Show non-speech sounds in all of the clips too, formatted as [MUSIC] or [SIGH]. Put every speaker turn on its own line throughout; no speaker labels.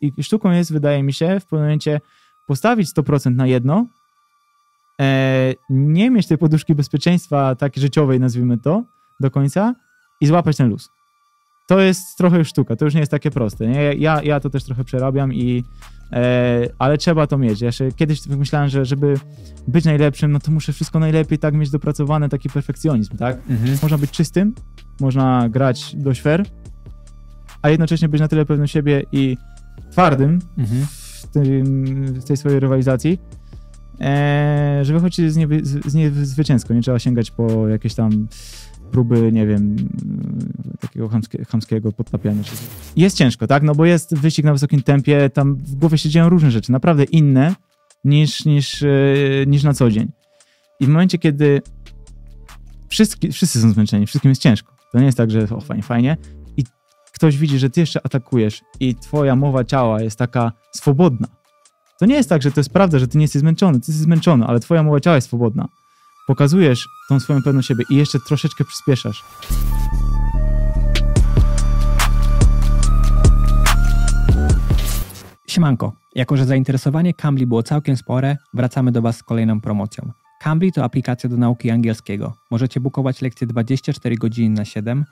I sztuką jest, wydaje mi się, w pewnym momencie postawić 100% na jedno, e, nie mieć tej poduszki bezpieczeństwa takiej życiowej, nazwijmy to, do końca i złapać ten luz. To jest trochę już sztuka, to już nie jest takie proste. Nie? Ja, ja to też trochę przerabiam i e, ale trzeba to mieć. Ja się kiedyś myślałem, że żeby być najlepszym, no to muszę wszystko najlepiej tak mieć dopracowane, taki perfekcjonizm, tak? Mhm. Można być czystym, można grać do fair, a jednocześnie być na tyle pewnym siebie i twardym mhm. w, tym, w, tej swojej rywalizacji, e, że wychodzi z, niej, z, z Nie trzeba sięgać po jakieś tam próby, nie wiem, e, takiego chamskie, chamskiego podtapiania. Jest ciężko, tak? No bo jest wyścig na wysokim tempie, tam w głowie się dzieją różne rzeczy, naprawdę inne niż, niż, e, niż na co dzień. I w momencie, kiedy wszyscy, wszyscy są zmęczeni, wszystkim jest ciężko. To nie jest tak, że o, fajnie, fajnie, ktoś widzi, że ty jeszcze atakujesz i twoja mowa ciała jest taka swobodna, to nie jest tak, że to jest prawda, że ty nie jesteś zmęczony, ty jesteś zmęczony, ale twoja mowa ciała jest swobodna. Pokazujesz tą swoją pewność siebie i jeszcze troszeczkę przyspieszasz.
Siemanko, jako że zainteresowanie Cambly było całkiem spore, wracamy do Was z kolejną promocją. Cambly to aplikacja do nauki angielskiego. Możecie bukować lekcje 24 godziny na 7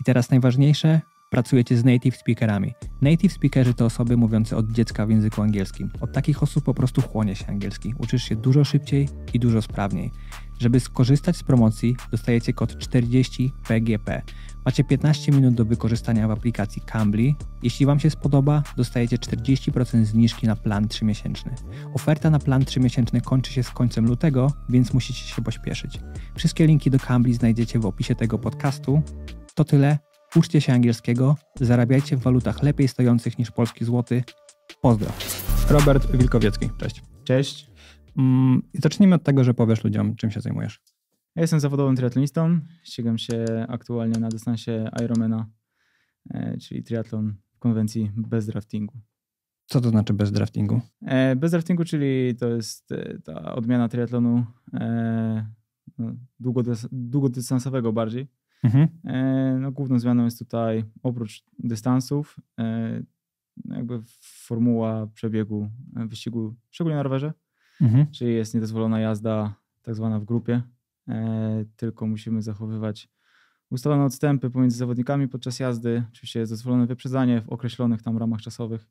i teraz najważniejsze, pracujecie z native speakerami. Native speakerzy to osoby mówiące od dziecka w języku angielskim. Od takich osób po prostu chłonie się angielski. Uczysz się dużo szybciej i dużo sprawniej. Żeby skorzystać z promocji, dostajecie kod 40PGP. Macie 15 minut do wykorzystania w aplikacji Cambly. Jeśli Wam się spodoba, dostajecie 40% zniżki na plan 3-miesięczny. Oferta na plan 3-miesięczny kończy się z końcem lutego, więc musicie się pośpieszyć. Wszystkie linki do Cambly znajdziecie w opisie tego podcastu. To tyle, uczcie się angielskiego, zarabiajcie w walutach lepiej stojących niż polski złoty. Pozdro. Robert Wilkowiecki, cześć. Cześć. Mm, I zacznijmy od tego, że powiesz ludziom, czym się zajmujesz.
Ja jestem zawodowym triatlonistą. Ścigam się aktualnie na dystansie Ironmana, e, czyli triatlon w konwencji bez draftingu. Co to znaczy bez draftingu? E, bez draftingu, czyli to jest e, ta odmiana triatlonu no, długodystansowego bardziej, Mhm. E, no, główną zmianą jest tutaj oprócz dystansów, e, jakby formuła przebiegu e, wyścigu, szczególnie na rowerze, mhm. czyli jest niedozwolona jazda tak zwana w grupie, tylko musimy zachowywać ustalone odstępy pomiędzy zawodnikami podczas jazdy, oczywiście jest dozwolone wyprzedzanie w określonych tam ramach czasowych.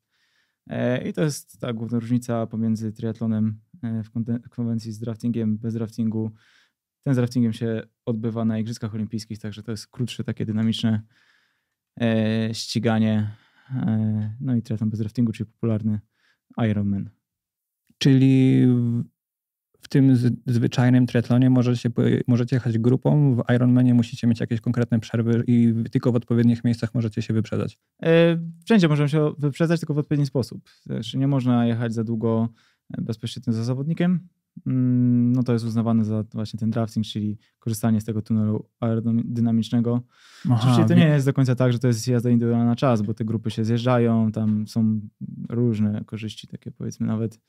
I to jest ta główna różnica pomiędzy triatlonem w konwencji z draftingiem, bez draftingu. Ten z raftingiem się odbywa na Igrzyskach Olimpijskich, także to jest krótsze, takie dynamiczne e, ściganie. E, no i triathlon bez raftingu, czyli popularny Ironman. Czyli w tym
zwyczajnym triatlonie możecie, możecie jechać grupą, w Ironmanie musicie mieć jakieś konkretne przerwy i tylko w odpowiednich miejscach możecie się wyprzedzać.
E, wszędzie możemy się wyprzedzać, tylko w odpowiedni sposób. Też nie można jechać za długo e, bezpośrednio za zawodnikiem, Mm, no to jest uznawane za właśnie ten drafting, czyli korzystanie z tego tunelu aerodynamicznego. Aha, Oczywiście to nie jest do końca tak, że to jest jazda indywidualna na czas, bo te grupy się zjeżdżają, tam są różne korzyści, takie powiedzmy nawet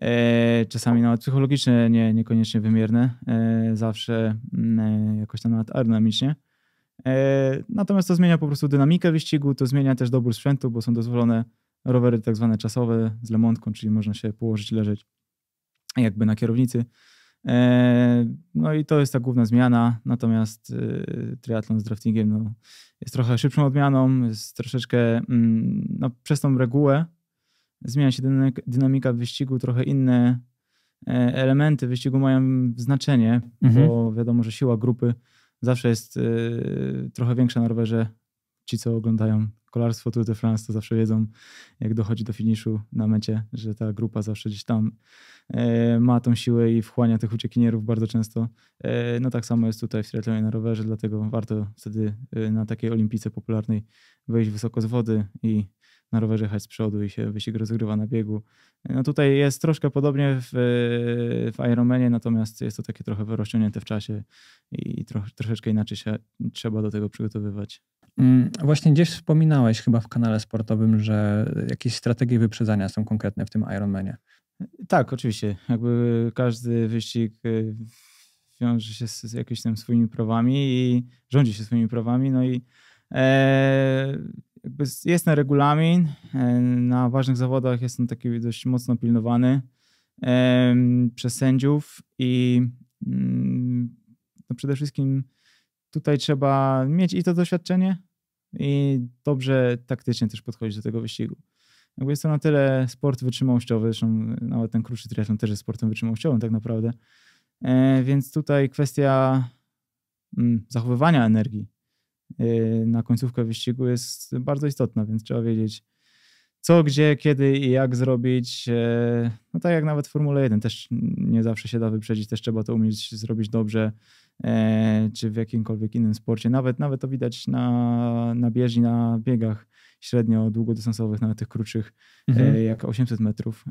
e, czasami nawet psychologiczne, nie, niekoniecznie wymierne, e, zawsze mm, e, jakoś tam nawet aerodynamicznie. E, natomiast to zmienia po prostu dynamikę wyścigu, to zmienia też dobór sprzętu, bo są dozwolone rowery tak zwane czasowe z lemontką, czyli można się położyć, leżeć jakby na kierownicy. Eee, no i to jest ta główna zmiana, natomiast y, triatlon z draftingiem no, jest trochę szybszą odmianą, jest troszeczkę mm, no, przez tą regułę zmienia się dynamika wyścigu, trochę inne e, elementy wyścigu mają znaczenie, mhm. bo wiadomo, że siła grupy zawsze jest y, trochę większa na rowerze. Ci, co oglądają kolarstwo Tour de France to zawsze wiedzą, jak dochodzi do finiszu na mecie, że ta grupa zawsze gdzieś tam e, ma tą siłę i wchłania tych uciekinierów bardzo często. E, no tak samo jest tutaj w triatlonie na rowerze, dlatego warto wtedy e, na takiej olimpice popularnej wejść wysoko z wody i na rowerze jechać z przodu i się wyścig rozgrywa na biegu. No tutaj jest troszkę podobnie w, w Ironmanie, natomiast jest to takie trochę rozciągnięte w czasie i troch, troszeczkę inaczej się trzeba do tego przygotowywać.
Mm, właśnie gdzieś wspominałeś chyba w kanale sportowym, że jakieś strategie wyprzedzania są konkretne w tym Ironmanie.
Tak, oczywiście. Jakby każdy wyścig y, wiąże się z jakimiś tam swoimi prawami i rządzi się swoimi prawami. No i e, jest na regulamin. E, na ważnych zawodach jest on taki dość mocno pilnowany e, przez sędziów i mm, no przede wszystkim tutaj trzeba mieć i to doświadczenie, i dobrze taktycznie też podchodzić do tego wyścigu. Jakby jest to na tyle sport wytrzymałościowy, zresztą nawet ten krótszy triathlon też jest sportem wytrzymałościowym tak naprawdę, e, więc tutaj kwestia mm, zachowywania energii y, na końcówkę wyścigu jest bardzo istotna, więc trzeba wiedzieć, co, gdzie, kiedy i jak zrobić. E, no tak jak nawet w Formule 1 też nie zawsze się da wyprzedzić, też trzeba to umieć zrobić dobrze, e, czy w jakimkolwiek innym sporcie. Nawet, nawet to widać na, na bieżni, na biegach średnio długodystansowych, nawet tych krótszych, e, mhm. jak 800 metrów,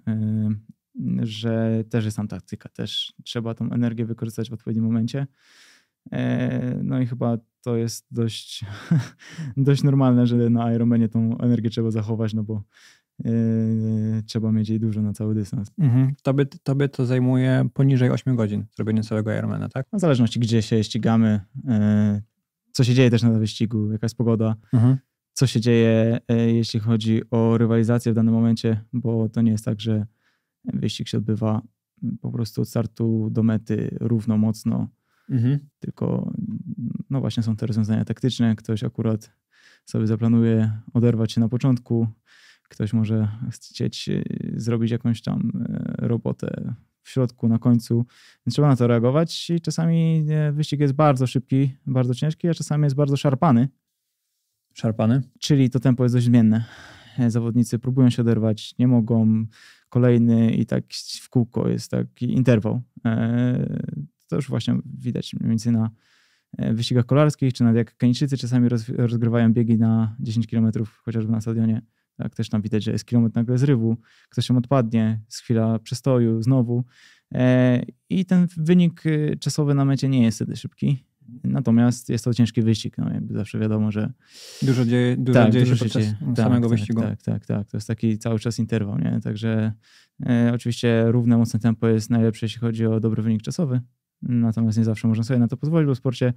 że też jest tam taktyka, też trzeba tą energię wykorzystać w odpowiednim momencie. E, no i chyba to jest dość, [LAUGHS] dość normalne, że na Ironmanie tą energię trzeba zachować, no bo e, trzeba mieć jej dużo na cały dystans.
Mhm. Tobie, tobie to zajmuje poniżej 8 godzin
zrobienie całego Ironmana, tak? w zależności gdzie się ścigamy, e, co się dzieje też na wyścigu, jaka jest pogoda, mhm. co się dzieje jeśli chodzi o rywalizację w danym momencie, bo to nie jest tak, że wyścig się odbywa po prostu od startu do mety równo mocno Mhm. Tylko, no właśnie, są te rozwiązania taktyczne. Ktoś akurat sobie zaplanuje oderwać się na początku, ktoś może chcieć y, zrobić jakąś tam e, robotę w środku, na końcu. Więc trzeba na to reagować i czasami e, wyścig jest bardzo szybki, bardzo ciężki, a czasami jest bardzo szarpany. Szarpany? Czyli to tempo jest dość zmienne. E, zawodnicy próbują się oderwać, nie mogą. Kolejny i tak w kółko jest taki interwał. To już właśnie widać mniej więcej na e, wyścigach kolarskich, czy nawet jak Kenijczycy czasami roz, rozgrywają biegi na 10 km chociażby na stadionie. Tak, też tam widać, że jest kilometr nagle zrywu, ktoś się odpadnie, z chwila przestoju, znowu. E, I ten wynik e, czasowy na mecie nie jest wtedy szybki. Natomiast jest to ciężki wyścig. No, jakby zawsze wiadomo, że. Dużo dzieje, dużo tak, dzieje się dużo podczas dzieje. samego tak, tak, wyścigu. Tak, tak, tak. To jest taki cały czas interwał. Nie? Także e, oczywiście równe mocne tempo jest najlepsze, jeśli chodzi o dobry wynik czasowy. Natomiast nie zawsze można sobie na to pozwolić, bo w sporcie,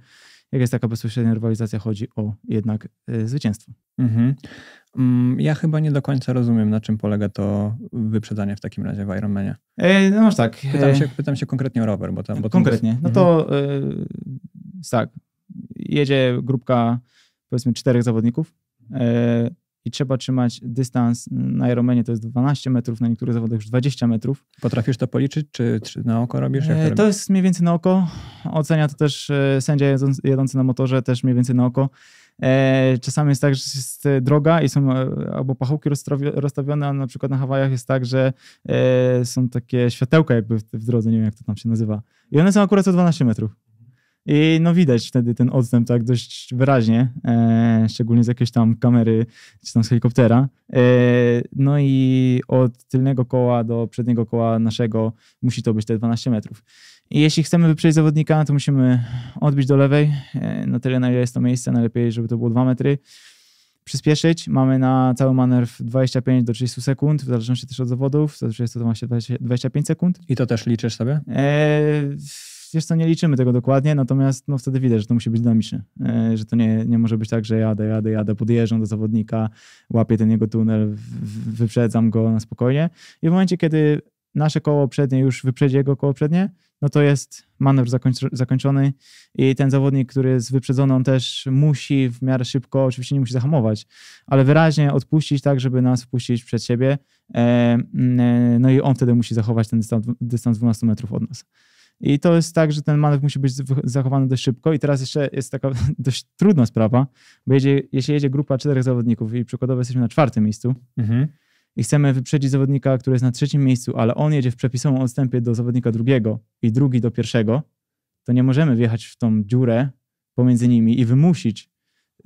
jak jest taka bezpośrednia rywalizacja, chodzi o jednak y, zwycięstwo.
Mhm. Mm, ja chyba nie do końca rozumiem, na czym polega to wyprzedzanie w takim razie w Ironmanie. E, no masz tak. Pytam e, się, pytam się konkretnie o rower, bo tam... Bo konkretnie. No to
mhm. e, tak. Jedzie grupka powiedzmy czterech zawodników. E, i trzeba trzymać dystans. Na Ironmanie to jest 12 metrów, na niektórych zawodach już 20 metrów. Potrafisz to policzyć, czy, czy na oko robisz? Jak e, to, robisz? to jest mniej więcej na oko. Ocenia to też e, sędzia jadący na motorze, też mniej więcej na oko. E, czasami jest tak, że jest droga i są albo pachołki rozstawione, a na przykład na Hawajach jest tak, że są takie światełka jakby w drodze, nie wiem jak to tam się nazywa. I one są akurat co 12 metrów. I no widać wtedy ten odstęp tak dość wyraźnie, e, szczególnie z jakiejś tam kamery czy tam z helikoptera. E, no i od tylnego koła do przedniego koła naszego musi to być te 12 metrów. I jeśli chcemy wyprzeć zawodnika, to musimy odbić do lewej e, na tyle, na ile jest to miejsce. Najlepiej, żeby to było 2 metry. Przyspieszyć. Mamy na cały manewr 25 do 30 sekund, w zależności też od zawodów. To jest to, to 25 sekund. I to też liczysz sobie? E, wiesz co, nie liczymy tego dokładnie, natomiast no, wtedy widać, że to musi być dynamiczne, e, że to nie, nie może być tak, że jadę, jadę, jadę, podjeżdżam do zawodnika, łapię ten jego tunel, wyprzedzam go na spokojnie i w momencie, kiedy nasze koło przednie już wyprzedzi jego koło przednie, no to jest manewr zakończony i ten zawodnik, który jest wyprzedzony, on też musi w miarę szybko, oczywiście nie musi zahamować, ale wyraźnie odpuścić tak, żeby nas wpuścić przed siebie. E, e, no i on wtedy musi zachować ten dystans 12 metrów od nas. I to jest tak, że ten manewr musi być zachowany dość szybko. I teraz jeszcze jest taka [LAUGHS] dość trudna sprawa, bo jedzie, jeśli jedzie grupa czterech zawodników i przykładowo jesteśmy na czwartym miejscu mhm. i chcemy wyprzedzić zawodnika, który jest na trzecim miejscu, ale on jedzie w przepisowym odstępie do zawodnika drugiego i drugi do pierwszego, to nie możemy wjechać w tą dziurę pomiędzy nimi i wymusić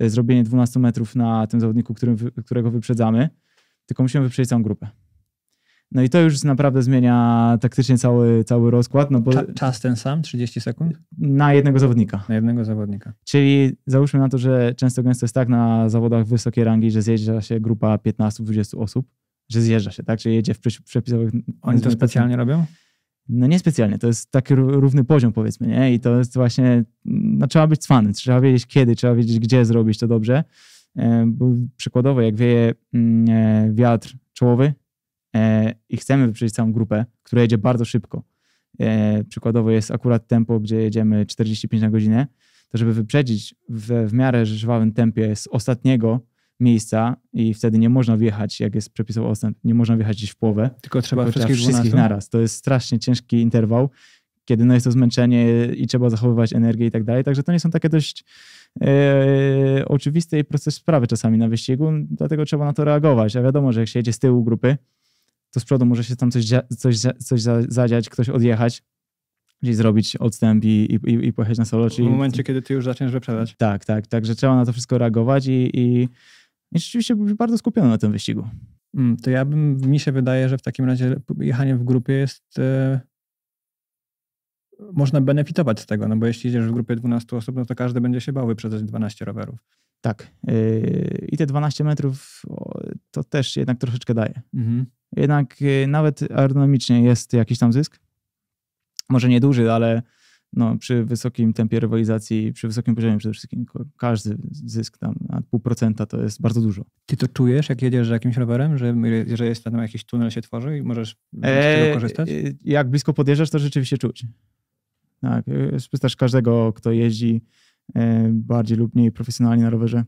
e, zrobienie 12 metrów na tym zawodniku, którym, którego wyprzedzamy, tylko musimy wyprzedzić całą grupę. No i to już naprawdę zmienia taktycznie cały, cały rozkład. No bo Cza, czas ten sam, 30 sekund? Na jednego zawodnika. Na jednego zawodnika. Czyli załóżmy na to, że często gęsto jest tak na zawodach wysokiej rangi, że zjeżdża się grupa 15-20 osób, że zjeżdża się, tak? Czyli jedzie w przepisowych... Oni to specjalnie robią? No niespecjalnie, to jest taki równy poziom powiedzmy, nie? I to jest właśnie, no trzeba być cwany, trzeba wiedzieć kiedy, trzeba wiedzieć gdzie zrobić to dobrze. E, bo przykładowo jak wieje mm, e, wiatr czołowy, E, i chcemy wyprzedzić całą grupę, która jedzie bardzo szybko, e, przykładowo jest akurat tempo, gdzie jedziemy 45 na godzinę, to żeby wyprzedzić w, w miarę żwawym tempie z ostatniego miejsca i wtedy nie można wjechać, jak jest przepisał odstęp, nie można wjechać gdzieś w połowę. Tylko trzeba tylko wszystkich, wszystkich naraz. To jest strasznie ciężki interwał, kiedy no jest to zmęczenie i trzeba zachowywać energię i tak dalej. Także to nie są takie dość e, oczywiste i proste sprawy czasami na wyścigu, dlatego trzeba na to reagować. A wiadomo, że jak się jedzie z tyłu grupy, to z przodu może się tam coś, coś, coś zadziać, ktoś odjechać, gdzieś zrobić odstęp i, i, i pojechać na solo. Czyli... W momencie, kiedy ty już zaczniesz wyprzedzać. Tak, tak. Także trzeba na to wszystko reagować i, i, i rzeczywiście bardzo skupiony na tym wyścigu. Mm, to ja bym, mi się
wydaje, że w takim razie jechanie w grupie jest... Yy, można benefitować z tego, no bo jeśli jedziesz w grupie 12 osób, no to każdy będzie się bał wyprzedzać 12 rowerów.
Tak. Yy, I te 12 metrów to też jednak troszeczkę daje. Mhm. Jednak y, nawet aerodynamicznie jest jakiś tam zysk. Może nieduży, ale no, przy wysokim tempie rywalizacji, przy wysokim poziomie przede wszystkim, każdy zysk tam na pół procenta to jest bardzo dużo. Ty to czujesz, jak jedziesz jakimś rowerem, że, że jest tam jakiś
tunel się tworzy i możesz z e, tego korzystać?
Y, jak blisko podjeżdżasz, to rzeczywiście czuć. Tak, y, spytasz każdego, kto jeździ bardziej lub mniej profesjonalnie na rowerze,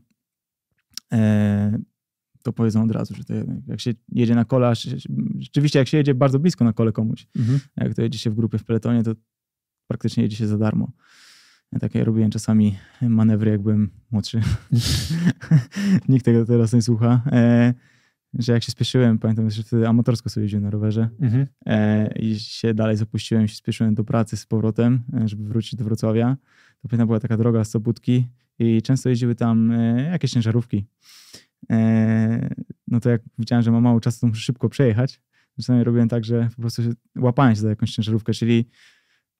e, to powiedzą od razu, że to jak się jedzie na kola, rzeczywiście jak się jedzie bardzo blisko na kole komuś, mhm. jak to jedzie się w grupie w peletonie, to praktycznie jedzie się za darmo. Ja robiłem czasami manewry, jak byłem młodszy. [LAUGHS] Nikt tego teraz nie słucha. E, że jak się spieszyłem, pamiętam, że wtedy amatorsko sobie jeździłem na rowerze mhm. e, i się dalej zapuściłem, się spieszyłem do pracy z powrotem, e, żeby wrócić do Wrocławia. To pamiętam, była taka droga z Sobótki i często jeździły tam e, jakieś ciężarówki. E, no to jak widziałem, że mam mało czasu, to muszę szybko przejechać. Czasami robiłem tak, że po prostu łapałem się za jakąś ciężarówkę, czyli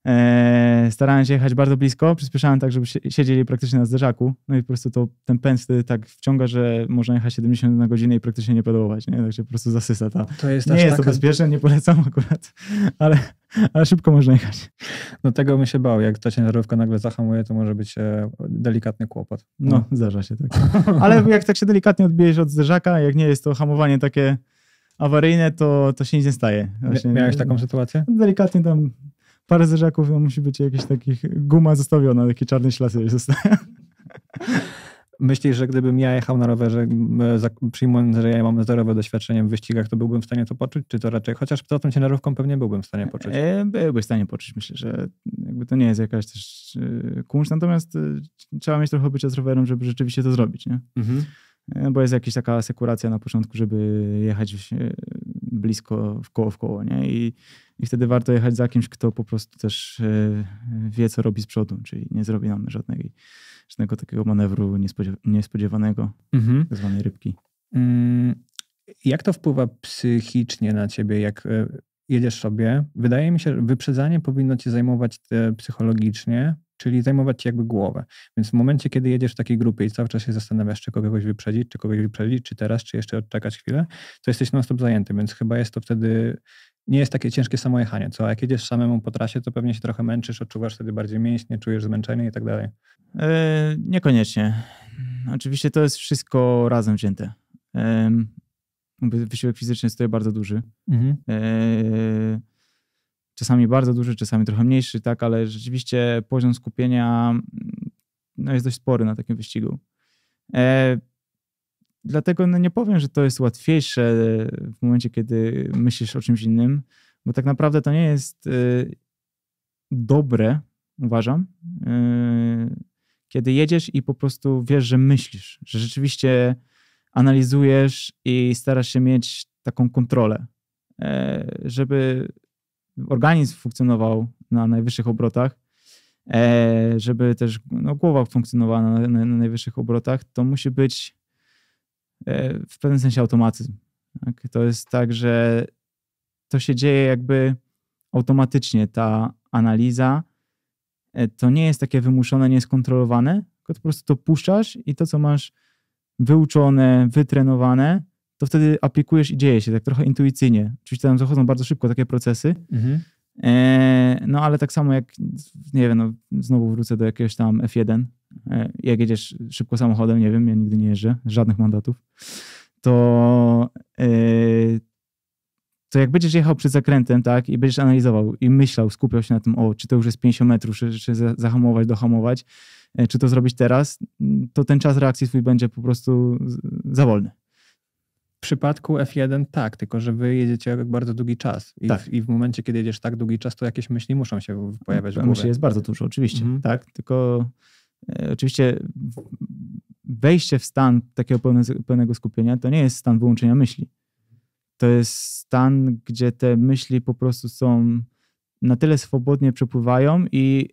E, starałem się jechać bardzo blisko, przyspieszałem tak, żeby siedzieli praktycznie na zderzaku, no i po prostu to, ten pęd wtedy tak wciąga, że można jechać 70 na godzinę i praktycznie nie pedałować, nie? Także po prostu zasysa ta. To jest nie jest taka... to bezpieczne, nie polecam akurat, [LAUGHS] ale, ale szybko można jechać. No tego
bym się bał, jak ta ciężarówka nagle zahamuje, to może być e, delikatny kłopot. No, no zdarza się tak.
Ale jak tak się delikatnie odbijesz od zderzaka, jak nie jest to hamowanie takie awaryjne, to, to się nic nie staje. Właśnie. Miałeś taką sytuację? Delikatnie tam parę zerzaków, no musi być jakiś takich guma zostawiona, takie czarne ślady zostają. [LAUGHS] Myślisz,
że gdybym ja jechał na rowerze, przyjmując, że ja mam zerowe doświadczenie w wyścigach, to byłbym w stanie to
poczuć, czy to raczej, chociaż poza tą ciężarówką pewnie byłbym w stanie poczuć? E, byłbym w stanie poczuć, myślę, że jakby to nie jest jakaś też e, kunsz, natomiast e, trzeba mieć trochę bycia z rowerem, żeby rzeczywiście to zrobić, nie? Mhm. Bo jest jakaś taka asekuracja na początku, żeby jechać blisko w koło w koło, nie? I, I wtedy warto jechać za kimś, kto po prostu też e, wie, co robi z przodu, czyli nie zrobi nam żadnego żadnego takiego manewru niespodziew niespodziewanego, mhm. tak zwanej rybki.
Mm, jak to wpływa psychicznie na ciebie, jak e, jedziesz sobie, wydaje mi się, wyprzedzanie powinno cię zajmować e, psychologicznie, czyli zajmować ci jakby głowę. Więc w momencie, kiedy jedziesz w takiej grupie i cały czas się zastanawiasz, czy kogoś wyprzedzić, czy kogoś wyprzedzić, czy teraz, czy jeszcze odczekać chwilę, to jesteś na stop zajęty, więc chyba jest to wtedy nie jest takie ciężkie samojechanie, co? Jak jedziesz samemu po trasie, to pewnie się trochę męczysz, odczuwasz wtedy bardziej mięśnie, czujesz zmęczenie i tak dalej.
E, niekoniecznie. Oczywiście to jest wszystko razem wzięte. Wysiłek fizyczny jest tutaj bardzo duży. Mhm. E, czasami bardzo duży, czasami trochę mniejszy, tak, ale rzeczywiście poziom skupienia mm, no, jest dość spory na takim wyścigu. E, dlatego no, nie powiem, że to jest łatwiejsze w momencie, kiedy myślisz o czymś innym, bo tak naprawdę to nie jest e, dobre, uważam, kiedy jedziesz i po prostu wiesz, że myślisz, że rzeczywiście analizujesz i starasz się mieć taką kontrolę, e, żeby organizm funkcjonował na najwyższych obrotach, e, żeby też no, głowa funkcjonowała na, na, na najwyższych obrotach, to musi być e, w pewnym sensie automatyzm. Tak? To jest tak, że to się dzieje jakby automatycznie, ta analiza. To nie jest takie wymuszone, nie jest kontrolowane, tylko po prostu to puszczasz i to, co masz wyuczone, wytrenowane, to wtedy aplikujesz i dzieje się tak trochę intuicyjnie. Oczywiście tam zachodzą bardzo szybko takie procesy. Mhm. E, no ale tak samo jak, nie wiem, no, znowu wrócę do jakiegoś tam F1. E, jak jedziesz szybko samochodem, nie wiem, ja nigdy nie jeżdżę, żadnych mandatów, to, e, to jak będziesz jechał przed zakrętem, tak, i będziesz analizował i myślał, skupiał się na tym, o, czy to już jest 50 metrów, czy, czy zahamować, dohamować, e, czy to zrobić teraz, mm, to ten czas reakcji swój będzie po prostu za wolny.
W przypadku F1 tak, tylko
że wy jedziecie
jak bardzo długi czas. I, tak. w, I, w, momencie, kiedy jedziesz tak długi czas, to jakieś myśli muszą się pojawiać. W Myśli jest
bardzo dużo, oczywiście. Mhm. Tak, tylko e, oczywiście wejście w stan takiego pełnego skupienia to nie jest stan wyłączenia myśli to jest stan, gdzie te myśli po prostu są na tyle swobodnie przepływają i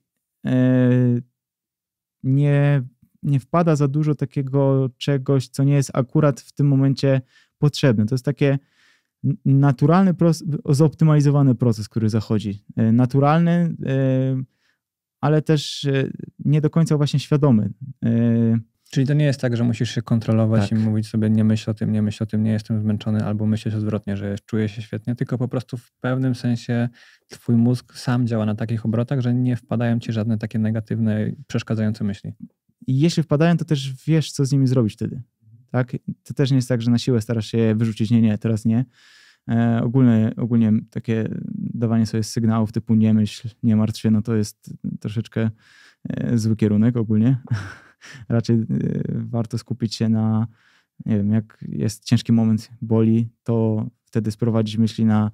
e, nie, nie wpada za dużo takiego czegoś, co nie jest akurat w tym momencie potrzebne. To jest takie naturalny, zoptymalizowany proces, który zachodzi. E, naturalny, e, ale też nie do końca właśnie świadomy. Czyli to nie jest tak, że musisz
się kontrolować tak. i mówić sobie nie myśl o tym, nie myśl o tym, nie jestem zmęczony, albo myśleć odwrotnie, że czuję się świetnie, tylko po prostu w pewnym sensie twój mózg sam działa na takich obrotach, że nie wpadają
ci żadne takie negatywne, przeszkadzające myśli. I jeśli wpadają, to też wiesz, co z nimi zrobić wtedy. Tak? To też nie jest tak, że na siłę starasz się je wyrzucić, nie, nie, teraz nie. E, ogólnie, ogólnie takie dawanie sobie sygnałów typu nie myśl, nie martw się, no to jest troszeczkę e, zły kierunek ogólnie. [LAUGHS] Raczej y, warto skupić się na, nie wiem, jak jest ciężki moment boli, to wtedy sprowadzić myśli na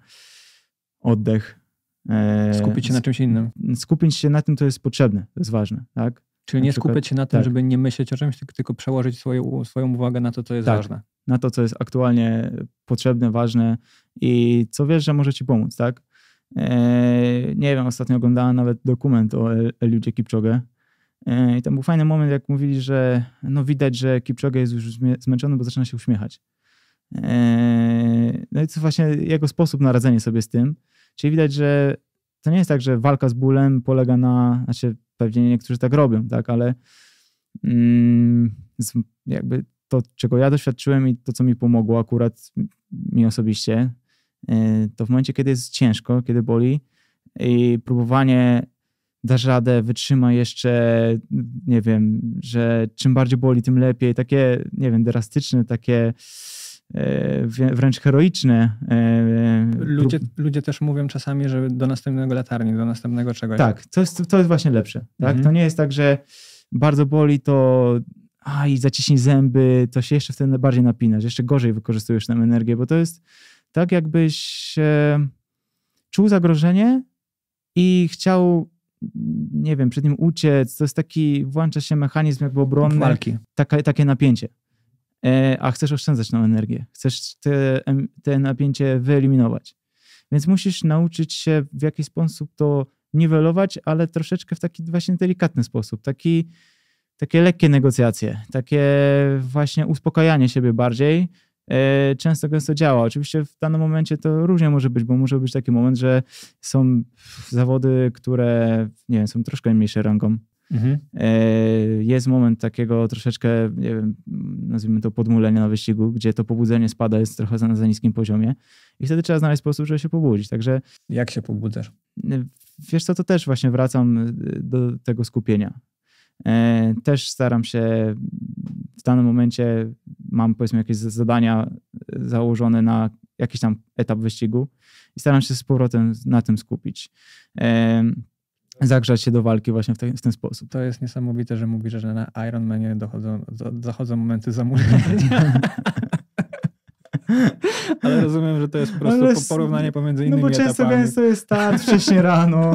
oddech. E, skupić się na czymś innym. Skupić się na tym, co jest potrzebne, to jest ważne, tak? Czyli na nie przykład, skupiać się na tym, tak. żeby
nie myśleć o czymś, tylko przełożyć swoją, swoją uwagę na to, co jest tak, ważne.
Na to, co jest aktualnie potrzebne, ważne i co wiesz, że może ci pomóc, tak? Eee, nie wiem, ostatnio oglądałem nawet dokument o Eliudzie Kipczogę. E, I tam był fajny moment, jak mówili, że no widać, że Kipchoge jest już zmęczony, bo zaczyna się uśmiechać. E, no i to właśnie jego sposób na radzenie sobie z tym. Czyli widać, że to nie jest tak, że walka z bólem polega na, znaczy pewnie niektórzy tak robią, tak, ale mm, jakby to, czego ja doświadczyłem i to, co mi pomogło akurat mi osobiście, e, to w momencie, kiedy jest ciężko, kiedy boli i próbowanie dasz radę, wytrzyma jeszcze, nie wiem, że czym bardziej boli, tym lepiej. Takie, nie wiem, drastyczne, takie e, wręcz heroiczne. E, ludzie,
ludzie też mówią czasami, że do następnego latarni, do następnego czegoś. Tak,
to jest, to jest właśnie lepsze. Tak? Mhm. To nie jest tak, że bardzo boli, to aj, i zaciśnij zęby, to się jeszcze wtedy bardziej napinasz, jeszcze gorzej wykorzystujesz tę energię, bo to jest tak, jakbyś e, czuł zagrożenie i chciał nie wiem, przed nim uciec. To jest taki, włącza się mechanizm jakby obronny. Walki. Taka, takie napięcie. E, a chcesz oszczędzać tą energię. Chcesz te, te napięcie wyeliminować. Więc musisz nauczyć się w jakiś sposób to niwelować, ale troszeczkę w taki właśnie delikatny sposób. Taki, takie lekkie negocjacje, takie właśnie uspokajanie siebie bardziej, E, często gęsto działa. Oczywiście w danym momencie to różnie może być, bo może być taki moment, że są zawody, które nie wiem, są troszkę mniejsze rangą. Mhm. E, jest moment takiego troszeczkę, nie wiem, nazwijmy to podmulenia na wyścigu, gdzie to pobudzenie spada, jest trochę na za niskim poziomie i wtedy trzeba znaleźć sposób, żeby się pobudzić. Także jak się pobudzasz? Wiesz co, to też właśnie wracam do tego skupienia. E, też staram się w danym momencie, mam powiedzmy jakieś zadania e, założone na jakiś tam etap wyścigu i staram się z powrotem na tym skupić e, zagrzać się do walki właśnie w, w, ten sposób.
To jest niesamowite, że mówisz, że na Ironmanie dochodzą, do, dochodzą momenty
zamulenia. [LAUGHS] Ale rozumiem, że to jest po prostu porównanie pomiędzy innymi No bo często etapami. gęsto jest start wcześnie rano,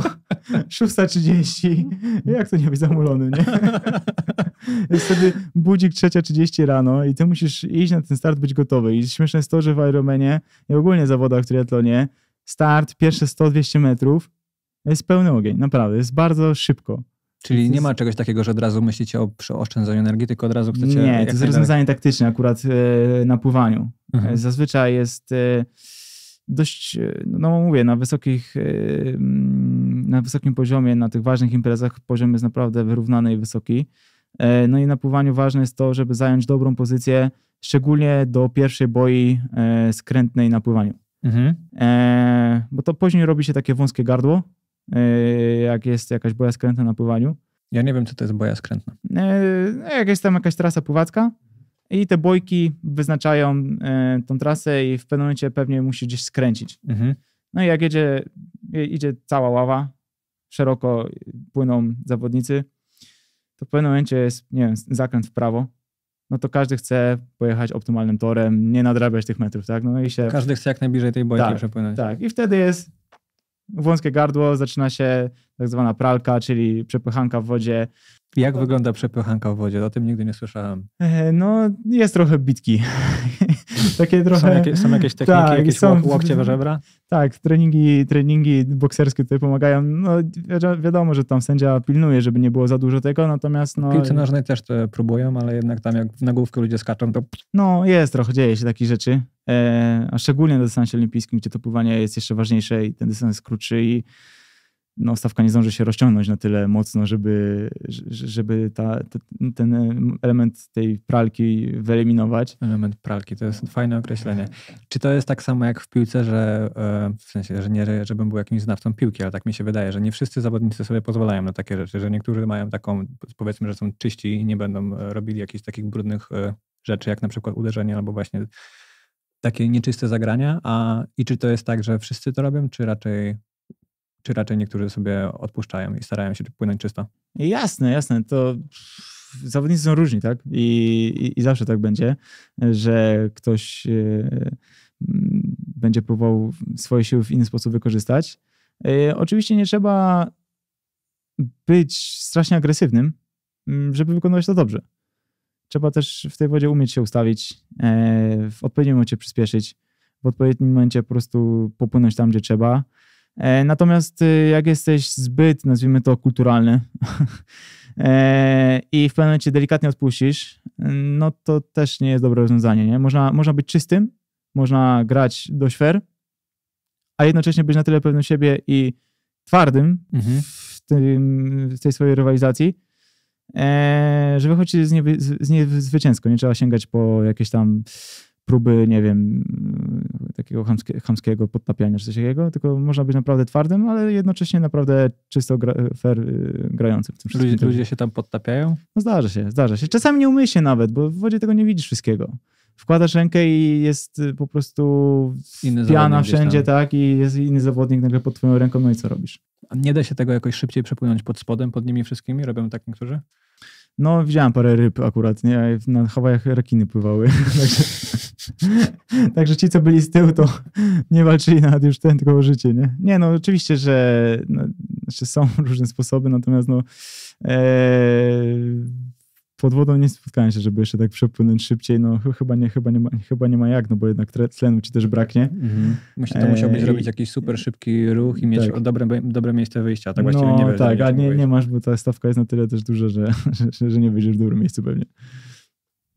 6.30. [LAUGHS] Jak to nie być zamulony, nie? [LAUGHS] jest wtedy budzik 3.30 rano i ty musisz iść na ten start, być gotowy. I śmieszne jest to, że w Ironmanie i ogólnie zawodach w triatlonie start, pierwsze 100-200 metrów jest pełny ogień, naprawdę. Jest bardzo szybko.
Czyli nie ma czegoś takiego, że od razu myślicie o oszczędzaniu energii, tylko od razu chcecie... Nie, to jest rozwiązanie
taktyczne akurat e, na pływaniu. Mhm. E, zazwyczaj jest e, dość, no mówię, na wysokich, na wysokim poziomie, na tych ważnych imprezach poziom jest naprawdę wyrównany i wysoki. No i na pływaniu ważne jest to, żeby zająć dobrą pozycję, szczególnie do pierwszej boi skrętnej na pływaniu. Mhm. bo to później robi się takie wąskie gardło, Yy, jak jest jakaś boja skrętna na pływaniu. Ja nie wiem, co to jest boja skrętna. Yy, no, jak jest tam jakaś trasa pływacka i te bojki wyznaczają yy, tą trasę i w pewnym momencie pewnie musi gdzieś skręcić. Mhm. No i jak jedzie, idzie cała ława, szeroko płyną zawodnicy, to w pewnym momencie jest, nie wiem, zakręt w prawo, no to każdy chce pojechać optymalnym torem, nie nadrabiać tych metrów, tak? No i się... Każdy chce jak najbliżej
tej bojki tak, przepłynąć.
Tak, i wtedy jest wąskie gardło, zaczyna się tak zwana pralka, czyli przepychanka w wodzie jak to... wygląda przepychanka w wodzie? O tym nigdy nie słyszałem. E, no, jest trochę bitki. [LAUGHS] Takie trochę... Są, jakieś, są jakieś techniki, tak, jakieś są... łokcie we żebra? Tak, treningi, treningi bokserskie tutaj pomagają. No, wiadomo, że tam sędzia pilnuje, żeby nie było za dużo tego, natomiast... No... Piłce nożnej też próbują, ale jednak tam jak w nagłówkę ludzie skaczą, to... No, jest trochę, dzieje się takie rzeczy. E, a szczególnie na dystansie olimpijskim, gdzie to pływanie jest jeszcze ważniejsze i ten dystans jest krótszy i no, stawka nie zdąży się rozciągnąć na tyle mocno, żeby, żeby ta, ten element tej pralki wyeliminować. Element pralki, to jest fajne określenie. Czy to jest tak samo jak w piłce, że
e, w sensie, że nie żebym był jakimś znawcą piłki, ale tak mi się wydaje, że nie wszyscy zawodnicy sobie pozwalają na takie rzeczy, że niektórzy mają taką, powiedzmy, że są czyści i nie będą e, robili jakichś takich brudnych e, rzeczy, jak na przykład uderzenie albo właśnie takie nieczyste zagrania, a i czy to jest tak, że wszyscy to robią, czy raczej czy raczej niektórzy sobie odpuszczają i starają się płynąć czysto?
Jasne, jasne. To zawodnicy są różni, tak? I, i, i zawsze tak będzie, że ktoś e, mm, będzie próbował swoje siły w inny sposób wykorzystać. E, oczywiście nie trzeba być strasznie agresywnym, mm, żeby wykonywać to dobrze. Trzeba też w tej wodzie umieć się ustawić, e, w odpowiednim momencie przyspieszyć, w odpowiednim momencie po prostu popłynąć tam, gdzie trzeba E, natomiast y, jak jesteś zbyt, nazwijmy to, kulturalny [LAUGHS] e, i w pewnym momencie delikatnie odpuścisz, no to też nie jest dobre rozwiązanie. Nie? Można, można być czystym, można grać dość fair, a jednocześnie być na tyle pewnym siebie i twardym mhm. w, tym, w tej swojej rywalizacji, e, że wychodzi z, nie, z, z Nie trzeba sięgać po jakieś tam próby, nie wiem, takiego chamskie, chamskiego podtapiania czy coś takiego, tylko można być naprawdę twardym, ale jednocześnie naprawdę czysto gra, fair y, grającym w tym wszystkim. Ludzie, ludzie
się tam podtapiają?
No zdarza się, zdarza się. Czasami nie się nawet, bo w wodzie tego nie widzisz wszystkiego. Wkładasz rękę i jest y, po prostu inny piana wszędzie, tak, i jest inny zawodnik nagle pod twoją ręką, no i co robisz? A nie da się tego jakoś szybciej przepłynąć pod spodem, pod
nimi wszystkimi? Robią tak niektórzy?
No, widziałem parę ryb akurat, nie? Na Hawajach rakiny pływały. [LAUGHS] Także, [LAUGHS] także ci, co byli z tyłu, to nie walczyli nawet już ten, tylko o życie, nie? Nie, no oczywiście, że no, są różne sposoby, natomiast no... Ee, pod wodą nie spotkałem się, żeby jeszcze tak przepłynąć szybciej. No chyba nie, chyba nie, ma, chyba nie ma jak, no bo jednak tlenu ci też braknie. Mhm. Myślę, to musiałbyś e, robić
jakiś super szybki ruch i mieć tak. dobre, dobre miejsce wyjścia. Tak właściwie no, tak, nie Tak, a nie,
nie masz, bo ta stawka jest na tyle też duża, [LAUGHS] że, że, że nie wyjdziesz w dobrym miejscu pewnie.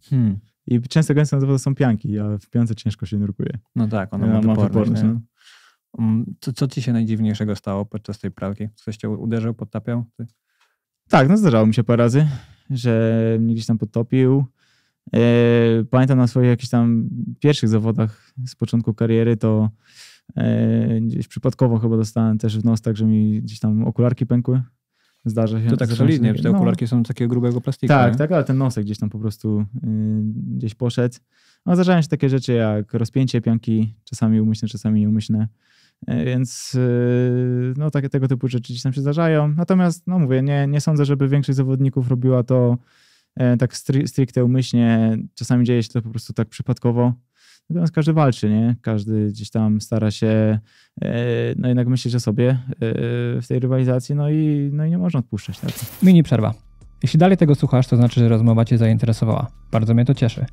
Hmm. I często gęsto to są pianki, a w piance ciężko się nurkuje. No tak, ona ma, ma wyporność. No.
Mm, co, co ci się najdziwniejszego stało podczas tej pralki? Ktoś cię uderzył, podtapiał? Ty?
Tak, no zdarzało mi się parę razy że mnie gdzieś tam potopił. E, pamiętam na swoich jakichś tam pierwszych zawodach z początku kariery, to e, gdzieś przypadkowo chyba dostałem też w nos, tak, że mi gdzieś tam okularki pękły. Zdarza się. To tak solidnie, że te no, okularki są takiego grubego plastiku. Tak, nie? tak, ale ten nosek gdzieś tam po prostu y, gdzieś poszedł. No, zdarzają się takie rzeczy jak rozpięcie pianki, czasami umyślne, czasami nieumyślne. E, więc e, no, takie, tego typu rzeczy gdzieś tam się zdarzają. Natomiast, no mówię, nie, nie sądzę, żeby większość zawodników robiła to e, tak stricte umyślnie. Czasami dzieje się to po prostu tak przypadkowo. Natomiast każdy walczy, nie? Każdy gdzieś tam stara się no jednak myśleć o sobie w tej rywalizacji, no i, no i nie można odpuszczać. Tak?
Mini przerwa. Jeśli dalej tego słuchasz, to znaczy, że rozmowa Cię zainteresowała. Bardzo mnie to cieszy.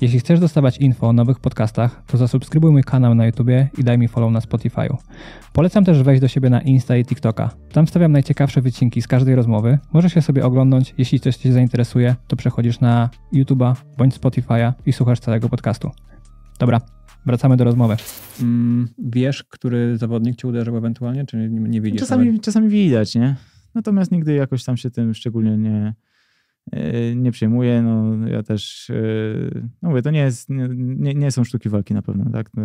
Jeśli chcesz dostawać info o nowych podcastach, to zasubskrybuj mój kanał na YouTube i daj mi follow na Spotify'u. Polecam też wejść do siebie na Insta i TikToka. Tam stawiam najciekawsze wycinki z każdej rozmowy. Możesz je sobie oglądnąć. Jeśli coś Cię zainteresuje, to przechodzisz na YouTube'a bądź Spotify'a i słuchasz całego podcastu. Dobra, wracamy do rozmowy. Mm, wiesz, który zawodnik Cię uderzył ewentualnie, czy nie, nie
no widzisz? Czasami, czasami widać, nie? Natomiast nigdy jakoś tam się tym szczególnie nie, e, nie przejmuję. No, ja też, e, no mówię, to nie, jest, nie, nie są sztuki walki na pewno, tak? No,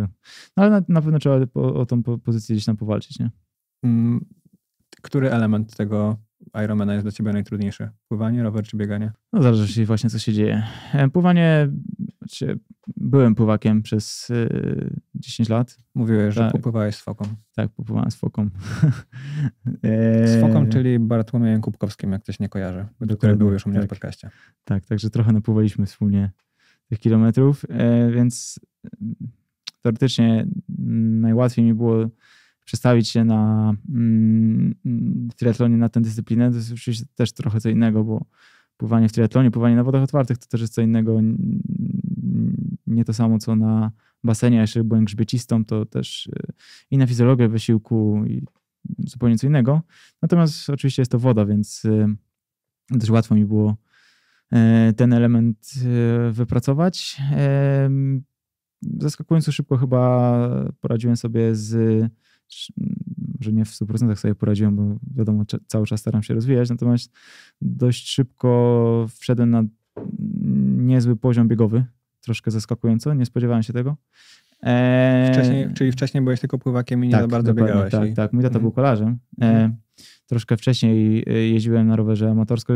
no ale na, na pewno trzeba o, o tą pozycję gdzieś tam powalczyć, nie?
Mm, który element tego Ironmana jest dla ciebie najtrudniejsze? Pływanie, rower czy bieganie?
No zależy właśnie co się dzieje. E, pływanie, znaczy byłem pływakiem przez yy, e, 10 lat. Mówiłeś, tak. że popływałeś z foką. Tak, popływałem z foką.
[LAUGHS] z foką, e, czyli Bartłomiejem Kubkowskim,
jak ktoś nie kojarzy, Dokładnie, który był już u mnie tak. w podcaście. Tak, także trochę napływaliśmy wspólnie tych kilometrów, więc teoretycznie najłatwiej mi było przestawić się na mm, triatlonie, na tę dyscyplinę, to jest oczywiście też trochę co innego, bo pływanie w triatlonie, pływanie na wodach otwartych to też jest co innego. Nie to samo, co na basenie. Ja jeszcze byłem grzbiecistą, to też y, inna fizjologia wysiłku i zupełnie co innego. Natomiast oczywiście jest to woda, więc też y, łatwo mi było y, ten element wypracować. Zaskakująco szybko chyba poradziłem sobie z że nie w 100% sobie poradziłem, bo wiadomo, cały czas staram się rozwijać, natomiast dość szybko wszedłem na niezły poziom biegowy, troszkę zaskakująco, nie spodziewałem się tego. Eee, wcześniej, czyli wcześniej byłeś tylko pływakiem i nie tak, za bardzo biegałeś. Tak, i... tak. Mój tata mhm. był kolarzem. Eee, mhm. troszkę wcześniej e, jeździłem na rowerze amatorsko,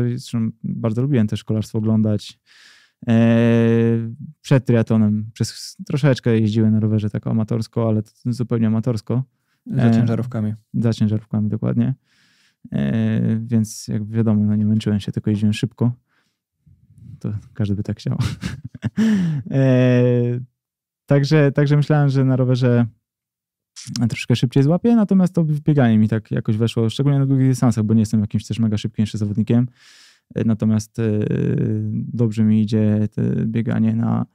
bardzo lubiłem też kolarstwo oglądać. Eee, przed triatonem przez troszeczkę jeździłem na rowerze tak amatorsko, ale zupełnie amatorsko. Za e, ciężarówkami. za ciężarówkami, dokładnie. E, więc jak wiadomo, no nie męczyłem się, tylko jeździłem szybko. To każdy by tak chciał. [LAUGHS] E, także, także myślałem, że na rowerze troszkę szybciej złapię, natomiast to bieganie mi tak jakoś weszło, szczególnie na długich dystansach, bo nie jestem jakimś też mega szybkim jeszcze zawodnikiem. Natomiast dobrze mi idzie bieganie na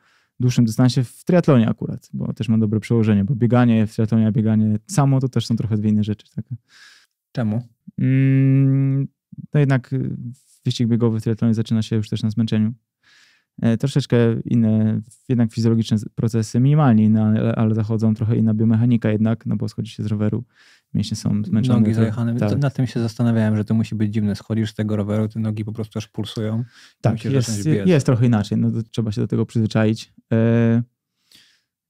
dłuższym dystansie w triatlonie akurat, bo też ma dobre przełożenie, bo bieganie w triatlonie, a bieganie samo to też są trochę dwie inne rzeczy. Tak? Czemu? Mm, no jednak y, wyścig biegowy w triatlonie zaczyna się już też na zmęczeniu. E, troszeczkę inne, jednak fizjologiczne procesy, minimalnie inne, ale, ale zachodzą trochę inna biomechanika jednak, no bo schodzi się z roweru, mięśnie są zmęczone. Nogi tak? zajechane. Tak.
Na tym się zastanawiałem, że to musi być dziwne. Schodzisz z tego
roweru, te nogi po prostu aż pulsują. Tak, jest, jest trochę inaczej. No, trzeba się do tego przyzwyczaić. E,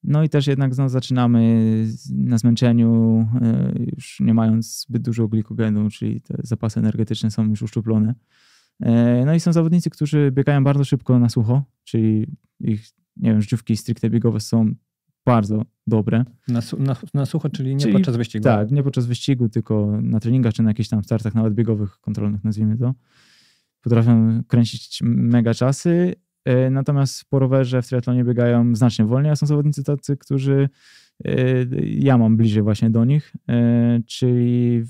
no i też jednak no, zaczynamy na zmęczeniu, e, już nie mając zbyt dużo glikogenu, czyli te zapasy energetyczne są już uszczuplone. E, no i są zawodnicy, którzy biegają bardzo szybko na sucho, czyli ich, nie wiem, życiówki stricte biegowe są bardzo dobre. Na,
na, na sucho, czyli nie czyli, podczas wyścigu. Tak,
nie podczas wyścigu, tylko na treningach czy na jakichś tam startach, nawet biegowych, kontrolnych, nazwijmy to. Potrafią kręcić mega czasy, e, natomiast po rowerze w triatlonie biegają znacznie wolniej, a są zawodnicy tacy, którzy e, ja mam bliżej właśnie do nich, e, czyli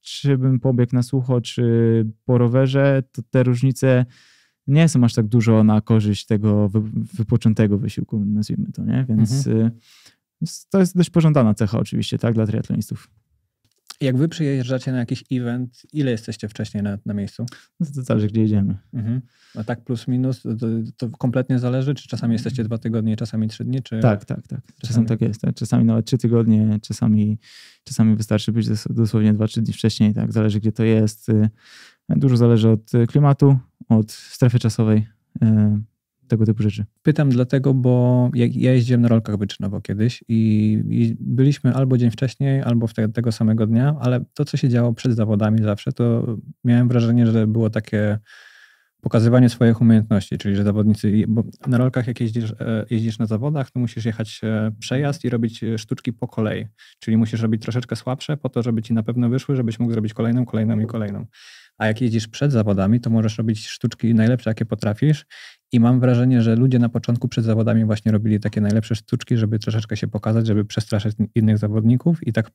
czy bym pobiegł na sucho, czy po rowerze, to te różnice nie są aż tak dużo na korzyść tego wypoczętego wysiłku, nazwijmy to, nie? Więc mhm. Y, to jest dość pożądana cecha oczywiście, tak, dla triatlonistów.
Jak wy przyjeżdżacie na jakiś event, ile jesteście wcześniej na, na miejscu?
No to zależy, gdzie jedziemy.
Mhm. A tak plus minus, to, to, kompletnie zależy, czy czasami mm. jesteście dwa tygodnie, czasami trzy dni? Czy... Tak, tak, tak. Czasami, czasami tak jest. Tak? Czasami
nawet trzy tygodnie, czasami, czasami wystarczy być dosłownie dwa, trzy dni wcześniej, tak, zależy, gdzie to jest. Y, Dużo zależy od e, klimatu, od strefy czasowej, e, tego typu rzeczy. Pytam dlatego,
bo ja jeździłem na rolkach wyczynowo kiedyś i byliśmy albo dzień wcześniej, albo tego samego dnia, ale to, co się działo przed zawodami zawsze, to miałem wrażenie, że było takie pokazywanie swoich umiejętności, czyli że zawodnicy, bo na rolkach jak jeździsz, e, jeździsz na zawodach, to musisz jechać przejazd i robić sztuczki po kolei, czyli musisz robić troszeczkę słabsze po to, żeby ci na pewno wyszły, żebyś mógł zrobić kolejną, kolejną i kolejną. A jak jeździsz przed zawodami, to możesz robić sztuczki najlepsze, jakie potrafisz. I mam wrażenie, że ludzie na początku przed zawodami właśnie robili takie najlepsze sztuczki, żeby troszeczkę się pokazać, żeby przestraszyć innych zawodników. I tak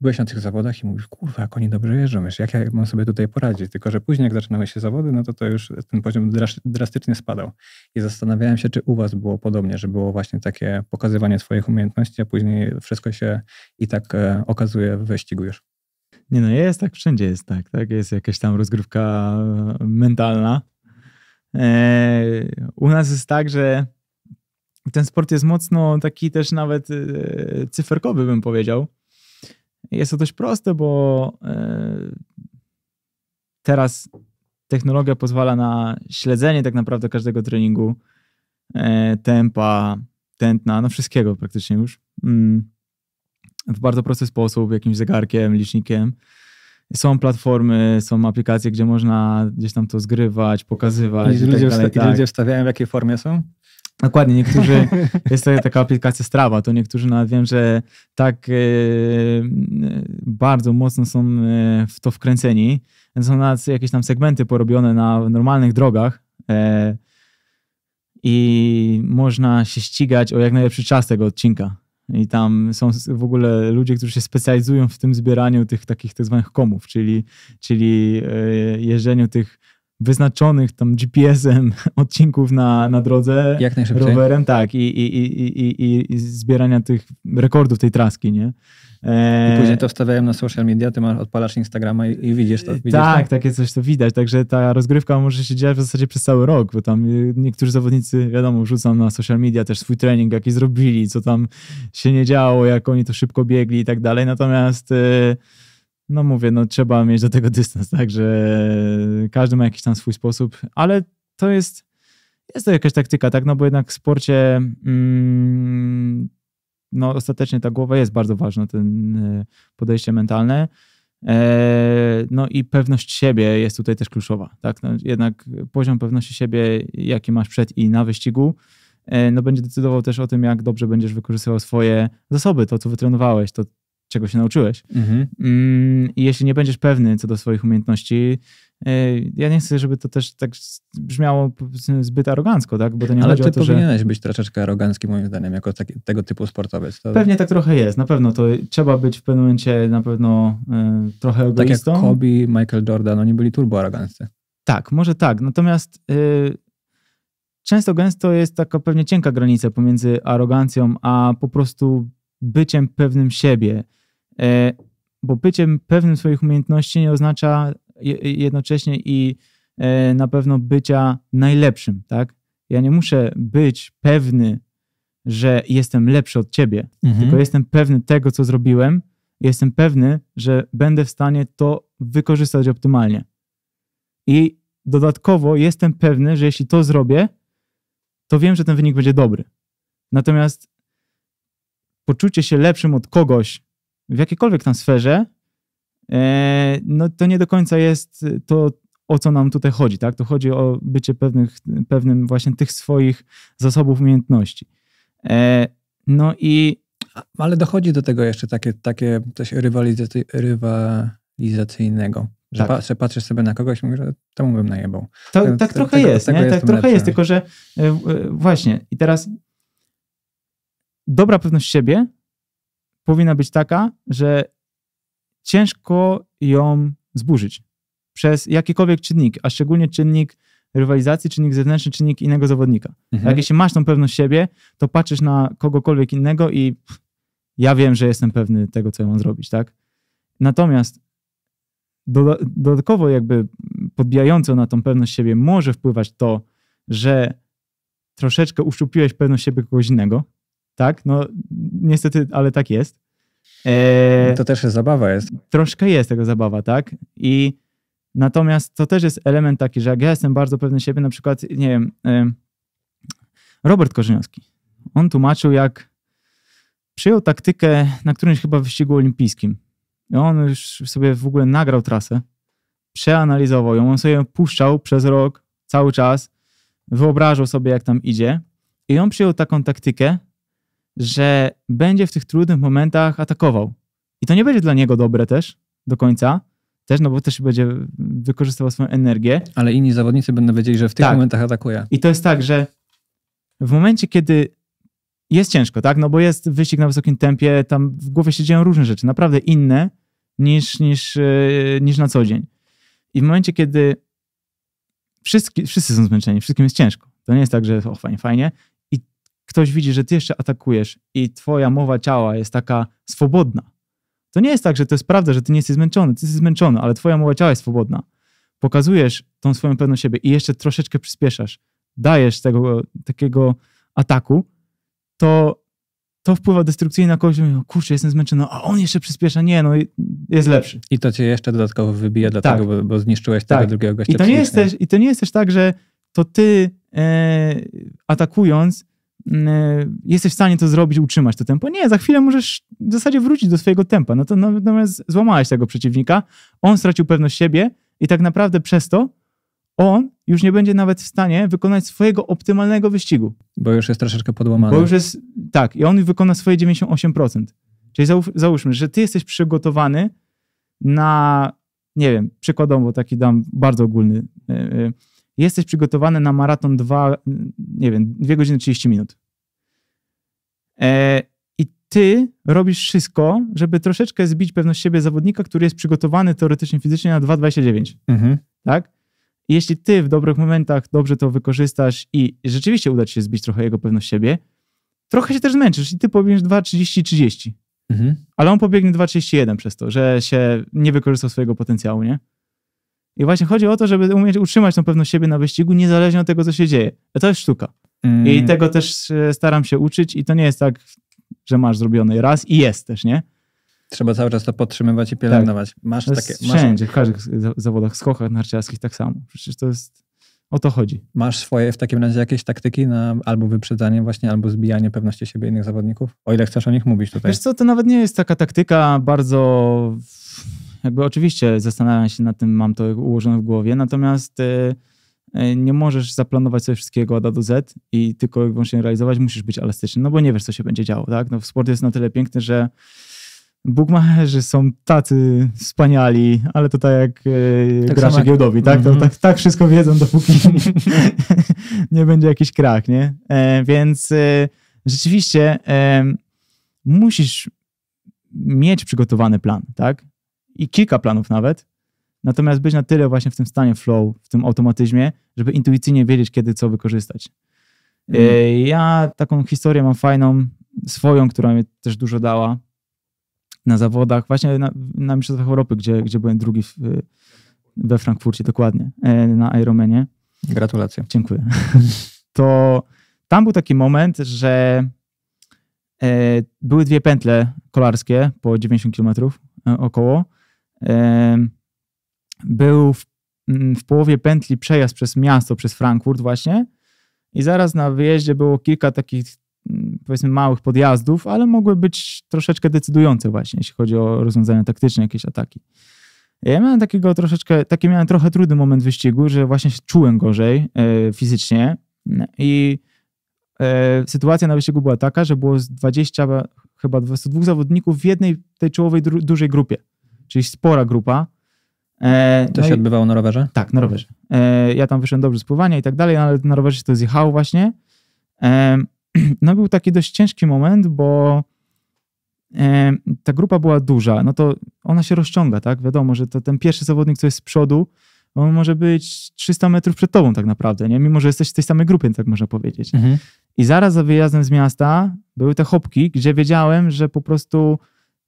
byłeś na tych zawodach i mówisz, kurwa, jak oni dobrze jeżdżą, wiesz, jak ja mam sobie tutaj poradzić? Tylko, że później, jak zaczynały się zawody, no to to już ten poziom drastycznie spadał. I zastanawiałem się, czy u was było podobnie, że było właśnie takie pokazywanie swoich umiejętności, a później wszystko się i tak e,
okazuje w wyścigu już. Nie no, jest tak, wszędzie jest tak, tak? Jest jakaś tam rozgrywka e, mentalna. E, u nas jest tak, że ten sport jest mocno taki też nawet e, cyferkowy, bym powiedział. Jest to dość proste, bo teraz technologia pozwala na śledzenie tak naprawdę każdego treningu, tempa, tętna, no wszystkiego praktycznie już. Mm w bardzo prosty sposób, jakimś zegarkiem, licznikiem. Są platformy, są aplikacje, gdzie można gdzieś tam to zgrywać, pokazywać. I, i ludzie, tak dalej, tak. ludzie wstawiają, w jakiej formie są? Dokładnie, niektórzy, [LAUGHS] jest taka aplikacja Strava, to niektórzy nawet wiem, że tak e, bardzo mocno są e, w to wkręceni. Są nawet jakieś tam segmenty porobione na normalnych drogach e, i można się ścigać o jak najlepszy czas tego odcinka. I tam są w ogóle ludzie, którzy się specjalizują w tym zbieraniu tych takich tak zwanych komów, czyli, czyli e, jeżdżeniu tych wyznaczonych tam GPS-em [LAUGHS] odcinków na, na drodze Jak najszybciej. rowerem, tak, i, i, i, i, i zbierania tych rekordów tej traski, nie? I e,
później to wstawiają na social media, ty masz, odpalasz Instagrama i, i widzisz to. Widzisz tak, to?
takie coś to widać. Także ta rozgrywka może się dziać w zasadzie przez cały rok, bo tam y, niektórzy zawodnicy, wiadomo, rzucą na social media też swój trening, jaki zrobili, co tam się nie działo, jak oni to szybko biegli i tak dalej. Natomiast. Y, no mówię, no trzeba mieć do tego dystans, tak, że każdy ma jakiś tam swój sposób, ale to jest, jest to jakaś taktyka, tak, no bo jednak w sporcie mm, no ostatecznie ta głowa jest bardzo ważna, ten e, podejście mentalne, e, no i pewność siebie jest tutaj też kluczowa, tak, no jednak poziom pewności siebie, jaki masz przed i na wyścigu, e, no będzie decydował też o tym, jak dobrze będziesz wykorzystywał swoje zasoby, to co wytrenowałeś, to czego się nauczyłeś. Mhm. Mm, jeśli nie będziesz pewny co do swoich umiejętności, e, ja nie chcę, żeby to też tak brzmiało zbyt arogancko, tak? Bo to nie Ale chodzi ty o to, powinieneś że... być
troszeczkę arogancki, moim zdaniem, jako taki, tego typu sportowiec. To... Pewnie
tak trochę jest, na pewno. To trzeba być w pewnym momencie na pewno y, trochę egoistą. Tak jak Kobe, Michael Jordan, oni byli turbo aroganccy. Tak, może tak. Natomiast y, często gęsto jest taka pewnie cienka granica pomiędzy arogancją, a po prostu byciem pewnym siebie E, bo byciem pewnym swoich umiejętności nie oznacza jednocześnie i e, na pewno bycia najlepszym, tak? Ja nie muszę być pewny, że jestem lepszy od ciebie, mhm. tylko jestem pewny tego, co zrobiłem, jestem pewny, że będę w stanie to wykorzystać optymalnie. I dodatkowo jestem pewny, że jeśli to zrobię, to wiem, że ten wynik będzie dobry. Natomiast poczucie się lepszym od kogoś, w jakiejkolwiek tam sferze, e, no to nie do końca jest to, o co nam tutaj chodzi, tak? To chodzi o bycie pewnych, pewnym właśnie tych swoich zasobów umiejętności.
E, no i... Ale dochodzi do tego jeszcze takie, takie coś rywalizacy, rywalizacyjnego. Że tak. Że patrzysz sobie na kogoś i mówisz, że temu bym najebał. To, tak, tak trochę tego, jest, tego, nie? Tego tak trochę lepszy. jest, tylko
że e, właśnie i teraz dobra pewność siebie powinna być taka, że ciężko ją zburzyć przez jakikolwiek czynnik, a szczególnie czynnik rywalizacji, czynnik zewnętrzny, czynnik innego zawodnika. Mhm. Jak jeśli masz tą pewność siebie, to patrzysz na kogokolwiek innego i pff, ja wiem, że jestem pewny tego, co ja mam zrobić, tak? Natomiast dodatkowo jakby podbijająco na tą pewność siebie może wpływać to, że troszeczkę uszczupiłeś pewność siebie kogoś innego, tak, no niestety, ale tak jest. E, to też jest zabawa jest. Troszkę jest tego zabawa, tak? I natomiast to też jest element taki, że jak ja jestem bardzo pewny siebie, na przykład, nie wiem, e, Robert Korzeniowski, on tłumaczył jak przyjął taktykę na którymś chyba wyścigu olimpijskim. I on już sobie w ogóle nagrał trasę, przeanalizował ją, on sobie ją puszczał przez rok, cały czas, wyobrażał sobie jak tam idzie i on przyjął taką taktykę, że będzie w tych trudnych momentach atakował. I to nie będzie dla niego dobre też do końca, też, no bo też będzie wykorzystywał swoją energię. Ale inni zawodnicy będą wiedzieli, że w tych tak. momentach atakuje. I to jest tak, że w momencie, kiedy jest ciężko, tak, no bo jest wyścig na wysokim tempie, tam w głowie się dzieją różne rzeczy, naprawdę inne niż, niż, e, niż na co dzień. I w momencie, kiedy wszyscy, wszyscy są zmęczeni, wszystkim jest ciężko. To nie jest tak, że o, fajnie, fajnie, ktoś widzi, że ty jeszcze atakujesz i twoja mowa ciała jest taka swobodna, to nie jest tak, że to jest prawda, że ty nie jesteś zmęczony, ty jesteś zmęczony, ale twoja mowa ciała jest swobodna. Pokazujesz tą swoją pewność siebie i jeszcze troszeczkę przyspieszasz, dajesz tego takiego ataku, to to wpływa destrukcyjnie na kogoś, mówi, kurczę, jestem zmęczony, a on jeszcze przyspiesza, nie, no
jest lepszy. I to cię jeszcze dodatkowo wybija, dlatego, tak. bo, bo zniszczyłeś tak. tego drugiego gościa. I to, nie jest
też, I to nie jest też tak, że to ty e, atakując Mm, e, jesteś w stanie to zrobić, utrzymać to tempo. Nie, za chwilę możesz w zasadzie wrócić do swojego tempa. No to no, natomiast złamałeś tego przeciwnika, on stracił pewność siebie i tak naprawdę przez to on już nie będzie nawet w stanie wykonać swojego optymalnego wyścigu. Bo już jest troszeczkę podłamany. Bo już jest, tak, i on wykona swoje 98%. Czyli załóż, załóżmy, że ty jesteś przygotowany na, nie wiem, przykładowo taki dam bardzo ogólny, yy, jesteś przygotowany na maraton 2, nie wiem, 2 godziny 30 minut. E, I ty robisz wszystko, żeby troszeczkę zbić pewność siebie zawodnika, który jest przygotowany teoretycznie fizycznie na 2,29. Mhm. Tak? jeśli ty w dobrych momentach dobrze to wykorzystasz i rzeczywiście uda ci się zbić trochę jego pewność siebie, trochę się też zmęczysz i ty pobiegniesz 2,30-30. Mhm. Ale on pobiegnie 2,31 przez to, że się nie wykorzystał swojego potencjału, nie? I właśnie chodzi o to, żeby umieć utrzymać tą pewność siebie na wyścigu, niezależnie od tego, co się dzieje. To jest sztuka. Mm. I tego też e, staram się uczyć i to nie jest tak, że masz zrobione raz i jest też, nie? Trzeba cały czas to podtrzymywać i pielęgnować. Tak. Masz takie... Masz... Wszędzie, w każdych zawodach, skokach narciarskich tak samo. Przecież to jest... O to chodzi. Masz swoje w takim razie jakieś taktyki na albo wyprzedzanie właśnie,
albo zbijanie pewności siebie innych zawodników? O ile chcesz o nich mówić tutaj. Wiesz co,
to nawet nie jest taka taktyka bardzo jakby oczywiście zastanawiam się nad tym, mam to ułożone w głowie, natomiast e, e, nie możesz zaplanować sobie wszystkiego od A do Z i tylko i wyłącznie realizować, musisz być elastyczny, no bo nie wiesz, co się będzie działo, tak? No, sport jest na tyle piękny, że bugmacherzy są tacy wspaniali, ale to tak jak e, tak gracze giełdowi, tak? Mm -hmm. tak? Tak wszystko wiedzą, dopóki nie [LAUGHS] będzie jakiś krach, nie? E, więc e, rzeczywiście e, musisz mieć przygotowany plan, tak? i kilka planów nawet. Natomiast być na tyle właśnie w tym stanie flow, w tym automatyzmie, żeby intuicyjnie wiedzieć, kiedy co wykorzystać. Mhm. Ja taką historię mam fajną, swoją, która mi też dużo dała na zawodach, właśnie na, na Mistrzostwach Europy, gdzie, gdzie byłem drugi w, we Frankfurcie, dokładnie, e, na Ironmanie. Gratulacje. Dziękuję. [LAUGHS] To tam był taki moment, że e, były dwie pętle kolarskie po 90 km około był w, mm, w połowie pętli przejazd przez miasto, przez Frankfurt właśnie i zaraz na wyjeździe było kilka takich mm, powiedzmy małych podjazdów, ale mogły być troszeczkę decydujące właśnie, jeśli chodzi o rozwiązania taktyczne, jakieś ataki. Ja miałem takiego troszeczkę, taki miałem trochę trudny moment wyścigu, że właśnie się czułem gorzej e, fizycznie i e, sytuacja na wyścigu była taka, że było 20, chyba 22 zawodników w jednej tej czołowej dużej grupie czyli spora grupa. E, to no się i, odbywało na rowerze? Tak, na rowerze. E, ja tam wyszedłem dobrze z pływania i tak dalej, no ale na rowerze się to zjechało właśnie. E, [CLEARS THROAT] no był taki dość ciężki moment, bo e, ta grupa była duża, no to ona się rozciąga, tak? Wiadomo, że to ten pierwszy zawodnik, co jest z przodu, on może być 300 metrów przed tobą tak naprawdę, nie? Mimo, że jesteś w tej samej grupie, tak można powiedzieć. Mhm. I zaraz za wyjazdem z miasta były te chopki, gdzie wiedziałem, że po prostu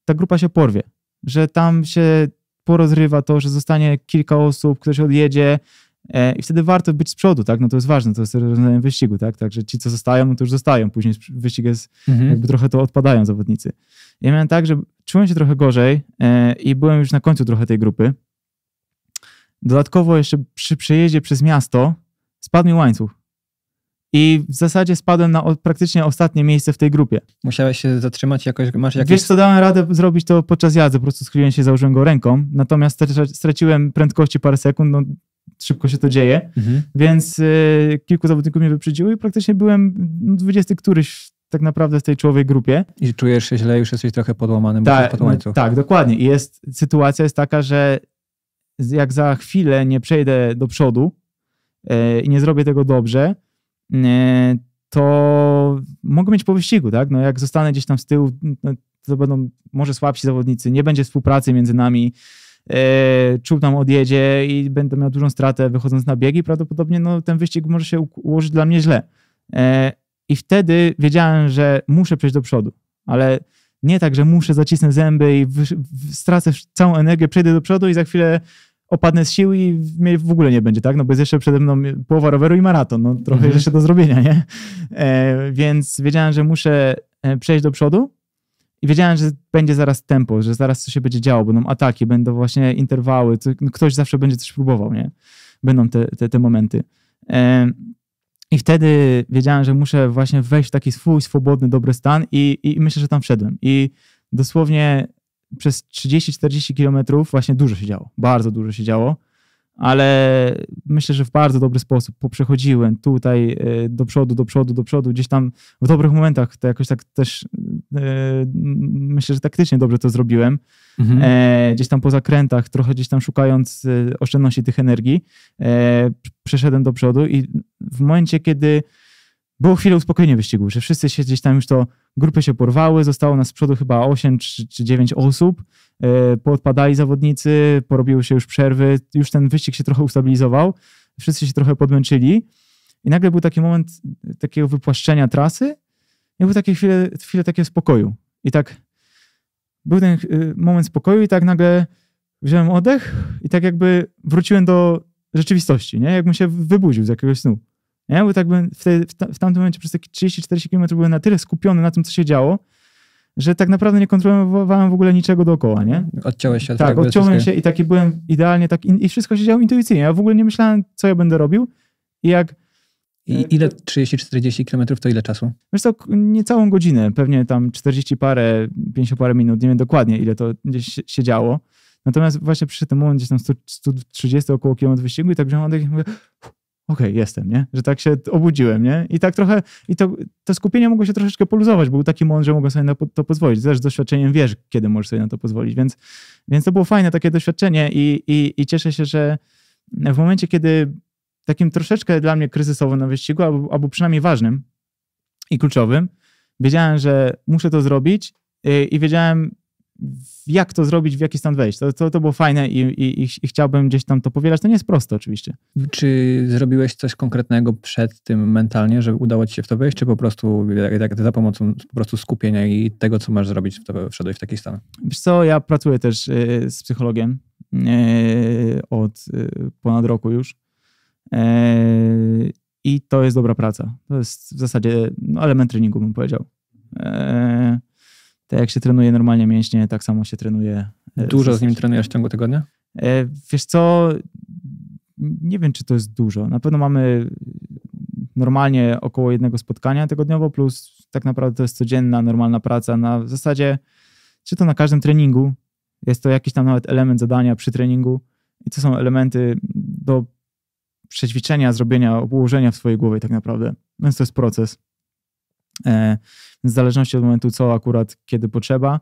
ta grupa się porwie że tam się porozrywa to, że zostanie kilka osób, ktoś odjedzie e, i wtedy warto być z przodu, tak? No to jest ważne, to jest rozwiązanie wyścigu, tak? Także ci, co zostają, no to już zostają, później wyścig jest, mhm. jakby trochę to odpadają zawodnicy. Ja miałem tak, że czułem się trochę gorzej e, i byłem już na końcu trochę tej grupy. Dodatkowo jeszcze przy przejeździe przez miasto spadł mi łańcuch i w zasadzie spadłem na praktycznie ostatnie miejsce w tej grupie. Musiałeś się zatrzymać jakoś, masz jakieś... Wiesz co, dałem radę zrobić to podczas jazdy, po prostu schyliłem się, założyłem go ręką, natomiast straciłem prędkości parę sekund, no szybko się to dzieje, mhm. więc y, kilku zawodników mnie wyprzedziło i praktycznie byłem no, dwudziesty, któryś tak naprawdę w tej człowiek grupie. I czujesz się źle, już jesteś trochę podłamany, Ta, no, Tak, dokładnie. I jest, sytuacja jest taka, że jak za chwilę nie przejdę do przodu, y, i nie zrobię tego dobrze, E, to mogę mieć po wyścigu, tak? No jak zostanę gdzieś tam z tyłu, no, to będą może słabsi zawodnicy, nie będzie współpracy między nami, e, czub tam odjedzie i będę miał dużą stratę wychodząc na biegi, prawdopodobnie no, ten wyścig może się ułożyć dla mnie źle. E, I wtedy wiedziałem, że muszę przejść do przodu, ale nie tak, że muszę zacisnę zęby i stracę całą energię, przejdę do przodu i za chwilę opadnę z sił i mnie w ogóle nie będzie, tak? No bo jest jeszcze przede mną połowa roweru i maraton, no trochę mhm. jeszcze do zrobienia, nie? E, więc wiedziałem, że muszę e, przejść do przodu i wiedziałem, że będzie zaraz tempo, że zaraz coś się będzie działo, będą ataki, będą właśnie interwały, to, no, ktoś zawsze będzie coś próbował, nie? Będą te, te, te momenty. E, i wtedy wiedziałem, że muszę właśnie wejść w taki swój swobodny, dobry stan i, i myślę, że tam wszedłem. I dosłownie przez 30-40 kilometrów właśnie dużo się działo, bardzo dużo się działo, ale myślę, że w bardzo dobry sposób poprzechodziłem tutaj e, do przodu, do przodu, do przodu, gdzieś tam w dobrych momentach to jakoś tak też e, myślę, że taktycznie dobrze to zrobiłem. Mhm. E, gdzieś tam po zakrętach, trochę gdzieś tam szukając oszczędności tych energii, przeszedłem do przodu i w momencie, kiedy było chwilę uspokojenie wyścigu, że wszyscy się gdzieś tam już to, grupy się porwały, zostało nas z przodu chyba 8 czy, czy 9 osób, e, podpadali zawodnicy, porobiły się już przerwy, już ten wyścig się trochę ustabilizował, wszyscy się trochę podmęczyli i nagle był taki moment e, takiego wypłaszczenia trasy i był taki chwilę chwilę takiego spokoju i tak był ten e, moment spokoju i tak nagle wziąłem oddech i tak jakby wróciłem do rzeczywistości, nie? Jakbym się wybudził z jakiegoś snu. Nie? Bo tak w, te, w tamtym momencie przez takie 30-40 km byłem na tyle skupiony na tym, co się działo, że tak naprawdę nie kontrolowałem w ogóle niczego dookoła, nie?
Odciąłeś się od Tak, odciąłem się i
taki byłem idealnie tak i wszystko się działo intuicyjnie. Ja w ogóle nie myślałem, co ja będę robił i jak... I ile 30-40 kilometrów to ile czasu? Wiesz co, niecałą godzinę, pewnie tam 40 parę, 50 parę minut, nie wiem dokładnie ile to gdzieś się działo. Natomiast właśnie przyszedł ten moment gdzieś tam 130 około kilometrów wyścigu i tak wziąłem oddech i mówię, okej, okay, jestem, nie? Że tak się obudziłem, nie? I tak trochę, i to, to skupienie mogło się troszeczkę poluzować, był taki moment, że mogłem sobie na to pozwolić. Zresztą z doświadczeniem wiesz, kiedy możesz sobie na to pozwolić, więc, więc to było fajne takie doświadczenie i, i, i cieszę się, że w momencie, kiedy takim troszeczkę dla mnie kryzysowym na wyścigu, albo, albo przynajmniej ważnym i kluczowym, wiedziałem, że muszę to zrobić i, y, i wiedziałem, jak to zrobić, w jaki stan wejść. To, to, to było fajne i, i, i, chciałbym gdzieś tam to powielać. To nie jest proste oczywiście. Czy zrobiłeś coś konkretnego przed tym mentalnie, żeby udało ci się w to wejść, czy po prostu jak,
za pomocą po prostu skupienia i tego, co masz zrobić, w to wszedłeś w taki stan?
Wiesz co, ja pracuję też e, z psychologiem e, od e, ponad roku już. I to jest dobra praca. To jest w zasadzie no, element treningu, bym powiedział tak jak się trenuje normalnie mięśnie, tak samo się trenuje. E, dużo z nim
trenujesz w ciągu tygodnia?
E, wiesz co, nie wiem, czy to jest dużo. Na pewno mamy normalnie około jednego spotkania tygodniowo, plus tak naprawdę to jest codzienna, normalna praca. Na zasadzie, czy to na każdym treningu, jest to jakiś tam nawet element zadania przy treningu i to są elementy do przećwiczenia, zrobienia, ułożenia w swojej głowie tak naprawdę. Więc to jest proces. E, w zależności od momentu, co akurat, kiedy potrzeba,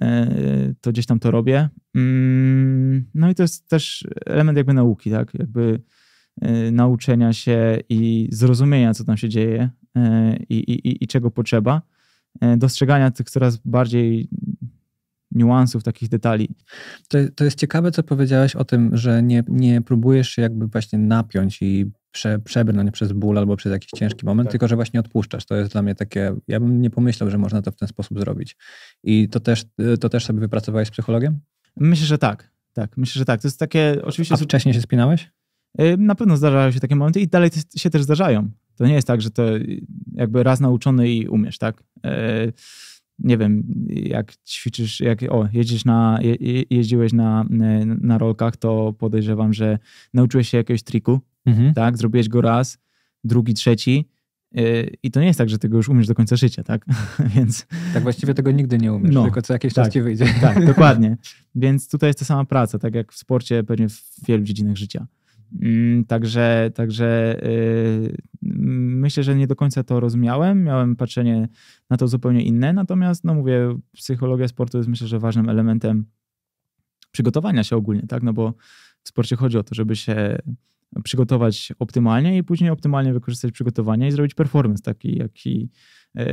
e, to gdzieś tam to robię. Mm, no i to jest też element jakby nauki, tak? Jakby e, nauczenia się i zrozumienia, co tam się dzieje i, i, i czego potrzeba. Dostrzegania tych coraz bardziej niuansów, takich detali.
To, to jest ciekawe, co powiedziałeś o tym, że nie, nie próbujesz się jakby właśnie napiąć i prze, przebrnąć przez ból albo przez jakiś ciężki moment, tak. tylko że właśnie odpuszczasz. To jest dla mnie takie, ja bym nie pomyślał, że można to w ten sposób zrobić. I to też, to też sobie wypracowałeś z psychologiem?
Myślę, że tak. Tak, myślę, że tak. To jest takie oczywiście... A wcześniej się spinałeś? Y, na pewno zdarzają się takie momenty i dalej się też zdarzają. To nie jest tak, że to jakby raz nauczony i umiesz, tak? Y, nie wiem, jak ćwiczysz, jak o, jeździsz na, je, jeździłeś na, y, na rolkach, to podejrzewam, że nauczyłeś się jakiegoś triku, mhm. tak? Zrobiłeś go raz, drugi, trzeci. Y, I to nie jest tak, że tego już umiesz do końca życia, tak? [LAUGHS] Więc... Tak właściwie tego nigdy nie umiesz, no, tylko co jakieś tak, czas ci wyjdzie. Tak, [LAUGHS] dokładnie. Więc tutaj jest ta sama praca, tak jak w sporcie, pewnie w wielu dziedzinach życia. Mm, także, także y, mm, myślę, że nie do końca to rozumiałem. Miałem patrzenie na to zupełnie inne. Natomiast, no mówię, psychologia sportu jest myślę, że ważnym elementem przygotowania się ogólnie, tak? No bo w sporcie chodzi o to, żeby się przygotować optymalnie i później optymalnie wykorzystać przygotowania i zrobić performance taki, jaki e,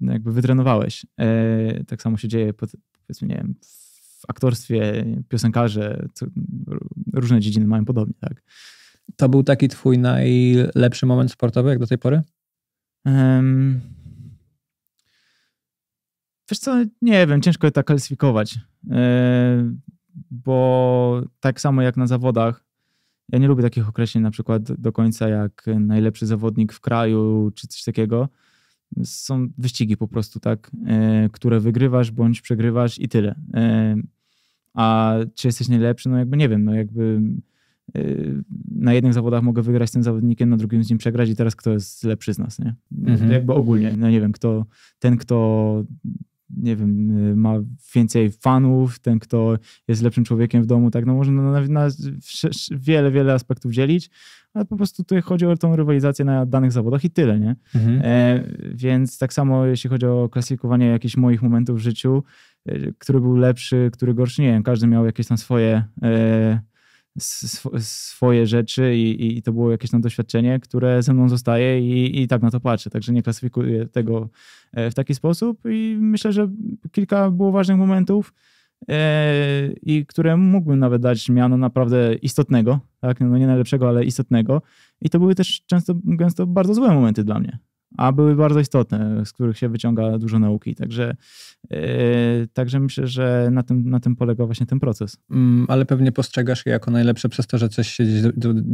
no, jakby wytrenowałeś. E, tak samo się dzieje pod, powiedzmy, nie wiem, w aktorstwie, piosenkarze, co, różne dziedziny mają podobnie, tak. To był taki twój najlepszy moment sportowy jak do tej pory? Um, wiesz co, nie wiem, ciężko tak klasyfikować, e, bo tak samo jak na zawodach, ja nie lubię takich określeń na przykład do końca jak najlepszy zawodnik w kraju czy coś takiego. Są wyścigi po prostu, tak, e, które wygrywasz bądź przegrywasz i tyle. E, a czy jesteś najlepszy? No jakby nie wiem, no jakby e, na jednych zawodach mogę wygrać z tym zawodnikiem, na drugim z nim przegrać i teraz kto jest lepszy z nas, nie? Mhm. Jakby ogólnie, no nie wiem, kto, ten kto nie wiem, y, ma więcej fanów, ten, kto jest lepszym człowiekiem w domu, tak, no można na, na, na wiele, wiele aspektów dzielić, ale po prostu tutaj chodzi o tą rywalizację na danych zawodach i tyle, nie? Mhm. E, więc tak samo, jeśli chodzi o klasyfikowanie jakichś moich momentów w życiu, e, który był lepszy, który gorszy, nie wiem, każdy miał jakieś tam swoje... E, sw swoje rzeczy i, i, to było jakieś tam doświadczenie, które ze mną zostaje i, i tak na to patrzę. Także nie klasyfikuję tego e, w taki sposób i myślę, że kilka było ważnych momentów e, i które mógłbym nawet dać miano naprawdę istotnego, tak? no nie najlepszego, ale istotnego. I to były też często, gęsto bardzo złe momenty dla mnie a były bardzo istotne, z których się wyciąga dużo nauki. Także, yy, także myślę, że na tym, na tym polega właśnie ten proces.
Mm, ale pewnie postrzegasz je jako najlepsze przez to, że coś się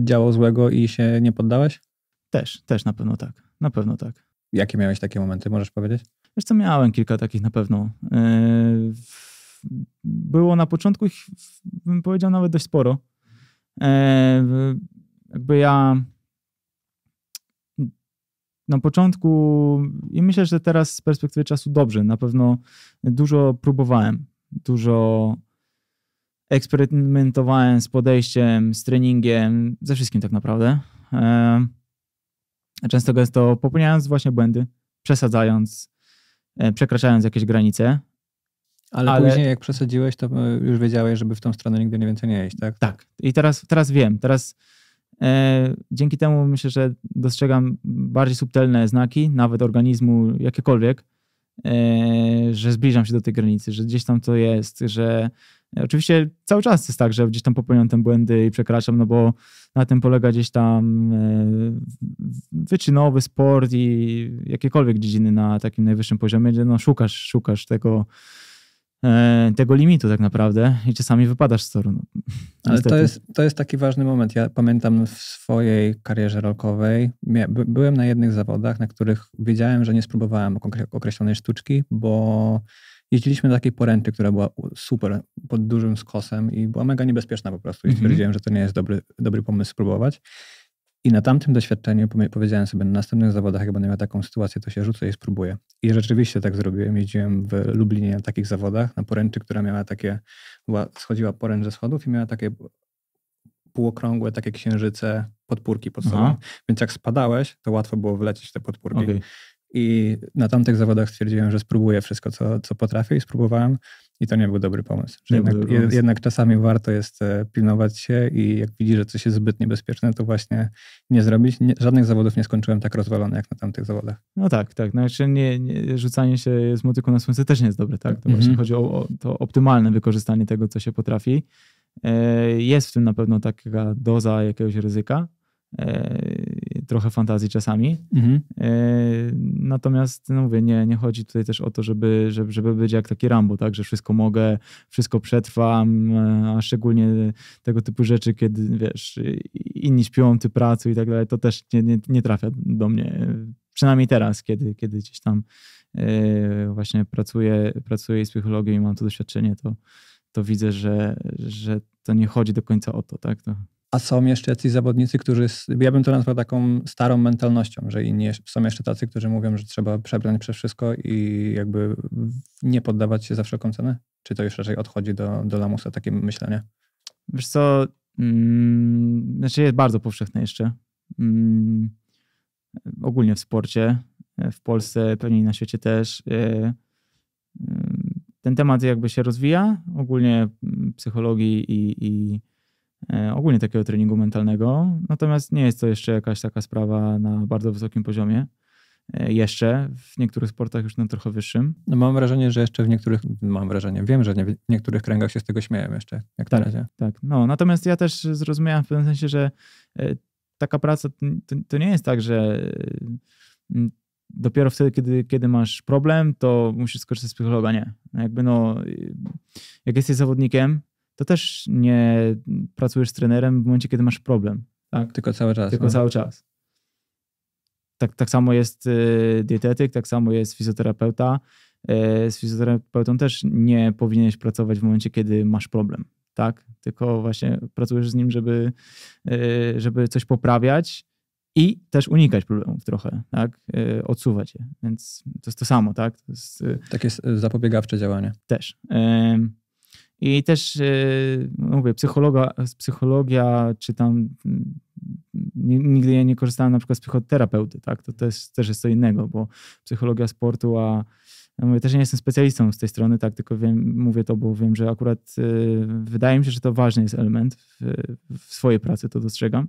działo złego
i się nie poddałeś? Też, też na pewno tak. Na pewno tak.
Jakie miałeś takie momenty,
możesz powiedzieć? Wiesz co, miałem kilka takich na pewno. E, było na początku ich, bym powiedział, nawet dość sporo. E, jakby ja na początku i myślę, że teraz z perspektywy czasu dobrze. Na pewno dużo próbowałem, dużo eksperymentowałem z podejściem, z treningiem, ze wszystkim tak naprawdę. E, często gęsto popełniając właśnie błędy, przesadzając, e, przekraczając jakieś granice. Ale, ale, później
jak przesadziłeś, to e,
już wiedziałeś, żeby w tą stronę nigdy nie więcej nie jeść, tak? Tak. I teraz, teraz wiem. Teraz E, dzięki temu myślę, że dostrzegam bardziej subtelne znaki, nawet organizmu jakiekolwiek, e, że zbliżam się do tej granicy, że gdzieś tam to jest, że e, oczywiście cały czas jest tak, że gdzieś tam popełniam te błędy i przekraczam, no bo na tym polega gdzieś tam wyczynowy sport i jakiekolwiek dziedziny na takim najwyższym poziomie, gdzie no szukasz, szukasz tego E, tego limitu tak naprawdę i czasami wypadasz z toru. No, Ale to jest,
to jest taki ważny moment. Ja pamiętam w swojej karierze rolkowej, byłem na jednych zawodach, na których wiedziałem, że nie spróbowałem określonej sztuczki, bo jeździliśmy do takiej poręczy, która była super, pod dużym skosem i była mega niebezpieczna po prostu. I mhm. stwierdziłem, mm -hmm. że to nie jest dobry, dobry pomysł spróbować. I na tamtym doświadczeniu powiedziałem sobie, na następnych zawodach, jak będę miał taką sytuację, to się rzucę i spróbuję. I rzeczywiście tak zrobiłem. Jeździłem w Lublinie na takich zawodach, na poręczy, która miała takie, schodziła poręcz ze schodów i miała takie półokrągłe, takie księżyce, podpórki pod sobą. Aha. Więc jak spadałeś, to łatwo było wlecieć te podpórki. Okay. I na tamtych zawodach stwierdziłem, że spróbuję wszystko, co, co potrafię i spróbowałem. I to nie był dobry pomysł. Jednak, pomysł. jednak, czasami warto jest e, pilnować się i jak widzi, że coś jest zbyt niebezpieczne, to właśnie nie zrobić. Nie, żadnych zawodów nie skończyłem tak rozwalony jak na tamtych zawodach.
No tak, tak. Znaczy nie, nie, rzucanie się z motyku na słońce też nie jest dobre, tak? To właśnie mhm. chodzi o, o, to optymalne wykorzystanie tego, co się potrafi. E, jest w tym na pewno taka doza jakiegoś ryzyka. E, trochę fantazji czasami. Mhm. E, natomiast, no mówię, nie, nie chodzi tutaj też o to, żeby, żeby, żeby być jak taki Rambo, tak, że wszystko mogę, wszystko przetrwam, e, a szczególnie tego typu rzeczy, kiedy, wiesz, inni śpią, ty pracuj i tak dalej, to też nie, nie, nie trafia do mnie. Przynajmniej teraz, kiedy, kiedy gdzieś tam e, właśnie pracuję, pracuję z psychologią i mam to doświadczenie, to, to widzę, że, że to nie chodzi do końca o to, tak? To
a są jeszcze ci zawodnicy, którzy. Ja bym to nazwał taką starą mentalnością, że inni są jeszcze tacy, którzy mówią, że trzeba przebrać przez wszystko i jakby
nie poddawać się za wszelką cenę?
Czy to już raczej odchodzi do, do
lamusa takie myślenie? Wiesz co, hmm, znaczy jest bardzo powszechne jeszcze. Mm, ogólnie w sporcie, w Polsce, pewnie i na świecie też. E, mm, ten temat jakby się rozwija, ogólnie mm, psychologii i, i E, ogólnie takiego treningu mentalnego. Natomiast nie jest to jeszcze jakaś taka sprawa na bardzo wysokim poziomie. E, jeszcze w niektórych sportach już na trochę wyższym.
No mam wrażenie, że jeszcze w niektórych, mam wrażenie, wiem, że nie, w niektórych kręgach się z tego śmieją jeszcze, jak tak, na razie.
Tak, no natomiast ja też zrozumiałem w pewnym sensie, że e, taka praca to, to nie jest tak, że dopiero wtedy, kiedy, kiedy masz problem, to musisz skorzystać z psychologa. Nie. No jakby no, jak jesteś zawodnikiem, to też nie pracujesz z trenerem w momencie, kiedy masz problem. Tak? Tylko cały czas. Tylko no. cały czas. Tak, tak samo jest y, dietetyk, tak samo jest fizjoterapeuta. Y, z fizjoterapeutą też nie powinieneś pracować w momencie, kiedy masz problem, tak? Tylko właśnie pracujesz z nim, żeby, y, żeby coś poprawiać i też unikać problemów trochę, tak? Odsuwać je. Więc to jest to samo, tak? Jest... Takie zapobiegawcze działanie. Też. I też, e, no mówię, psychologa, psychologia, czy tam mm, nigdy ja nie korzystałem na przykład z psychoterapeuty, tak? To też, też jest co innego, bo psychologia sportu, a ja mówię, też nie jestem specjalistą z tej strony, tak, tylko wiem, mówię to, bo wiem, że akurat e, wydaje mi się, że to ważny jest element w, w swojej pracy, to dostrzegam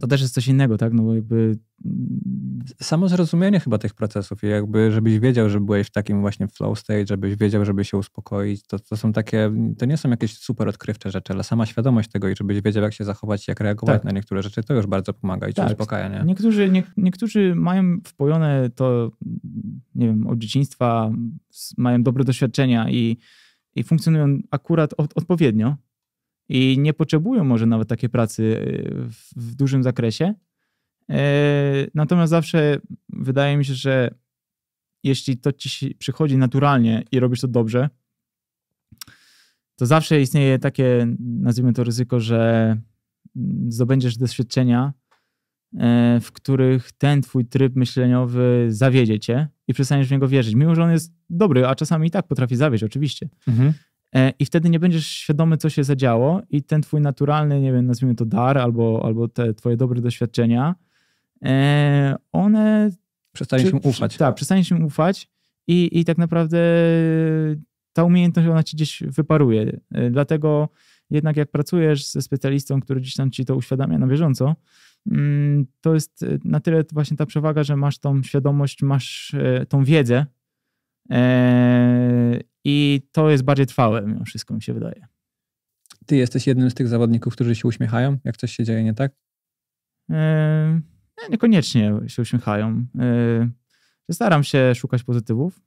to też jest coś innego, tak? No bo jakby... Mm, Samo zrozumienie
chyba tych procesów i jakby, żebyś wiedział, że byłeś w takim właśnie flow state, żebyś wiedział, żeby się uspokoić, to, to są takie, to nie są jakieś super odkrywcze rzeczy, ale sama świadomość tego i żebyś wiedział, jak się zachować, jak reagować tak. na niektóre rzeczy, to już bardzo pomaga i tak. uspokaja, nie?
Niektórzy, nie, niektórzy mają wpojone to, nie wiem, od dzieciństwa, mają dobre doświadczenia i, i funkcjonują akurat od, odpowiednio, i nie potrzebują może nawet takiej pracy e, w, w dużym zakresie. E, natomiast zawsze wydaje mi się, że jeśli to ci przychodzi naturalnie i robisz to dobrze, to zawsze istnieje takie, nazwijmy to ryzyko, że mm, zdobędziesz doświadczenia, e, w których ten twój tryb myśleniowy zawiedzie cię i przestaniesz w niego wierzyć. Mimo, że on jest dobry, a czasami i tak potrafi zawieść, oczywiście. Mhm. E, I wtedy nie będziesz świadomy, co się zadziało, i ten twój naturalny, nie wiem, nazwijmy to dar, albo, albo te twoje dobre doświadczenia, e, one. Przestaniesz mu ufać. Tak, przestaniesz mu ufać, i, i tak naprawdę ta umiejętność, ona ci gdzieś wyparuje. E, dlatego jednak, jak pracujesz ze specjalistą, który gdzieś tam ci to uświadamia na bieżąco, mm, to jest na tyle właśnie ta przewaga, że masz tą świadomość, masz tą wiedzę i to jest
bardziej trwałe mimo wszystko, mi się wydaje. Ty jesteś jednym z tych zawodników, którzy się uśmiechają, jak coś
się dzieje nie tak? E, niekoniecznie się uśmiechają. staram się szukać pozytywów.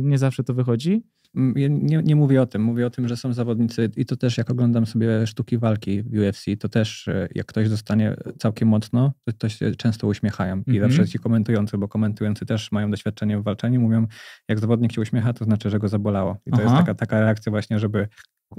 nie zawsze to wychodzi nie,
nie mówię o tym. Mówię o tym, że są zawodnicy i to też jak oglądam sobie sztuki walki w UFC, to też e, jak ktoś dostanie całkiem mocno, to, to się często uśmiechają. I mm -hmm. zawsze ci komentujący, bo komentujący też mają doświadczenie w walczeniu, mówią, jak zawodnik się uśmiecha, to znaczy, że go zabolało. I to Aha. jest taka, taka reakcja właśnie, żeby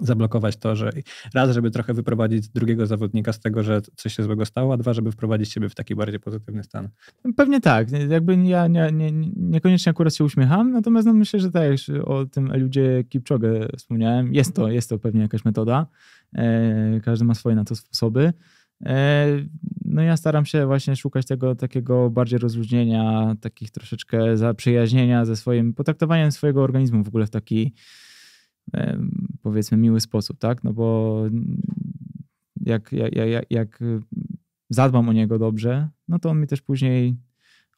zablokować to, że raz, żeby trochę wyprowadzić drugiego zawodnika z tego, że coś się złego stało, a dwa, żeby wprowadzić siebie w taki bardziej pozytywny stan.
Pewnie tak. Jakby ja nie, nie, niekoniecznie akurat się uśmiecham, natomiast no myślę, że tak, już o tym ludzie Kipczogę wspomniałem, jest to, jest to pewnie jakaś metoda. E, każdy ma swoje na to sposoby. E, no ja staram się właśnie szukać tego takiego bardziej rozluźnienia, takich troszeczkę zaprzyjaźnienia ze swoim, potraktowaniem swojego organizmu w ogóle w taki powiedzmy miły sposób, tak? No bo jak, jak, jak, jak zadbam o niego dobrze, no to on mi też później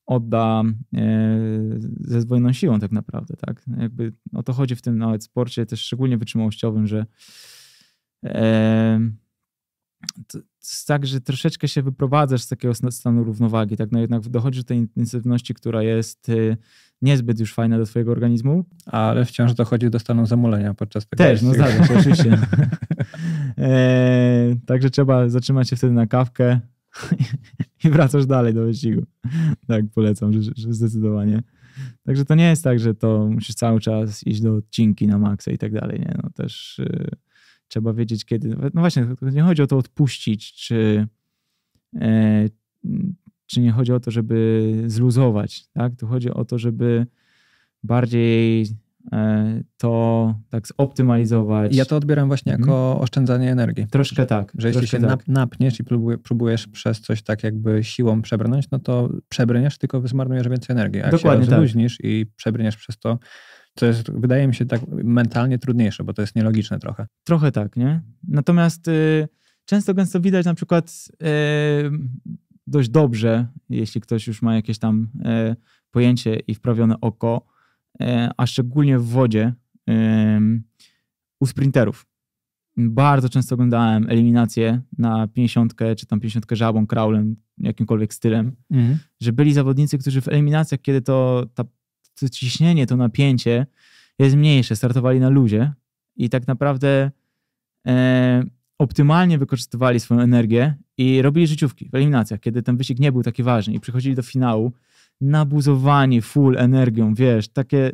odda e, ze zdwojoną siłą tak naprawdę, tak? Jakby o to chodzi w tym nawet sporcie, też szczególnie wytrzymałościowym, że to jest tak, że troszeczkę się wyprowadzasz z takiego stanu równowagi, tak? No jednak dochodzi do tej intensywności, która jest y, niezbyt już fajna do twojego organizmu. Ale wciąż dochodzi do stanu zamulenia podczas tego. Też, no zdarza się, oczywiście. Eee, [LAUGHS] także trzeba zatrzymać się wtedy na kawkę [LAUGHS] i wracasz dalej do wyścigu. Tak, polecam, że, że zdecydowanie. Także to nie jest tak, że to musisz cały czas iść do odcinki na maksa i tak dalej, nie? No też... Yy trzeba wiedzieć kiedy. No właśnie, nie chodzi o to odpuścić, czy, e, czy nie chodzi o to, żeby zluzować, tak? Tu chodzi o to, żeby bardziej e, to tak zoptymalizować. Ja to
odbieram właśnie jako mhm. oszczędzanie energii.
Troszkę tak. Że jeśli się tak.
napniesz i próbujesz przez coś tak jakby siłą przebrnąć, no to przebrniesz, tylko zmarnujesz więcej energii. A Dokładnie jak się tak. rozluźnisz i przebrniesz przez to, to jest, wydaje mi się, tak mentalnie
trudniejsze, bo to jest nielogiczne trochę. Trochę tak, nie? Natomiast y, często gęsto widać na przykład y, dość dobrze, jeśli ktoś już ma jakieś tam y, pojęcie i wprawione oko, y, a szczególnie w wodzie y, u sprinterów. Bardzo często oglądałem eliminacje na 50 czy tam 50 żabą, kraulem, jakimkolwiek stylem, mhm. że byli zawodnicy, którzy w eliminacjach, kiedy to ta to ciśnienie, to napięcie jest mniejsze. Startowali na luzie i tak naprawdę e, optymalnie wykorzystywali swoją energię i robili życiówki w eliminacjach, kiedy ten wyścig nie był taki ważny i przychodzili do finału nabuzowani full energią, wiesz, takie...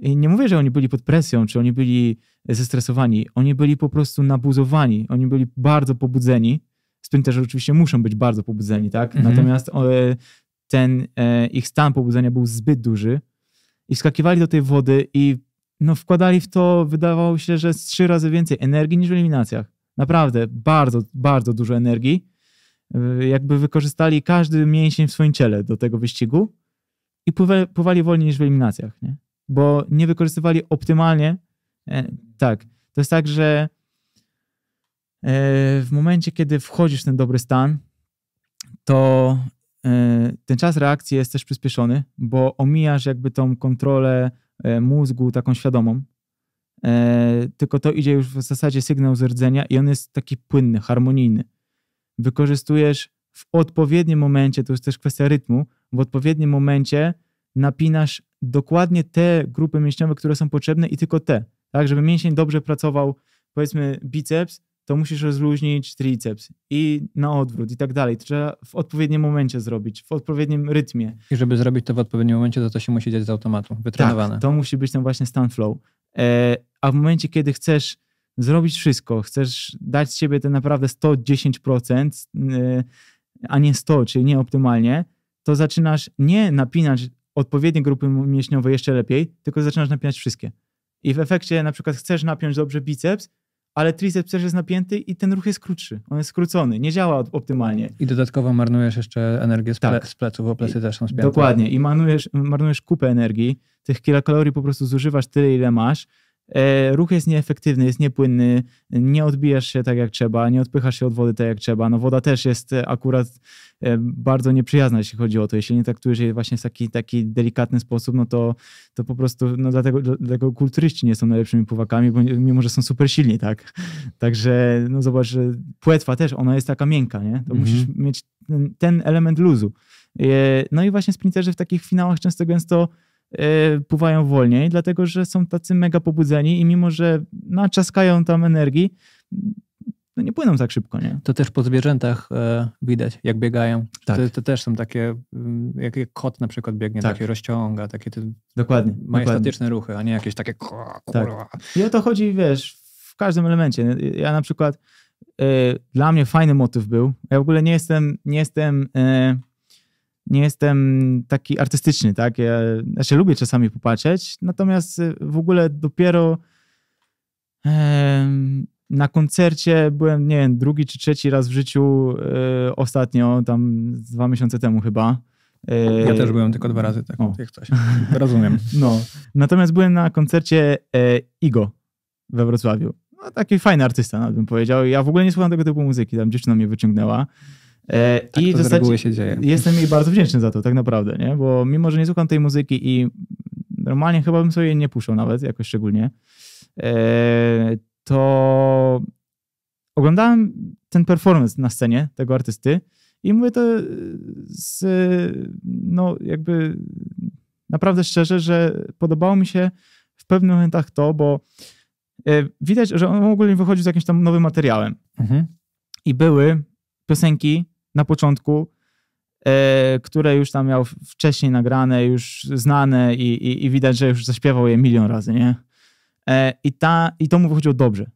I nie mówię, że oni byli pod presją, czy oni byli zestresowani. Oni byli po prostu nabuzowani. Oni byli bardzo pobudzeni. Sprinterzy oczywiście muszą być bardzo pobudzeni, tak? Mhm. Natomiast e, ten e, ich stan pobudzenia był zbyt duży i skakiwali do tej wody i no, wkładali w to, wydawało się, że z trzy razy więcej energii niż w eliminacjach. Naprawdę, bardzo, bardzo dużo energii. Yy, jakby wykorzystali każdy mięsień w swoim ciele do tego wyścigu i pływali wolniej niż w eliminacjach, nie? bo nie wykorzystywali optymalnie. E, tak, to jest tak, że e, w momencie, kiedy wchodzisz w ten dobry stan, to E, ten czas reakcji jest też przyspieszony, bo omijasz jakby tą kontrolę e, mózgu taką świadomą, e, tylko to idzie już w zasadzie sygnał z rdzenia i on jest taki płynny, harmonijny. Wykorzystujesz w odpowiednim momencie, to jest też kwestia rytmu, w odpowiednim momencie napinasz dokładnie te grupy mięśniowe, które są potrzebne i tylko te, tak, żeby mięsień dobrze pracował, powiedzmy biceps, to musisz rozluźnić triceps i na odwrót i tak dalej. To trzeba w odpowiednim momencie zrobić, w odpowiednim rytmie. I żeby zrobić to w odpowiednim momencie, to to się musi dziać z automatu, wytrenowane. Tak, to musi być ten właśnie stan flow. E, a w momencie, kiedy chcesz zrobić wszystko, chcesz dać z siebie te naprawdę 110%, e, a nie 100, czyli nie optymalnie, to zaczynasz nie napinać odpowiedniej grupy mięśniowej jeszcze lepiej, tylko zaczynasz napinać wszystkie. I w efekcie na przykład chcesz napiąć dobrze biceps, ale triceps też jest napięty i ten ruch jest krótszy. On jest skrócony, nie działa optymalnie. I dodatkowo marnujesz jeszcze energię z, tak. z pleców, bo plecy też są spięte. Dokładnie. I marnujesz, marnujesz kupę energii. Tych kilokalorii po prostu zużywasz tyle, ile masz E, ruch jest nieefektywny, jest niepłynny, nie odbijasz się tak jak trzeba, nie odpychasz się od wody tak jak trzeba. No woda też jest akurat e, bardzo nieprzyjazna, jeśli chodzi o to. Jeśli nie traktujesz jej właśnie w taki, taki delikatny sposób, no to, to po prostu no dlatego, dlatego kulturyści nie są najlepszymi pływakami, bo mimo, że są super silni, tak? Także no zobacz, że płetwa też, ona jest taka miękka, nie? To mhm. musisz mieć ten, ten element luzu. E, no i właśnie sprinterzy w takich finałach często gęsto E, pływają wolniej, dlatego że są tacy mega pobudzeni i mimo, że naczaskają tam energii, no nie płyną tak szybko, nie? To też po zwierzętach
e, widać, jak biegają. Tak. To, to, też są takie, mm, jak, jak kot na przykład biegnie, tak. takie
rozciąga, takie te dokładnie, majestatyczne
dokładnie. ruchy, a nie jakieś takie Tak.
I o to chodzi, wiesz, w każdym elemencie. Ja na przykład, e, dla mnie fajny motyw był, ja w ogóle nie jestem, nie jestem nie jestem taki artystyczny, tak? Ja, znaczy lubię czasami popatrzeć, natomiast w ogóle dopiero e, na koncercie byłem, nie wiem, drugi czy trzeci raz w życiu e, ostatnio, tam dwa miesiące temu chyba. E, ja też byłem tylko dwa razy, tak, o.
jak coś. Rozumiem. [LAUGHS] No,
natomiast byłem na koncercie e, Igo we Wrocławiu. No, taki fajny artysta, no, bym powiedział. Ja w ogóle nie słucham tego typu muzyki, tam dziewczyna mnie wyciągnęła. E, tak I to w zasadzie się dzieje. Jestem jej bardzo wdzięczny za to, tak naprawdę, nie? bo mimo, że nie słucham tej muzyki i normalnie chyba bym sobie nie puszczał nawet, jakoś szczególnie, e, to oglądałem ten performance na scenie tego artysty i mówię to z, no jakby naprawdę szczerze, że podobało mi się w pewnych momentach to, bo e, widać, że on ogólnie wychodził z jakimś tam nowym materiałem. Mhm. I były piosenki, na początku, e, które już tam miał wcześniej nagrane, już znane i, i, i widać, że już zaśpiewał je milion razy, nie? E, I, ta, I to mu wychodziło dobrze.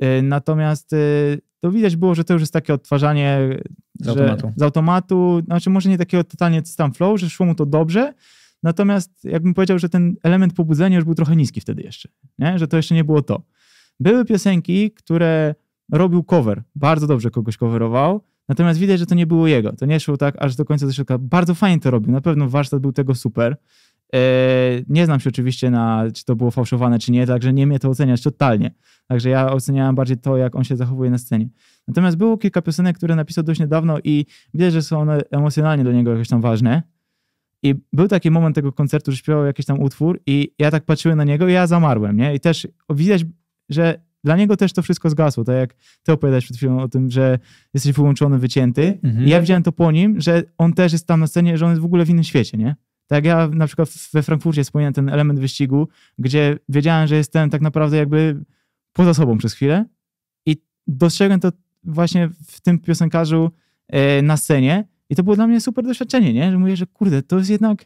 E, natomiast to widać było, że to już jest takie odtwarzanie z automatu. Z automatu, znaczy może nie takiego totalnie tam flow, że szło mu to dobrze, natomiast jakbym powiedział, że ten element pobudzenia już był trochę niski wtedy jeszcze, nie? że to jeszcze nie było to. Były piosenki, które robił cover, bardzo dobrze kogoś coverował, Natomiast widać, że to nie było jego. To nie szło tak aż do końca do środka. Bardzo fajnie to robił. Na pewno warsztat był tego super. E, nie znam się oczywiście na, czy to było fałszowane, czy nie, także nie mnie to oceniać totalnie. Także ja oceniałem bardziej to, jak on się zachowuje na scenie. Natomiast było kilka piosenek, które napisał dość niedawno i widać, że są one emocjonalnie dla niego jakieś tam ważne. I był taki moment tego koncertu, że śpiewał jakiś tam utwór i ja tak patrzyłem na niego i ja zamarłem, nie? I też widać, że dla niego też to wszystko zgasło, tak jak ty opowiadałeś przed chwilą o tym, że jesteś wyłączony, wycięty. Mhm. I ja widziałem to po nim, że on też jest tam na scenie, że on jest w ogóle w innym świecie, nie? Tak ja na przykład we Frankfurcie wspomniałem ten element wyścigu, gdzie wiedziałem, że jestem tak naprawdę jakby poza sobą przez chwilę i dostrzegłem to właśnie w tym piosenkarzu e, na scenie i to było dla mnie super doświadczenie, nie? Że mówię, że kurde, to jest jednak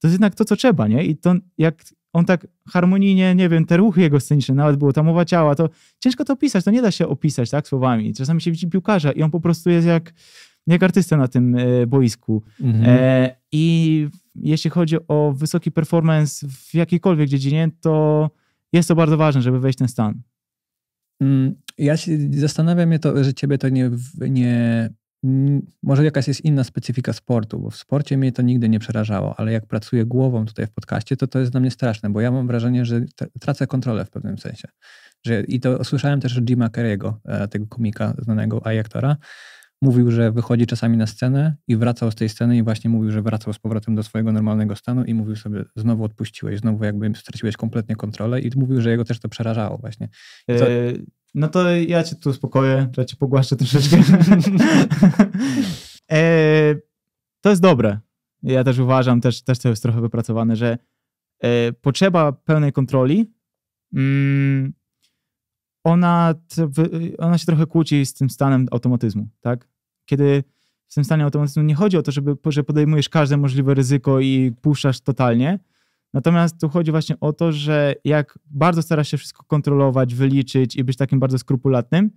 to, jest jednak to co trzeba, nie? I to jak on tak harmonijnie, nie wiem, te ruchy jego sceniczne, nawet było ta mowa ciała, to ciężko to opisać, to nie da się opisać, tak, słowami. Czasami się widzi piłkarza i on po prostu jest jak, jak artysta na tym e, boisku. Mhm. E, I jeśli chodzi o wysoki performance w jakiejkolwiek dziedzinie, to jest to bardzo ważne, żeby wejść w ten stan. Mm, ja się zastanawiam, to, że ciebie to nie, nie
może jakaś jest inna specyfika sportu, bo w sporcie mnie to nigdy nie przerażało, ale jak pracuję głową tutaj w podcaście, to to jest dla mnie straszne, bo ja mam wrażenie, że tracę kontrolę w pewnym sensie. Że, I to słyszałem też od Jima Carrey'ego, e, tego komika, znanego aktora, mówił, że wychodzi czasami na scenę i wracał z tej sceny i właśnie mówił, że wracał z powrotem do swojego normalnego stanu i mówił sobie, znowu odpuściłeś, znowu jakby straciłeś kompletnie kontrolę i mówił, że jego też to przerażało
właśnie. To... Yy, e, no to ja cię tu uspokoję, trzeba cię pogłaszczę [LAUGHS] troszeczkę. e, to jest dobre. Ja też uważam, też, też to jest trochę wypracowane, że e, potrzeba pełnej kontroli mm, ona, ona się trochę kłóci z tym stanem automatyzmu, tak? Kiedy w tym stanie automatyzmu nie chodzi o to, żeby, że podejmujesz każde możliwe ryzyko i puszczasz totalnie, Natomiast tu chodzi właśnie o to, że jak bardzo starasz się wszystko kontrolować, wyliczyć i być takim bardzo skrupulatnym,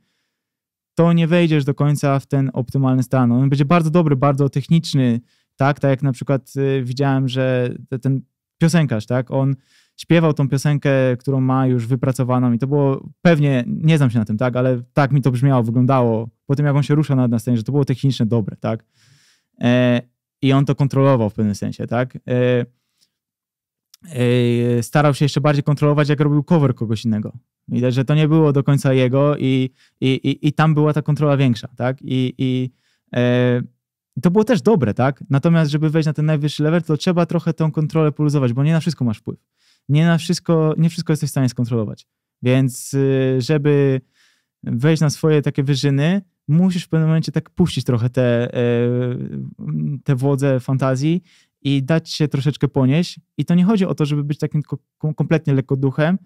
to nie wejdziesz do końca w ten optymalny stan. On będzie bardzo dobry, bardzo techniczny, tak? Tak jak na przykład y, widziałem, że ten piosenkarz, tak? On śpiewał tą piosenkę, którą ma już wypracowaną i to było pewnie, nie znam się na tym, tak? Ale tak mi to brzmiało, wyglądało. Po tym, jak on się ruszał na, na scenie, że to było technicznie dobre, tak? E, I on to kontrolował w pewnym sensie, tak? E, starał się jeszcze bardziej kontrolować, jak robił cover kogoś innego. Widać, że to nie było do końca jego i, i, i, i tam była ta kontrola większa, tak? I, i e, to było też dobre, tak? Natomiast, żeby wejść na ten najwyższy level, to trzeba trochę tą kontrolę poluzować, bo nie na wszystko masz wpływ. Nie na wszystko, nie wszystko jesteś w stanie skontrolować. Więc y, żeby wejść na swoje takie wyżyny, musisz w pewnym momencie tak puścić trochę te, e, te wodze fantazji i dać się troszeczkę ponieść. I to nie chodzi o to, żeby być takim kompletnie lekkoduchem,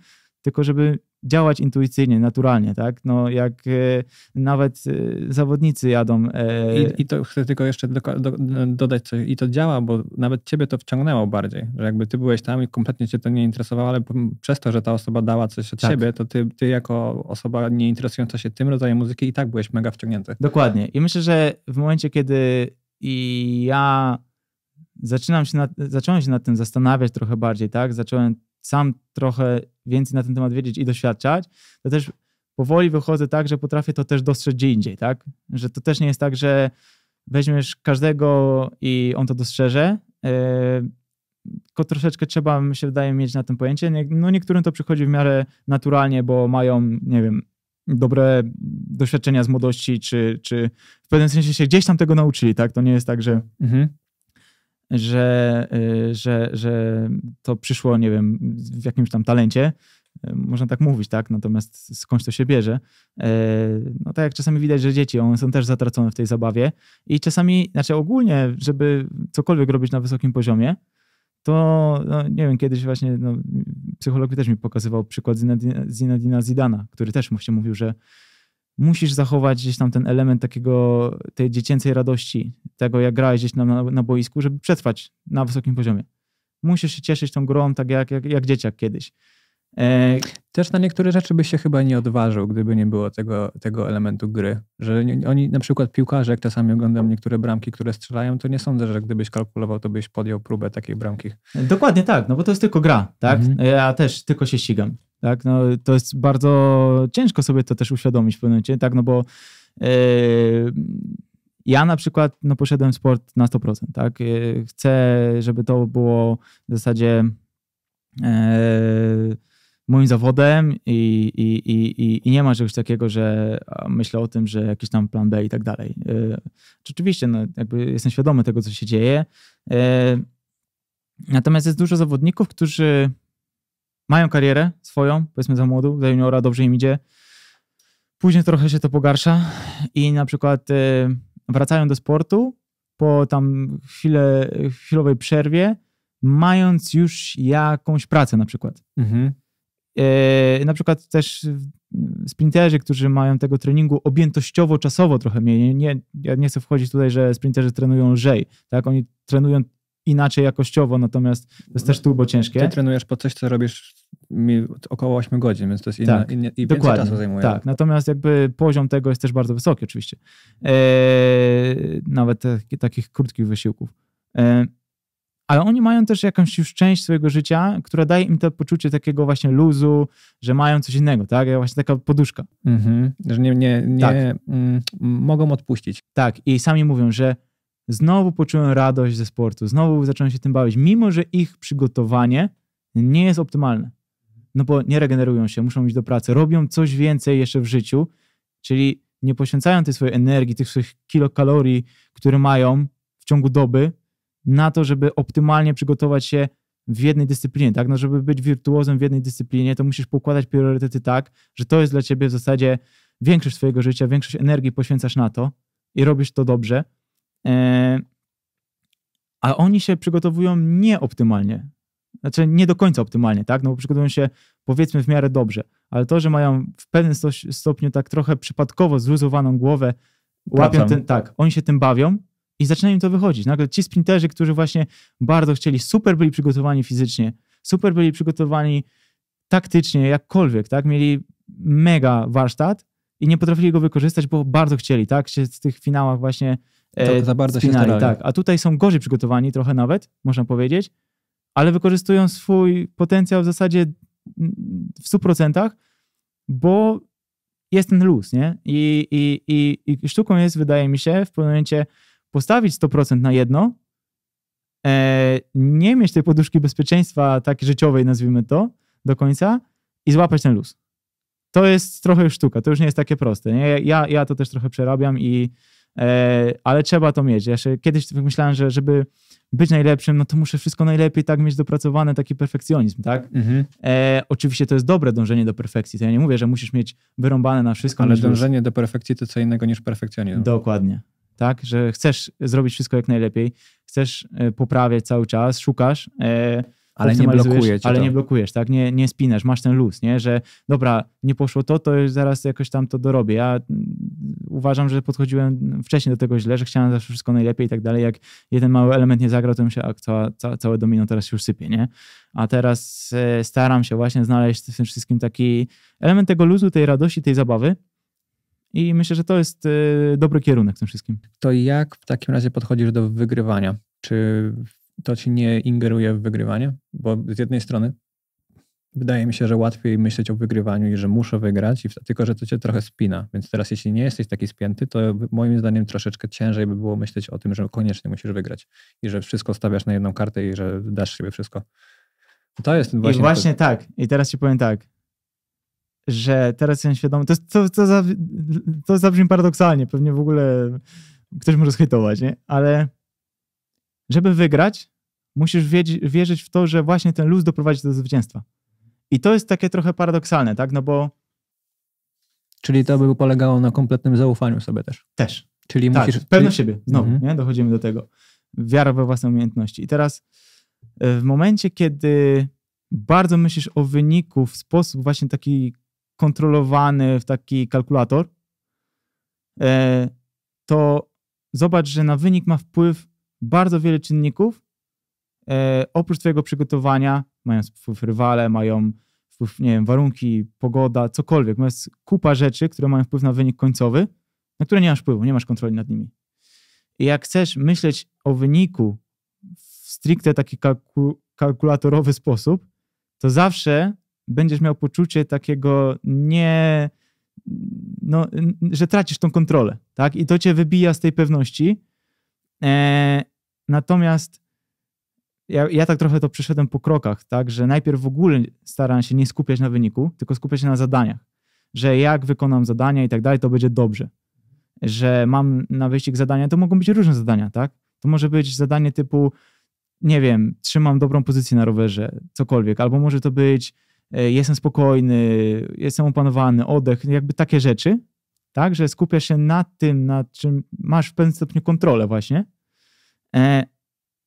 tylko żeby działać intuicyjnie, naturalnie, tak? No jak e, nawet e, zawodnicy jadą. E... I, I, to chcę tylko jeszcze do, do, dodać coś. I to działa, bo nawet ciebie to wciągnęło
bardziej, że jakby ty byłeś tam i kompletnie cię to nie interesowało, ale przez to, że ta osoba dała coś od tak. siebie, to ty, ty jako osoba nie interesująca się tym rodzajem muzyki i tak byłeś mega wciągnięty. Dokładnie.
I myślę, że w momencie, kiedy ja zaczynam się nad, zacząłem się nad tym zastanawiać trochę bardziej, tak? Zacząłem sam trochę więcej na ten temat wiedzieć i doświadczać, to też powoli wychodzę tak, że potrafię to też dostrzec gdzie indziej, tak? Że to też nie jest tak, że weźmiesz każdego i on to dostrzeże. Tylko yy, troszeczkę trzeba, mi się wydaje, mieć na tym pojęcie. No niektórym to przychodzi w miarę naturalnie, bo mają, nie wiem, dobre doświadczenia z młodości, czy, czy w pewnym sensie się gdzieś tam tego nauczyli, tak? To nie jest tak, że mhm że, y, że, że to przyszło, nie wiem, w jakimś tam talencie, y, można tak mówić, tak? Natomiast skądś to się bierze. Y, no tak jak czasami widać, że dzieci, one są też zatracone w tej zabawie i czasami, znaczy ogólnie, żeby cokolwiek robić na wysokim poziomie, to no, nie wiem, kiedyś właśnie no, psycholog też mi pokazywał przykład Zinedina Zidana, który też mu się mówił, że musisz zachować gdzieś tam ten element takiego, tej dziecięcej radości, tego jak grałeś gdzieś na, na boisku, żeby przetrwać na wysokim poziomie. Musisz się cieszyć tą grą tak jak, jak, jak dzieciak kiedyś. E... Też na niektóre rzeczy
by się chyba nie odważył, gdyby nie było tego, tego elementu gry. Że oni, na przykład piłkarze, jak czasami oglądam niektóre bramki, które strzelają, to nie sądzę, że gdybyś kalkulował, to byś podjął próbę takiej bramki.
Dokładnie tak, no bo to jest tylko gra, tak? Mhm. Ja też tylko się ścigam. Tak? No, to jest bardzo ciężko sobie to też uświadomić w pewnym momencie, tak? no bo yy, ja na przykład no, poszedłem w sport na 100%. Tak? Yy, chcę, żeby to było w zasadzie yy, moim zawodem i, i, i, i nie ma czegoś takiego, że myślę o tym, że jakiś tam plan B i tak dalej. Oczywiście no, jakby jestem świadomy tego, co się dzieje. Natomiast jest dużo zawodników, którzy mają karierę swoją, powiedzmy za młodu, za juniora, dobrze im idzie. Później trochę się to pogarsza i na przykład y, wracają do sportu po tam chwilę, chwilowej przerwie, mając już jakąś pracę na przykład. Mhm. Y, na przykład też sprinterzy, którzy mają tego treningu objętościowo-czasowo trochę mniej. Nie, ja nie chcę wchodzić tutaj, że sprinterzy trenują lżej. Tak? Oni trenują inaczej jakościowo, natomiast to jest też no, turbo ciężkie. Ty
trenujesz po coś, co robisz około 8 godzin, więc to jest inaczej. tak, i dokładnie, czasu zajmuje. Tak,
natomiast jakby poziom tego jest też bardzo wysoki oczywiście. E, nawet te, takich krótkich wysiłków. E, ale oni mają też jakąś już część swojego życia, która daje im to poczucie takiego właśnie luzu, że mają coś innego, tak? Właśnie taka poduszka. Mhm, że nie, nie, nie tak. Mm, mogą odpuścić. Tak, i sami mówią, że Znowu poczułem radość ze sportu, znowu zacząłem się tym bawić, mimo że ich przygotowanie nie jest optymalne. No bo nie regenerują się, muszą iść do pracy, robią coś więcej jeszcze w życiu, czyli nie poświęcają tej swojej energii, tych swoich kilokalorii, które mają w ciągu doby, na to, żeby optymalnie przygotować się w jednej dyscyplinie, tak? No, żeby być wirtuozem w jednej dyscyplinie, to musisz pokładać priorytety tak, że to jest dla ciebie w zasadzie większość swojego życia, większość energii poświęcasz na to i robisz to dobrze, E, a oni się przygotowują nieoptymalnie. Znaczy nie do końca optymalnie, tak? No bo przygotowują się powiedzmy w miarę dobrze, ale to, że mają w pewnym stopniu tak trochę przypadkowo zluzowaną głowę, łapią ten, tak, oni się tym bawią i zaczyna im to wychodzić. Nagle ci sprinterzy, którzy właśnie bardzo chcieli, super byli przygotowani fizycznie, super byli przygotowani taktycznie, jakkolwiek, tak? Mieli mega warsztat i nie potrafili go wykorzystać, bo bardzo chcieli, tak? Się w tych finałach właśnie E, to za bardzo spinali, się starają. Tak, a tutaj są gorzej przygotowani trochę nawet, można powiedzieć, ale wykorzystują swój potencjał w zasadzie w 100%, bo jest ten luz, nie? I, i, i, i sztuką jest, wydaje mi się, w pewnym momencie postawić 100% na jedno, e, nie mieć tej poduszki bezpieczeństwa takiej życiowej, nazwijmy to, do końca i złapać ten luz. To jest trochę już sztuka, to już nie jest takie proste. Nie? Ja, ja to też trochę przerabiam i E, ale trzeba to mieć. Ja się kiedyś myślałem, że żeby być najlepszym, no to muszę wszystko najlepiej tak mieć dopracowane, taki perfekcjonizm, tak? Mhm. E, oczywiście to jest dobre dążenie do perfekcji, to ja nie mówię, że musisz mieć wyrąbane na wszystko. Ale dążenie już... do perfekcji to co innego niż perfekcjonizm. Dokładnie, tak? Że chcesz zrobić wszystko jak najlepiej, chcesz e, poprawiać cały czas, szukasz, e, ale nie blokuje ale to. nie blokujesz, tak? Nie, nie spinasz, masz ten luz, nie? Że dobra, nie poszło to, to zaraz jakoś tam to dorobię. Ja mm, uważam, że podchodziłem wcześniej do tego źle, że chciałem zawsze wszystko najlepiej i tak dalej. Jak jeden mały element nie zagrał, to mi się a, całe domino teraz się już sypie, nie? A teraz e, staram się właśnie znaleźć w tym wszystkim taki element tego luzu, tej radości, tej zabawy, i myślę, że to jest e, dobry kierunek w tym wszystkim. To jak w takim razie podchodzisz do wygrywania?
Czy to ci nie ingeruje w wygrywanie? Bo z jednej strony wydaje mi się, że łatwiej myśleć o wygrywaniu i że muszę wygrać, tylko że to cię trochę spina. Więc teraz, jeśli nie jesteś taki spięty, to moim zdaniem troszeczkę ciężej by było myśleć o tym, że koniecznie musisz wygrać i że wszystko stawiasz na jedną kartę i że dasz siebie wszystko. To jest właśnie. I właśnie
to... tak. I teraz ci powiem tak, że teraz jestem świadomy. To, jest, to, to, to zabrzmi paradoksalnie, pewnie w ogóle ktoś może schytować, nie? Ale żeby wygrać, musisz wierzyć w to, że właśnie ten luz doprowadzi do zwycięstwa. I to jest takie trochę paradoksalne, tak? No bo. Czyli to by polegało na kompletnym zaufaniu sobie też. Też. Czyli tak, musisz. Pewność siebie, znowu, mhm. nie? Dochodzimy do tego. Wiara we własne umiejętności. I teraz e, w momencie, kiedy bardzo myślisz o wyniku w sposób właśnie taki kontrolowany, w taki kalkulator, e, to zobacz, że na wynik ma wpływ bardzo wiele czynników. E, oprócz Twojego przygotowania, mają wpływ rywale, mają wpływ, nie wiem, warunki, pogoda, cokolwiek. Jest kupa rzeczy, które mają wpływ na wynik końcowy, na które nie masz wpływu, nie masz kontroli nad nimi. I jak chcesz myśleć o wyniku w stricte taki kalku kalkulatorowy sposób, to zawsze będziesz miał poczucie takiego nie. No, że tracisz tą kontrolę, tak? I to cię wybija z tej pewności. E, Natomiast ja, ja, tak trochę to przyszedłem po krokach, tak, że najpierw w ogóle staram się nie skupiać na wyniku, tylko skupiać się na zadaniach. Że jak wykonam zadania i tak dalej, to będzie dobrze. Że mam na wyścig zadania, to mogą być różne zadania, tak? To może być zadanie typu, nie wiem, trzymam dobrą pozycję na rowerze, cokolwiek, albo może to być e, jestem spokojny, jestem opanowany, oddech, jakby takie rzeczy, tak? Że skupiasz się na tym, na czym masz w pewnym stopniu kontrolę właśnie E,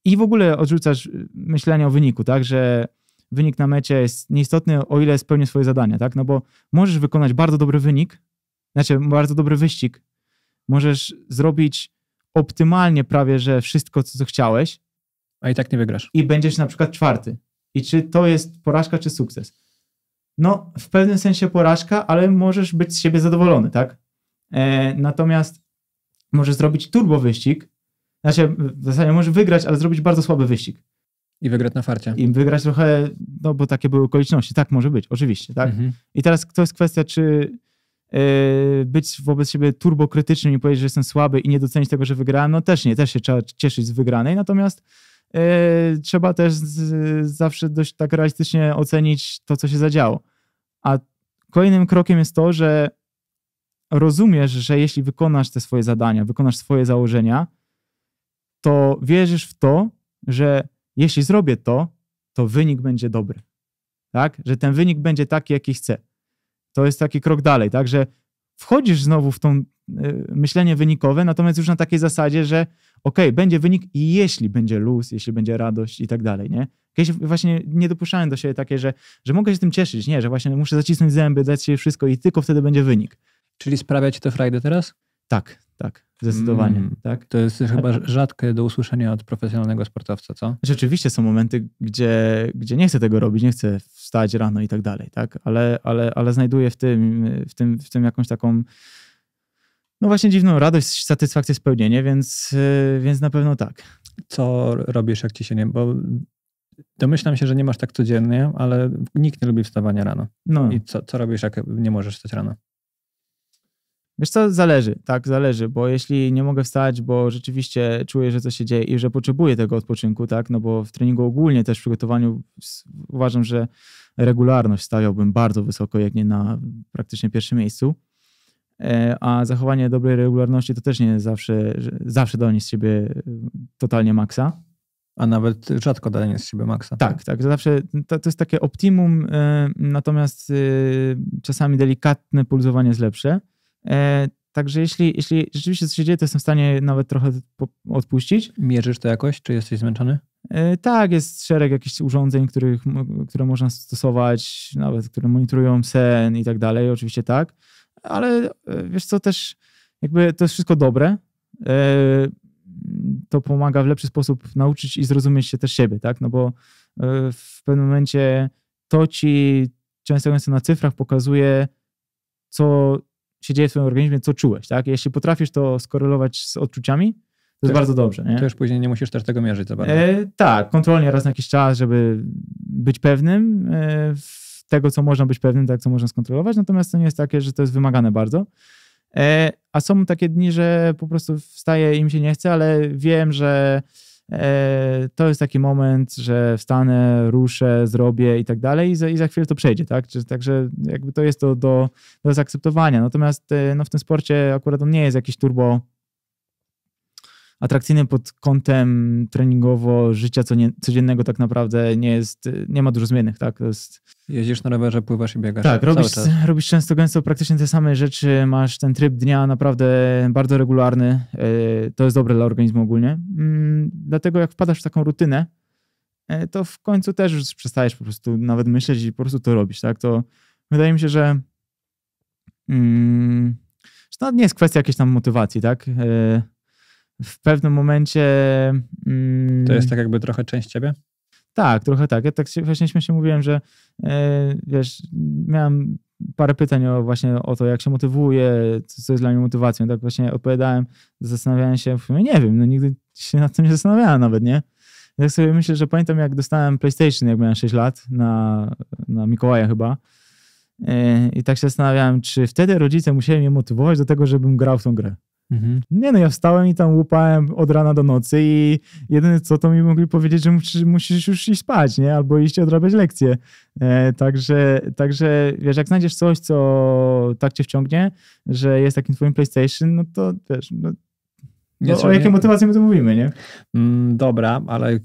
I w ogóle odrzucasz y, myślenie o wyniku, tak, że wynik na mecie jest nieistotny, o ile spełnię swoje zadania, tak, no bo możesz wykonać bardzo dobry wynik, znaczy bardzo dobry wyścig, możesz zrobić optymalnie prawie, że wszystko, co chciałeś. A i tak nie wygrasz. I będziesz na przykład czwarty. I czy to jest porażka, czy sukces? No, w pewnym sensie porażka, ale możesz być z siebie zadowolony, tak? E, natomiast możesz zrobić turbo wyścig znaczy, w zasadzie możesz wygrać, ale zrobić bardzo słaby wyścig. I wygrać na farcie. I wygrać trochę, no bo takie były okoliczności. Tak może być, oczywiście, tak? Mhm. I teraz to jest kwestia, czy yy, być wobec siebie turbokrytycznym i powiedzieć, że jestem słaby i nie docenić tego, że wygrałem, no też nie, też się trzeba cieszyć z wygranej, natomiast yy, trzeba też z, zawsze dość tak realistycznie ocenić to, co się zadziało. A kolejnym krokiem jest to, że rozumiesz, że jeśli wykonasz te swoje zadania, wykonasz swoje założenia, to wierzysz w to, że jeśli zrobię to, to wynik będzie dobry. Tak? Że ten wynik będzie taki, jaki chcę. To jest taki krok dalej, tak? Że wchodzisz znowu w tą y, myślenie wynikowe, natomiast już na takiej zasadzie, że ok, będzie wynik i jeśli będzie luz, jeśli będzie radość i tak dalej, nie? Kiedyś właśnie nie dopuszczałem do siebie takie, że, że mogę się tym cieszyć, nie? Że właśnie muszę zacisnąć zęby, dać się wszystko i tylko wtedy będzie wynik. Czyli sprawia ci to frajdę teraz? Tak, tak. Zdecydowanie. Mm, tak? To jest chyba rzadkie do usłyszenia od profesjonalnego sportowca, co? Rzeczywiście są momenty, gdzie, gdzie nie chcę tego robić, nie chcę wstać rano i tak dalej, tak? Ale, ale, ale znajduję w tym, w, tym, w tym jakąś taką no właśnie dziwną radość, satysfakcję, spełnienie, więc, y, więc na pewno tak. Co robisz, jak ci się nie... Bo
domyślam się, że nie masz tak codziennie, ale nikt nie lubi wstawania rano. No. I co, co robisz, jak nie możesz wstać rano?
Wiesz co, zależy, tak, zależy, bo jeśli nie mogę wstać, bo rzeczywiście czuję, że coś się dzieje i że potrzebuję tego odpoczynku, tak, no bo w treningu ogólnie też w przygotowaniu uważam, że regularność stawiałbym bardzo wysoko, jak nie na praktycznie pierwszym miejscu, e, a zachowanie dobrej regularności to też nie zawsze, zawsze danie z siebie y, totalnie maksa. A nawet rzadko danie z siebie maksa. Tak? tak, tak, zawsze to, to jest takie optimum, y, natomiast y, czasami delikatne pulzowanie jest lepsze. E, także jeśli, jeśli rzeczywiście coś się dzieje, to jestem w stanie nawet trochę odpuścić. Mierzysz to jakoś? Czy jesteś zmęczony? E, tak, jest szereg jakichś urządzeń, których, które można stosować, nawet które monitorują sen i tak dalej, oczywiście tak, ale e, wiesz co, też jakby to jest wszystko dobre. To pomaga w lepszy sposób nauczyć i zrozumieć się też siebie, tak, no bo w pewnym momencie to ci często na cyfrach pokazuje, co się dzieje w swoim organizmie, co czułeś, tak? Jeśli potrafisz to skorelować z odczuciami, to, to jest bardzo dobrze. Nie? To już później nie musisz też tego mierzyć za bardzo. E, tak, kontrolnie raz na jakiś czas, żeby być pewnym e, tego, co można być pewnym, tak, co można skontrolować, natomiast to nie jest takie, że to jest wymagane bardzo. E, a są takie dni, że po prostu wstaję i mi się nie chce, ale wiem, że E, to jest taki moment, że wstanę, ruszę, zrobię i tak dalej i za, i za chwilę to przejdzie, tak? Także jakby to jest to do, do zaakceptowania. Natomiast e, no, w tym sporcie akurat on nie jest jakiś turbo atrakcyjny pod kątem treningowo, życia codziennego tak naprawdę nie jest, nie ma dużo zmiennych, tak? Jest... Jeździsz na rowerze, pływasz i biegasz. Tak, robisz, [LAUGHS] robisz często gęsto praktycznie te same rzeczy, masz ten tryb dnia naprawdę bardzo regularny, e, to jest dobre dla organizmu ogólnie, mm, dlatego jak wpadasz w taką rutynę, e, to w końcu też już przestajesz po prostu nawet myśleć i po prostu to robisz, tak? To wydaje mi się, że, mm, że to nie jest kwestia jakiejś tam motywacji, tak? E, w pewnym momencie. Mm, to jest tak jakby trochę część ciebie? Tak, trochę tak. Ja tak właśnie się mówiłem, że yy, wiesz, miałem parę pytań o, właśnie o to, jak się motywuje, co, co jest dla mnie motywacją. Tak właśnie odpowiadałem, zastanawiałem się, mówię, nie wiem, no nigdy się nad tym nie zastanawiałem nawet, nie? Ja tak sobie myślę, że pamiętam, jak dostałem PlayStation, jak miałem 6 lat, na, na Mikołaja chyba. Yy, I tak się zastanawiałem, czy wtedy rodzice musieli mnie motywować do tego, żebym grał w tą grę. Mhm. Nie no, ja wstałem i tam łupałem od rana do nocy i jedyne co, to mi mogli powiedzieć, że musisz, już iść spać, nie? Albo iść odrabiać lekcje. E, także, także wiesz, jak znajdziesz coś, co tak cię wciągnie, że jest takim twoim PlayStation, no to wiesz, no, nie, no, o jakiej motywacji my tu
mówimy, nie? Mm, dobra, ale jak,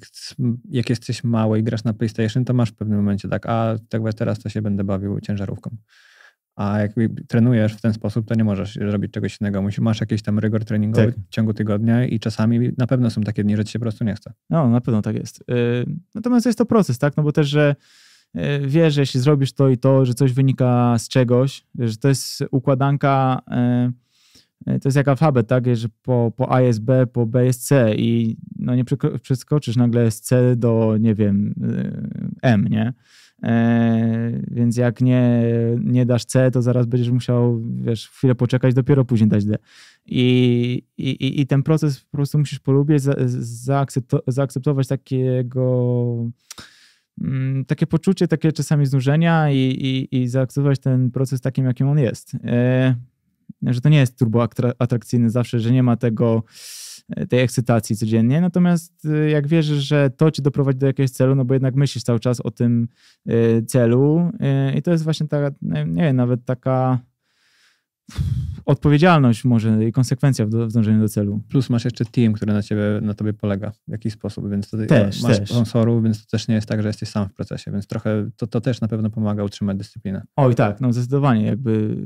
jak jesteś mały i grasz na PlayStation, to masz w pewnym momencie tak, a tak teraz to się będę bawił ciężarówką a jak trenujesz w ten sposób, to nie możesz robić czegoś innego. Masz jakiś tam rygor treningowy tak. w ciągu tygodnia i czasami na pewno są takie dni, że ci się po prostu nie chce. No, na pewno tak jest.
Y, natomiast jest to proces, tak? No bo też, że y, wiesz, że jeśli zrobisz to i to, że coś wynika z czegoś, że to jest układanka, y, to jest jak alfabet, tak? Że po, po A jest B, po B jest C i no nie przeskoczysz nagle z C do, nie wiem, M, nie? E, więc jak nie, nie dasz C, to zaraz będziesz musiał, wiesz, chwilę poczekać, dopiero później dać D. I, i, i ten proces po prostu musisz polubić, za, zaakceptować takiego mm, takie poczucie, takie czasami znużenia i, i, i zaakceptować ten proces takim, jakim on jest. E, że to nie jest turbo atrakcyjny zawsze, że nie ma tego E, tej ekscytacji codziennie. Natomiast e, jak wierzysz, że to ci doprowadzi do jakiegoś celu, no bo jednak myślisz cały czas o tym e, celu i to jest właśnie taka, no, nie wiem, nawet taka odpowiedzialność może i konsekwencja w, do, w dążeniu do celu. Plus masz jeszcze
team, który na ciebie, na tobie polega w jakiś sposób, więc to też, masz też. sponsorów, więc to też nie jest tak, że jesteś
sam w procesie, więc trochę to, to też na pewno pomaga utrzymać dyscyplinę. Oj tak, no zdecydowanie jakby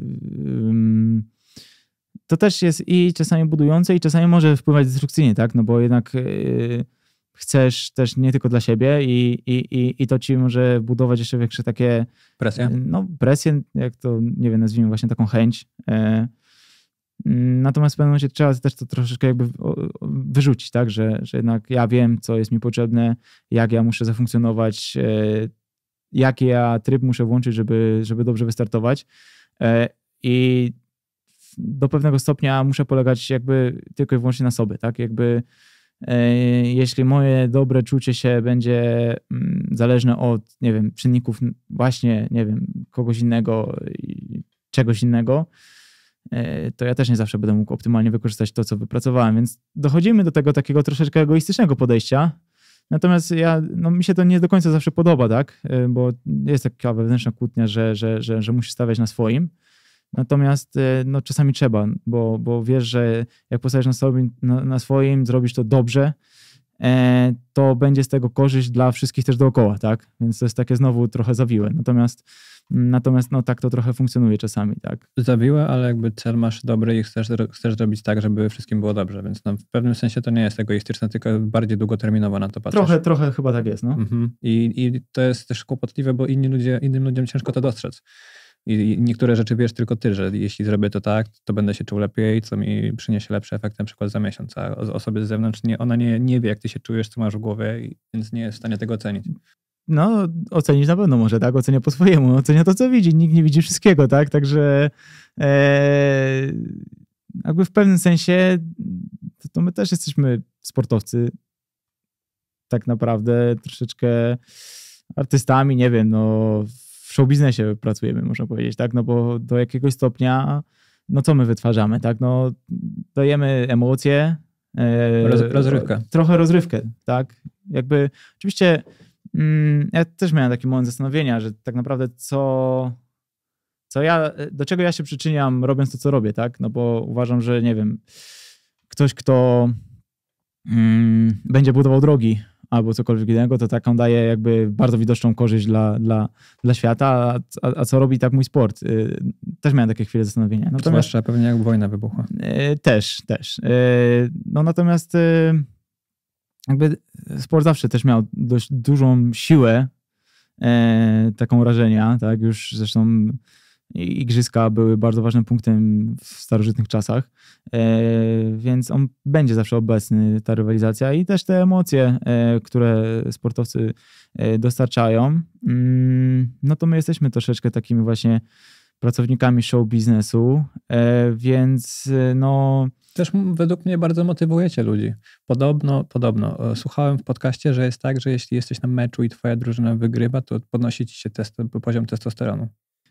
to też jest i czasami budujące, i czasami może wpływać destrukcyjnie, tak? No bo jednak yy, chcesz też nie tylko dla siebie i, i, i, i to ci może budować jeszcze większe takie... Presje. Yy, no presję, jak to, nie wiem, nazwijmy właśnie taką chęć. Yy. Natomiast w pewnym momencie trzeba też to troszeczkę jakby wyrzucić, tak, że, że jednak ja wiem, co jest mi potrzebne, jak ja muszę zafunkcjonować, e, jaki ja tryb muszę włączyć, żeby, żeby dobrze wystartować. E, I do pewnego stopnia muszę polegać jakby tylko i wyłącznie na sobie, tak? Jakby e, jeśli moje dobre czucie się będzie mm, zależne od, nie wiem, czynników właśnie, nie wiem, kogoś innego i czegoś innego, e, to ja też nie zawsze będę mógł optymalnie wykorzystać to, co wypracowałem. Więc dochodzimy do tego takiego troszeczkę egoistycznego podejścia. Natomiast ja, no, mi się to nie do końca zawsze podoba, tak? E, bo jest taka wewnętrzna kłótnia, że, że, że, że musisz stawiać na swoim. Natomiast e, no, czasami trzeba, bo, bo wiesz, że jak postawisz na, swoim, na, na swoim, zrobisz to dobrze, e, to będzie z tego korzyść dla wszystkich też dookoła, tak? Więc to jest takie znowu trochę zawiłe. Natomiast, mm, natomiast no, tak to trochę funkcjonuje czasami, tak?
Zawiłe, ale jakby cel masz dobry i chcesz, chcesz zrobić tak, żeby wszystkim było dobrze, więc no, w pewnym sensie to nie jest egoistyczne, tylko bardziej długoterminowo na to patrzysz. Trochę,
trochę chyba tak jest, no. Mhm. I,
I to jest też kłopotliwe, bo inni ludzie, innym ludziom ciężko to dostrzec i niektóre rzeczy wiesz tylko ty, że jeśli zrobię to tak, to będę się czuł lepiej, co mi przyniesie lepszy efekt na przykład za miesiąc. A osoby z zewnątrz, nie, ona nie, nie wie, jak ty się czujesz, co masz w głowie, więc nie jest w stanie tego ocenić.
No, ocenić na pewno może, tak? Ocenia po swojemu, ocenia to, co widzi. Nikt nie widzi wszystkiego, tak? Także e, jakby w pewnym sensie to, to my też jesteśmy sportowcy. Tak naprawdę troszeczkę artystami, nie wiem, no biznesie pracujemy, można powiedzieć, tak? No bo do jakiegoś stopnia, no co my wytwarzamy, tak? No dajemy emocje. E, Roz, rozrywkę. Trochę rozrywkę, tak? Jakby, oczywiście mm, ja też miałem taki moment zastanowienia, że tak naprawdę co, co ja, do czego ja się przyczyniam robiąc to, co robię, tak? No bo uważam, że nie wiem, ktoś, kto mm, będzie budował drogi, albo cokolwiek innego, to taką daje jakby bardzo widoczną korzyść dla, dla, dla świata, a, a, co robi tak mój sport? Y, też miałem takie chwile zastanowienia. Natomiast, Zwłaszcza pewnie jak wojna wybuchła. Y, też, też. Y, no natomiast jakby sport zawsze też miał dość dużą siłę taką rażenia, tak? Już zresztą igrzyska były bardzo ważnym punktem w starożytnych czasach, e, więc on będzie zawsze obecny, ta rywalizacja i też te emocje, e, które sportowcy e, dostarczają, mm, no to my jesteśmy troszeczkę takimi właśnie pracownikami show biznesu, więc no... Też według mnie bardzo motywujecie
ludzi. Podobno, podobno, słuchałem w podcaście, że jest tak, że jeśli jesteś na meczu i twoja drużyna wygrywa, to podnosi ci się test, poziom testosteronu.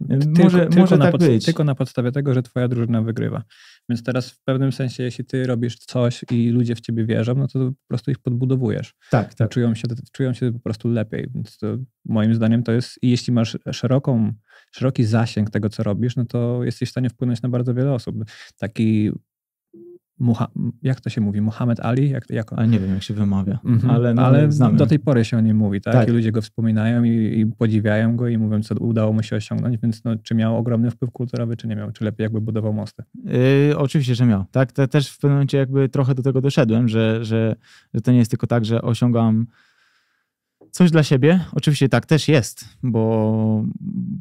Tylko, może, tylko może tak pod, być. Tylko na podstawie tego, że twoja drużyna wygrywa. Więc teraz w pewnym sensie, jeśli ty robisz coś i ludzie w ciebie wierzą, no to po prostu ich podbudowujesz. Tak, tak. Czują się, czują się po prostu lepiej. Więc to, moim zdaniem to jest, i jeśli masz szeroką, szeroki zasięg tego, co robisz, no to jesteś w stanie wpłynąć na bardzo wiele osób. Taki Muha jak to się mówi, Muhammad Ali? Jak, jak on... A nie wiem, jak się wymawia, mm -hmm. ale, no, ale do tej pory się o nim mówi, tak? tak. I ludzie go wspominają i, i, podziwiają go i mówią, co udało mu się osiągnąć, więc no, czy miał ogromny wpływ kulturowy, czy nie miał? Czy lepiej jakby budował mosty?
Yy, oczywiście, że miał. Tak, Te, też w pewnym momencie jakby trochę do tego doszedłem, że, że, że to nie jest tylko tak, że osiągam coś dla siebie. Oczywiście tak też jest, bo,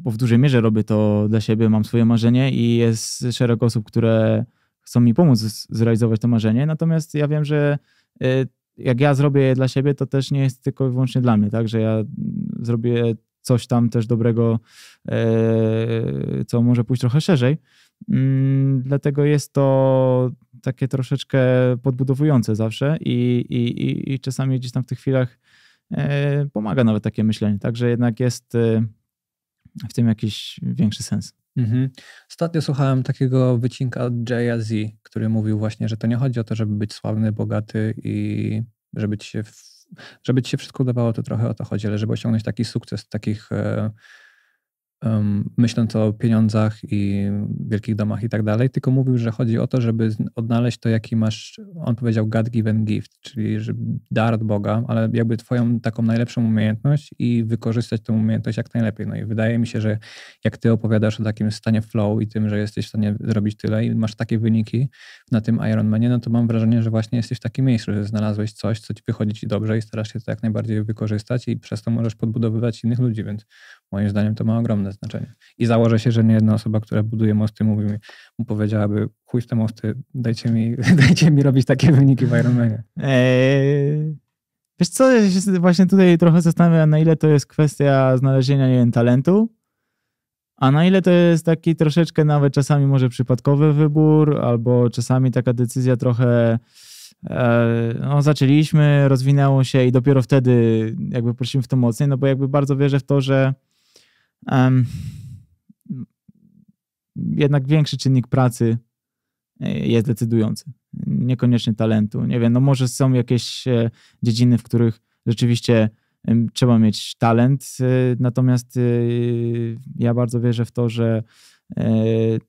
bo w dużej mierze robię to dla siebie, mam swoje marzenie i jest szereg osób, które chcą mi pomóc zrealizować to marzenie, natomiast ja wiem, że y, jak ja zrobię je dla siebie, to też nie jest tylko i wyłącznie dla mnie, tak, że ja mm, zrobię coś tam też dobrego, y, co może pójść trochę szerzej. Mm, dlatego jest to takie troszeczkę podbudowujące zawsze i, i, i czasami gdzieś tam w tych chwilach y, pomaga nawet takie myślenie. Także jednak jest w tym jakiś większy sens. Mhm. Ostatnio
słuchałem takiego wycinka od Jay Z, który mówił właśnie, że to nie chodzi o to, żeby być sławny, bogaty i żeby ci się, żeby ci się wszystko udawało, to trochę o to chodzi, ale żeby osiągnąć taki sukces, takich e, myśląc o pieniądzach i wielkich domach i tak dalej, tylko mówił, że chodzi o to, żeby odnaleźć to, jaki masz, on powiedział God given gift, czyli że dar od Boga, ale jakby twoją taką najlepszą umiejętność i wykorzystać tę umiejętność jak najlepiej. No i wydaje mi się, że jak ty opowiadasz o takim stanie flow i tym, że jesteś w stanie zrobić tyle i masz takie wyniki na tym Ironmanie, no to mam wrażenie, że właśnie jesteś w takim miejscu, że znalazłeś coś, co ci wychodzi ci dobrze i starasz się to jak najbardziej wykorzystać i przez to możesz podbudowywać innych ludzi, więc moim zdaniem to ma ogromne ogromne znaczenie. I założę się, że nie jedna osoba, która buduje mosty,
mówi mi, mu powiedziałaby, chuj te mosty, dajcie mi, [LAUGHS] dajcie mi robić takie wyniki w Ironmanie. Eee, wiesz co, ja się właśnie tutaj trochę zastanawiam, na ile to jest kwestia znalezienia, nie wiem, talentu, a na ile to jest taki troszeczkę nawet czasami może przypadkowy wybór, albo czasami taka decyzja trochę eee, no, zaczęliśmy, rozwinęło się i dopiero wtedy jakby prosimy w to mocniej, no bo jakby bardzo wierzę w to, że jednak większy czynnik pracy e, jest decydujący. Niekoniecznie talentu. Nie wiem, no może są jakieś e, dziedziny, w których rzeczywiście trzeba mieć talent, e, natomiast ja bardzo wierzę w to, że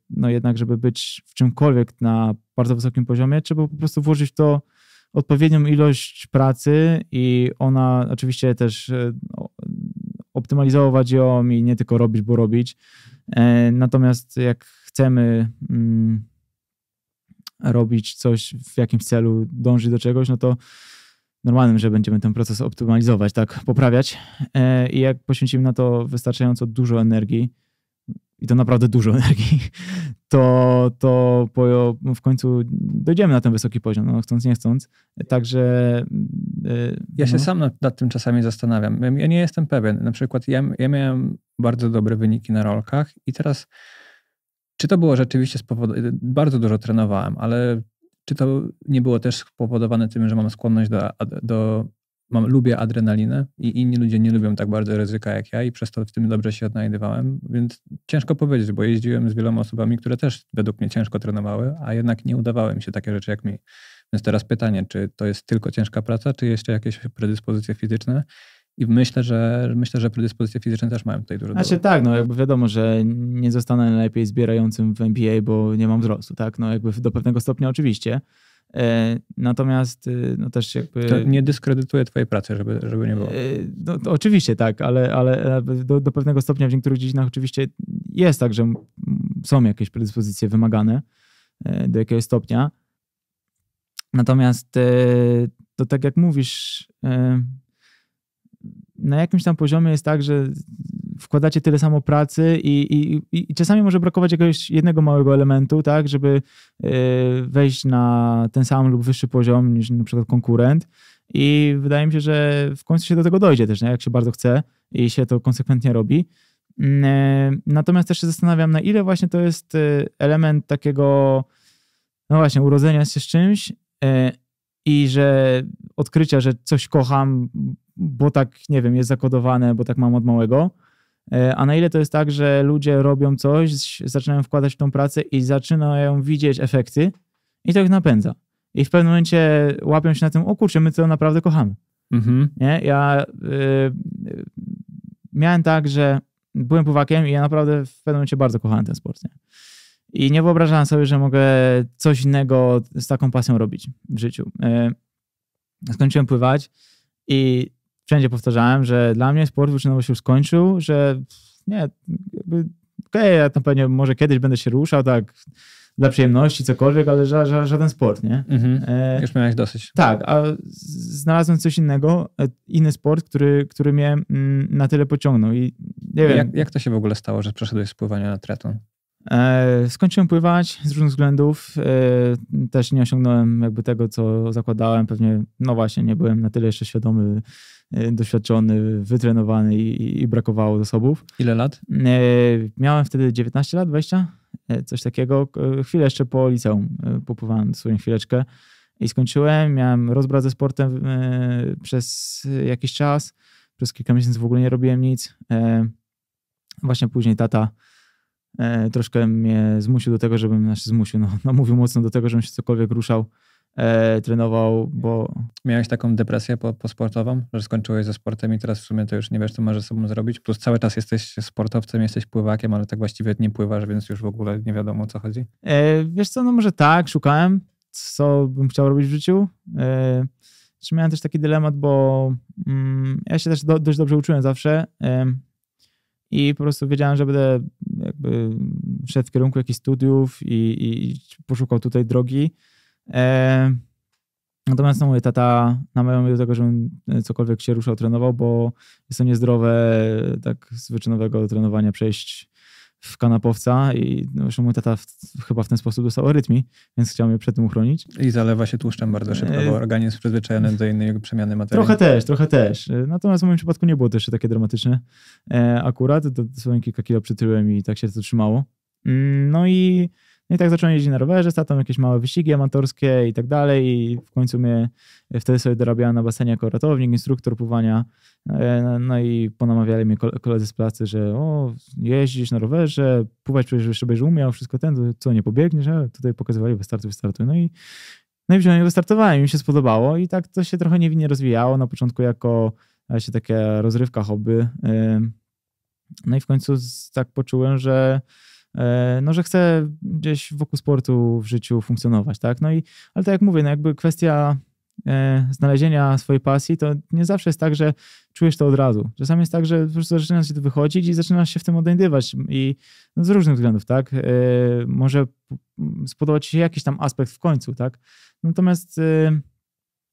no jednak, żeby być w czymkolwiek na bardzo wysokim poziomie, trzeba po prostu włożyć w to odpowiednią ilość pracy i ona oczywiście też optymalizować ją i nie tylko robić, bo robić. E, natomiast jak chcemy mm, robić coś w jakimś celu, dążyć do czegoś, no to normalnym, że będziemy ten proces optymalizować, tak, poprawiać. E, I jak poświęcimy na to wystarczająco dużo energii, i to naprawdę dużo [LAUGHS] energii, to, to po, w końcu dojdziemy na ten wysoki poziom, no, chcąc, nie chcąc. Także. Yy, ja się no. sam nad, nad, tym czasami zastanawiam. Ja nie jestem pewien. Na
przykład ja, ja miałem bardzo dobre wyniki na rolkach i teraz. Czy to było rzeczywiście spowodowane? Bardzo dużo trenowałem, ale czy to nie było też spowodowane tym, że mam skłonność do, do mam, lubię adrenalinę i inni ludzie nie lubią tak bardzo ryzyka jak ja i przez to w tym dobrze się odnajdywałem, więc ciężko powiedzieć, bo jeździłem z wieloma osobami, które też według mnie ciężko trenowały, a jednak nie udawały mi się takie rzeczy jak mi. Więc teraz pytanie, czy to jest tylko ciężka praca, czy jeszcze jakieś predyspozycje fizyczne? I myślę, że myślę, że predyspozycje fizyczne też mają tutaj dużo. Znaczy dobre.
tak, no jakby wiadomo, że nie zostanę najlepiej zbierającym w NBA, bo nie mam wzrostu, tak? No jakby do pewnego stopnia oczywiście. E, natomiast e, no też jakby... To nie dyskredytuje twojej pracy, żeby, żeby nie było. E, no, oczywiście tak, ale, ale do, do pewnego stopnia w niektórych dziedzinach oczywiście jest tak, że są jakieś predyspozycje wymagane do jakiegoś stopnia. Natomiast to tak jak mówisz, na jakimś tam poziomie jest tak, że wkładacie tyle samo pracy i, i, i czasami może brakować jakiegoś jednego małego elementu, tak, żeby e, wejść na ten sam lub wyższy poziom niż na przykład konkurent. I wydaje mi się, że w końcu się do tego dojdzie też, nie? jak się bardzo chce i się to konsekwentnie robi. Mm, e, natomiast też się zastanawiam, na ile właśnie to jest e, element takiego, no właśnie, urodzenia się z czymś i że odkrycia, że coś kocham, bo tak, nie wiem, jest zakodowane, bo tak mam od małego, E, a na ile to jest tak, że ludzie robią coś, zaczynają wkładać w tą pracę i zaczynają widzieć efekty i to ich napędza. I w pewnym momencie łapią się na tym, o kurczę, my to naprawdę kochamy. Mhm. Nie? Ja y, miałem tak, że byłem pływakiem i ja naprawdę w pewnym momencie bardzo kochałem ten sport. Nie? I nie wyobrażałem sobie, że mogę coś innego z taką pasją robić w życiu. Y, skończyłem pływać i wszędzie powtarzałem, że dla mnie sport wyczynowy się już skończył, że nie, jakby, okej, okay, ja tam pewnie może kiedyś będę się ruszał, tak dla przyjemności, cokolwiek, ale ża, ża, żaden sport, nie? Mhm. E, już miałeś dosyć. Tak, a znalazłem coś innego, e, inny sport, który, który mnie mm, na tyle pociągnął i nie wiem. Jak, jak to się w ogóle stało, że przeszedłeś z pływania na triatlon? E, skończyłem pływać z różnych względów. E, też nie osiągnąłem jakby tego, co zakładałem. Pewnie, no właśnie, nie byłem na tyle jeszcze świadomy, e, doświadczony, wytrenowany i, i brakowało zasobów. Ile lat? Miałem wtedy 19 lat, 20, coś takiego. Chwilę jeszcze po liceum popływałem swoją chwileczkę i skończyłem. Miałem rozbrat ze sportem przez jakiś czas. Przez kilka miesięcy w ogóle nie robiłem nic. Właśnie później tata E, troszkę mnie zmusił do tego, żebym, znaczy zmusił, no, no mówił mocno do tego, żebym się cokolwiek ruszał, e, trenował,
bo... Miałeś taką depresję po, posportową, że skończyłeś ze sportem i teraz w sumie to już nie wiesz, co możesz sobą zrobić, plus cały czas jesteś sportowcem, jesteś pływakiem, ale tak właściwie nie pływasz, więc już w ogóle nie wiadomo, o co chodzi.
E, wiesz co, no może tak, szukałem, co bym chciał robić w życiu. E, znaczy miałem też taki dylemat, bo mm, ja się też do, dość dobrze uczyłem zawsze, i po prostu wiedziałem, że będę jakby szedł w kierunku jakichś studiów i, i, i poszukał tutaj drogi. E, natomiast no, mój tata namawiał mnie do tego, żebym e, cokolwiek się ruszał, trenował, bo jest to niezdrowe e, tak z wyczynowego trenowania przejść w kanapowca i zresztą no, mój tata w, chyba w ten sposób dostał rytmi, więc chciał mnie przed tym uchronić. I zalewa się tłuszczem bardzo szybko, e, bo organizm
przyzwyczajony do innej przemiany materii. Trochę też,
trochę też. E, natomiast w moim przypadku nie było to jeszcze takie dramatyczne. E, akurat to, kilka kilo przytyłem i tak się to trzymało. Mm, no i no i tak zacząłem jeździć na rowerze, tam jakieś małe wyścigi amatorskie i tak dalej i w końcu mnie, e, wtedy sobie dorabiałem na basenie jako ratownik, instruktor pływania, e, no, no i ponamawiali mnie koledzy z pracy, że o, jeździsz na rowerze, pływać przecież jeszcze będziesz umiał, wszystko ten, co, nie pobiegniesz? A tutaj pokazywali wystartuj, wystartuj. No i no i wziąłem i wystartowałem, mi się spodobało i tak to się trochę niewinnie rozwijało. Na początku jako e, się taka rozrywka, hobby. No i w końcu tak poczułem, że E, no, że chcę gdzieś wokół sportu w życiu funkcjonować, tak? No i, ale tak jak mówię, no jakby kwestia e, znalezienia swojej pasji, to nie zawsze jest tak, że czujesz to od razu. Czasami jest tak, że po prostu zaczynasz się to wychodzić i zaczynasz się w tym odnajdywać i no, z różnych względów, tak? E, może spodobać się jakiś tam aspekt w końcu, tak? Natomiast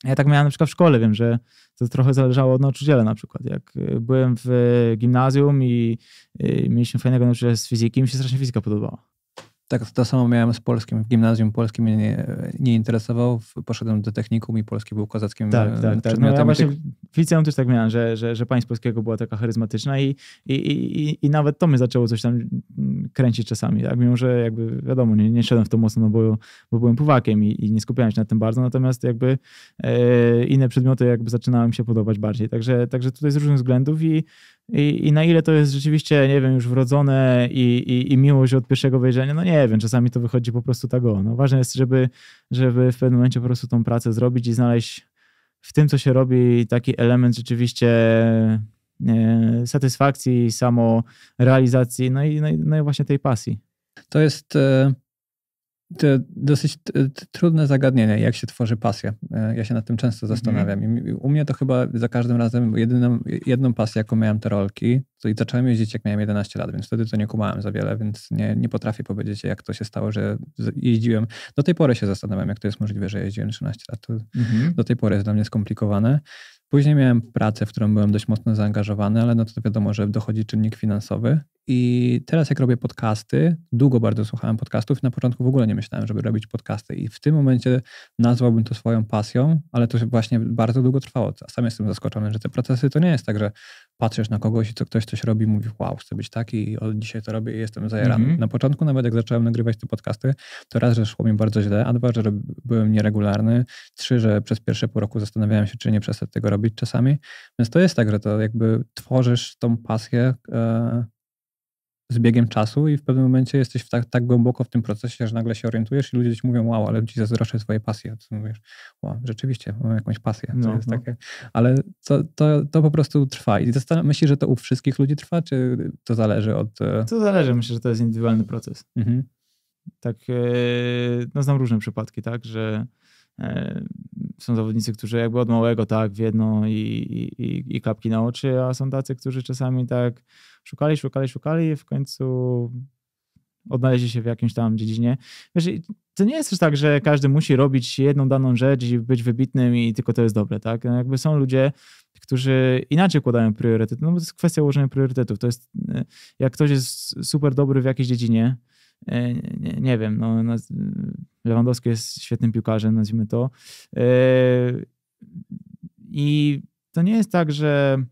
ja tak miałem na przykład w szkole, wiem, że to trochę zależało od nauczyciela na przykład. Jak e, byłem w e, gimnazjum i, i e, mieliśmy fajnego nauczyciela z fizyki, mi się strasznie fizyka podobała. Tak, to
samo miałem z polskim. W gimnazjum polskim mnie nie, nie interesował. Poszedłem do technikum i polski był kozackim tak, e, tak, tak. No ja właśnie
W liceum też tak miałem, że, że, że pani z polskiego była taka charyzmatyczna i, i, i, i nawet to mnie zaczęło coś tam mm, kręcić czasami. Tak? Mimo, że jakby wiadomo, nie, nie szedłem w to mocno, no bo, bo byłem pływakiem i, i, nie skupiałem się na tym bardzo, natomiast jakby e, inne przedmioty jakby zaczynały mi się podobać bardziej. Także, także tutaj z różnych względów i i, I, na ile to jest rzeczywiście, nie wiem, już wrodzone i, i, i miłość od pierwszego wejrzenia, no nie wiem, czasami to wychodzi po prostu tak o. No ważne jest, żeby, żeby w pewnym momencie po prostu tą pracę zrobić i znaleźć w tym, co się robi, taki element rzeczywiście satysfakcji, samorealizacji, no i, no, i, no i właśnie tej pasji. To jest e,
to dosyć e, trudne zagadnienie, jak się tworzy pasję. E, ja się nad tym często mhm. zastanawiam. I u mnie to chyba za każdym razem jedyną, jedną pasję, jaką miałem, te rolki. To i zacząłem jeździć, jak miałem 11 lat, więc wtedy to nie kumałem za wiele, więc nie, nie potrafię powiedzieć, jak to się stało, że jeździłem. Do tej pory się zastanawiam, jak to jest możliwe, że jeździłem 13 lat. Mhm. Do tej pory jest dla mnie skomplikowane. Później miałem pracę, w którą byłem dość mocno zaangażowany, ale no to wiadomo, że dochodzi czynnik finansowy i teraz jak robię podcasty, długo bardzo słuchałem podcastów, na początku w ogóle nie myślałem, żeby robić podcasty i w tym momencie nazwałbym to swoją pasją, ale to właśnie bardzo długo trwało. Sam jestem zaskoczony, że te procesy to nie jest tak, że patrzysz na kogoś i co ktoś coś robi, mówi wow, chcę być taki i od dzisiaj to robię i jestem zajarany. Mhm. Na początku nawet jak zacząłem nagrywać te podcasty, to raz, że szło mi bardzo źle, a dwa, że byłem nieregularny, trzy, że przez pierwsze pół roku zastanawiałem się, czy nie przestać tego robić czasami. Więc to jest tak, że to jakby tworzysz tą pasję, e z biegiem czasu i w pewnym momencie jesteś tak, tak głęboko w tym procesie, że nagle się orientujesz i ludzie ci mówią, wow, ale ci zazdroszczę swoje pasje, A ty mówisz, wow, rzeczywiście, mam jakąś pasję. No, no. Takie, ale to, to, to, po prostu trwa. I myślisz, że to u wszystkich
ludzi trwa, czy to zależy od... E? To zależy, myślę, że to jest indywidualny proces. Mhm. Tak, e, no znam różne przypadki, tak, że E, są zawodnicy, którzy jakby od małego tak wiedną i, i, i klapki na oczy, a są tacy, którzy czasami tak szukali, szukali, szukali i w końcu odnaleźli się w jakimś tam dziedzinie. Wiesz, to nie jest też tak, że każdy musi robić jedną daną rzecz i być wybitnym i tylko to jest dobre, tak? No jakby są ludzie, którzy inaczej układają priorytety, no bo to jest kwestia ułożenia priorytetów. To jest, e, jak ktoś jest super dobry w jakiejś dziedzinie, E, nie, nie wiem, no, no, Lewandowski jest świetnym piłkarzem, nazwijmy to. E, I to nie jest tak, że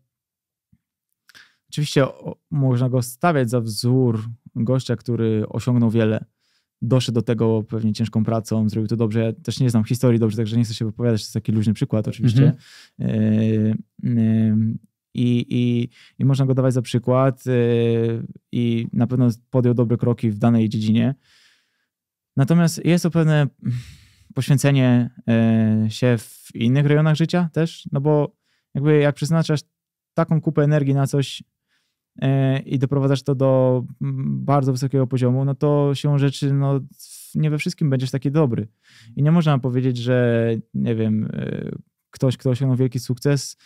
oczywiście można go stawiać za wzór gościa, który osiągnął wiele. Doszedł do tego pewnie ciężką pracą, zrobił to dobrze. Ja też nie znam historii dobrze, także nie chcę się wypowiadać, to jest taki luźny przykład oczywiście. Mm -hmm i, i, i można go dawać za przykład y, i na pewno podjął dobre kroki w danej dziedzinie. Natomiast jest to pewne poświęcenie y, się w innych rejonach życia też, no bo jakby jak przeznaczasz taką kupę energii na coś y, i doprowadzasz to do bardzo wysokiego poziomu, no to się rzeczy no, nie we wszystkim będziesz taki dobry. I nie można powiedzieć, że nie wiem, ktoś, kto osiągnął wielki sukces,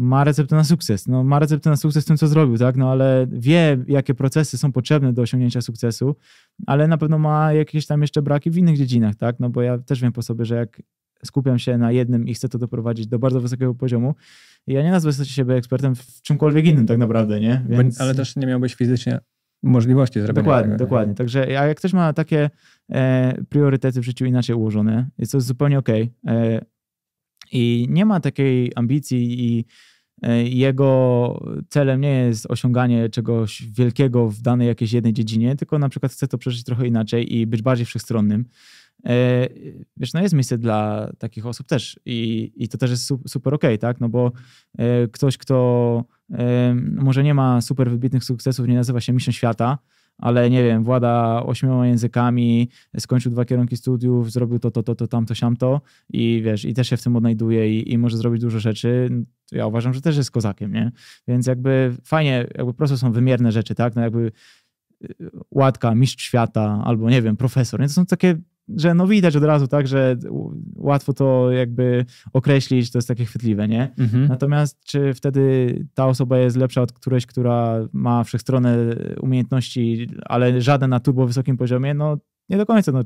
ma receptę na sukces. No, ma receptę na sukces w tym, co zrobił, tak? No, ale wie, jakie procesy są potrzebne do osiągnięcia sukcesu, ale na pewno ma jakieś tam jeszcze braki w innych dziedzinach, tak? No, bo ja też wiem po sobie, że jak skupiam się na jednym i chcę to doprowadzić do bardzo wysokiego poziomu, ja nie nazwę siebie ekspertem w czymkolwiek innym tak naprawdę, nie? Więc... ale też nie miałbyś fizycznie możliwości zrobienia Dokładnie, tego, dokładnie. Nie? Także a jak ktoś ma takie e, priorytety w życiu inaczej ułożone, jest to zupełnie okej. Okay. E, I nie ma takiej ambicji i E, jego celem nie jest osiąganie czegoś wielkiego w danej jakiejś jednej dziedzinie, tylko na przykład chce to przeżyć trochę inaczej i być bardziej wszechstronnym. E, wiesz, no jest miejsce dla takich osób też i, i to też jest super okej, okay, tak? No bo e, ktoś, kto może nie ma super wybitnych sukcesów, nie nazywa się mistrzem świata, ale nie wiem, włada ośmioma językami, skończył dwa kierunki studiów, zrobił to, to, to, to, tamto, siamto i wiesz, i też się w tym odnajduje i, i może zrobić dużo rzeczy, ja uważam, że też jest kozakiem, nie? Więc jakby fajnie, jakby prosto są wymierne rzeczy, tak? No jakby y, łatka, mistrz świata albo, nie wiem, profesor, nie? To są takie że no widać od razu, tak, że łatwo to jakby określić, to jest takie chwytliwe, nie? Mhm. Natomiast czy wtedy ta osoba jest lepsza od którejś, która ma wszechstronne umiejętności, ale żadne na turbo wysokim poziomie? No nie do końca. No,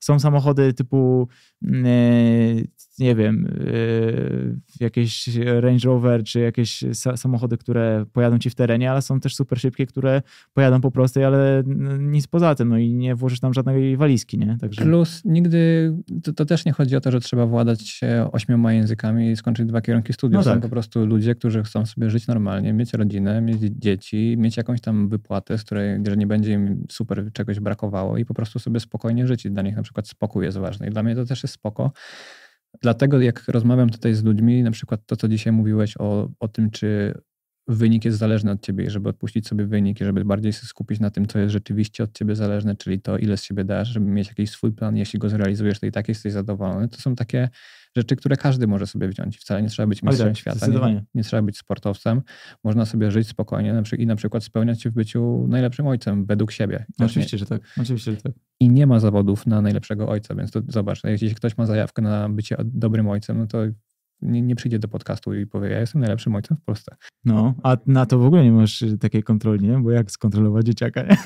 są samochody typu, mm, e, nie wiem, e, jakieś Range Rover czy jakieś samochody, które pojadą ci w terenie, ale są też super szybkie, które pojadą po prostej, ale nic poza tym, no i nie włożysz tam żadnej walizki, nie? Także... Plus nigdy, to, to też nie chodzi o to, że trzeba władać ośmioma
językami i skończyć dwa kierunki studiów. No tak. Są po prostu ludzie, którzy chcą sobie żyć normalnie, mieć rodzinę, mieć dzieci, mieć jakąś tam wypłatę, z której, gdzie nie będzie im super czegoś brakowało i po prostu sobie spokojnie żyć i dla nich na przykład spokój jest ważny. I dla mnie to też jest spoko. Dlatego jak rozmawiam tutaj z ludźmi, na przykład to, co dzisiaj mówiłeś o, o tym, czy wynik jest zależny od ciebie i żeby odpuścić sobie wynik i żeby bardziej się skupić na tym, co jest rzeczywiście od ciebie zależne, czyli to, ile z siebie dasz, żeby mieć jakiś swój plan, jeśli go zrealizujesz, to i tak jesteś zadowolony. To są takie rzeczy, które każdy może sobie wziąć. wcale nie trzeba być tak, mistrzem tak, świata, nie, nie, trzeba być sportowcem. Można sobie żyć spokojnie i na przykład spełniać się w byciu najlepszym ojcem według siebie. No oczywiście, że tak.
Oczywiście, że tak. I
nie ma zawodów na najlepszego ojca, więc to zobacz, no, jeśli ktoś ma zajawkę na bycie dobrym ojcem, no to nie, nie przyjdzie do podcastu i powie, ja jestem najlepszym ojcem w Polsce.
No, no. a na to w ogóle nie masz y, takiej kontroli, nie? Bo jak skontrolować dzieciaka, nie?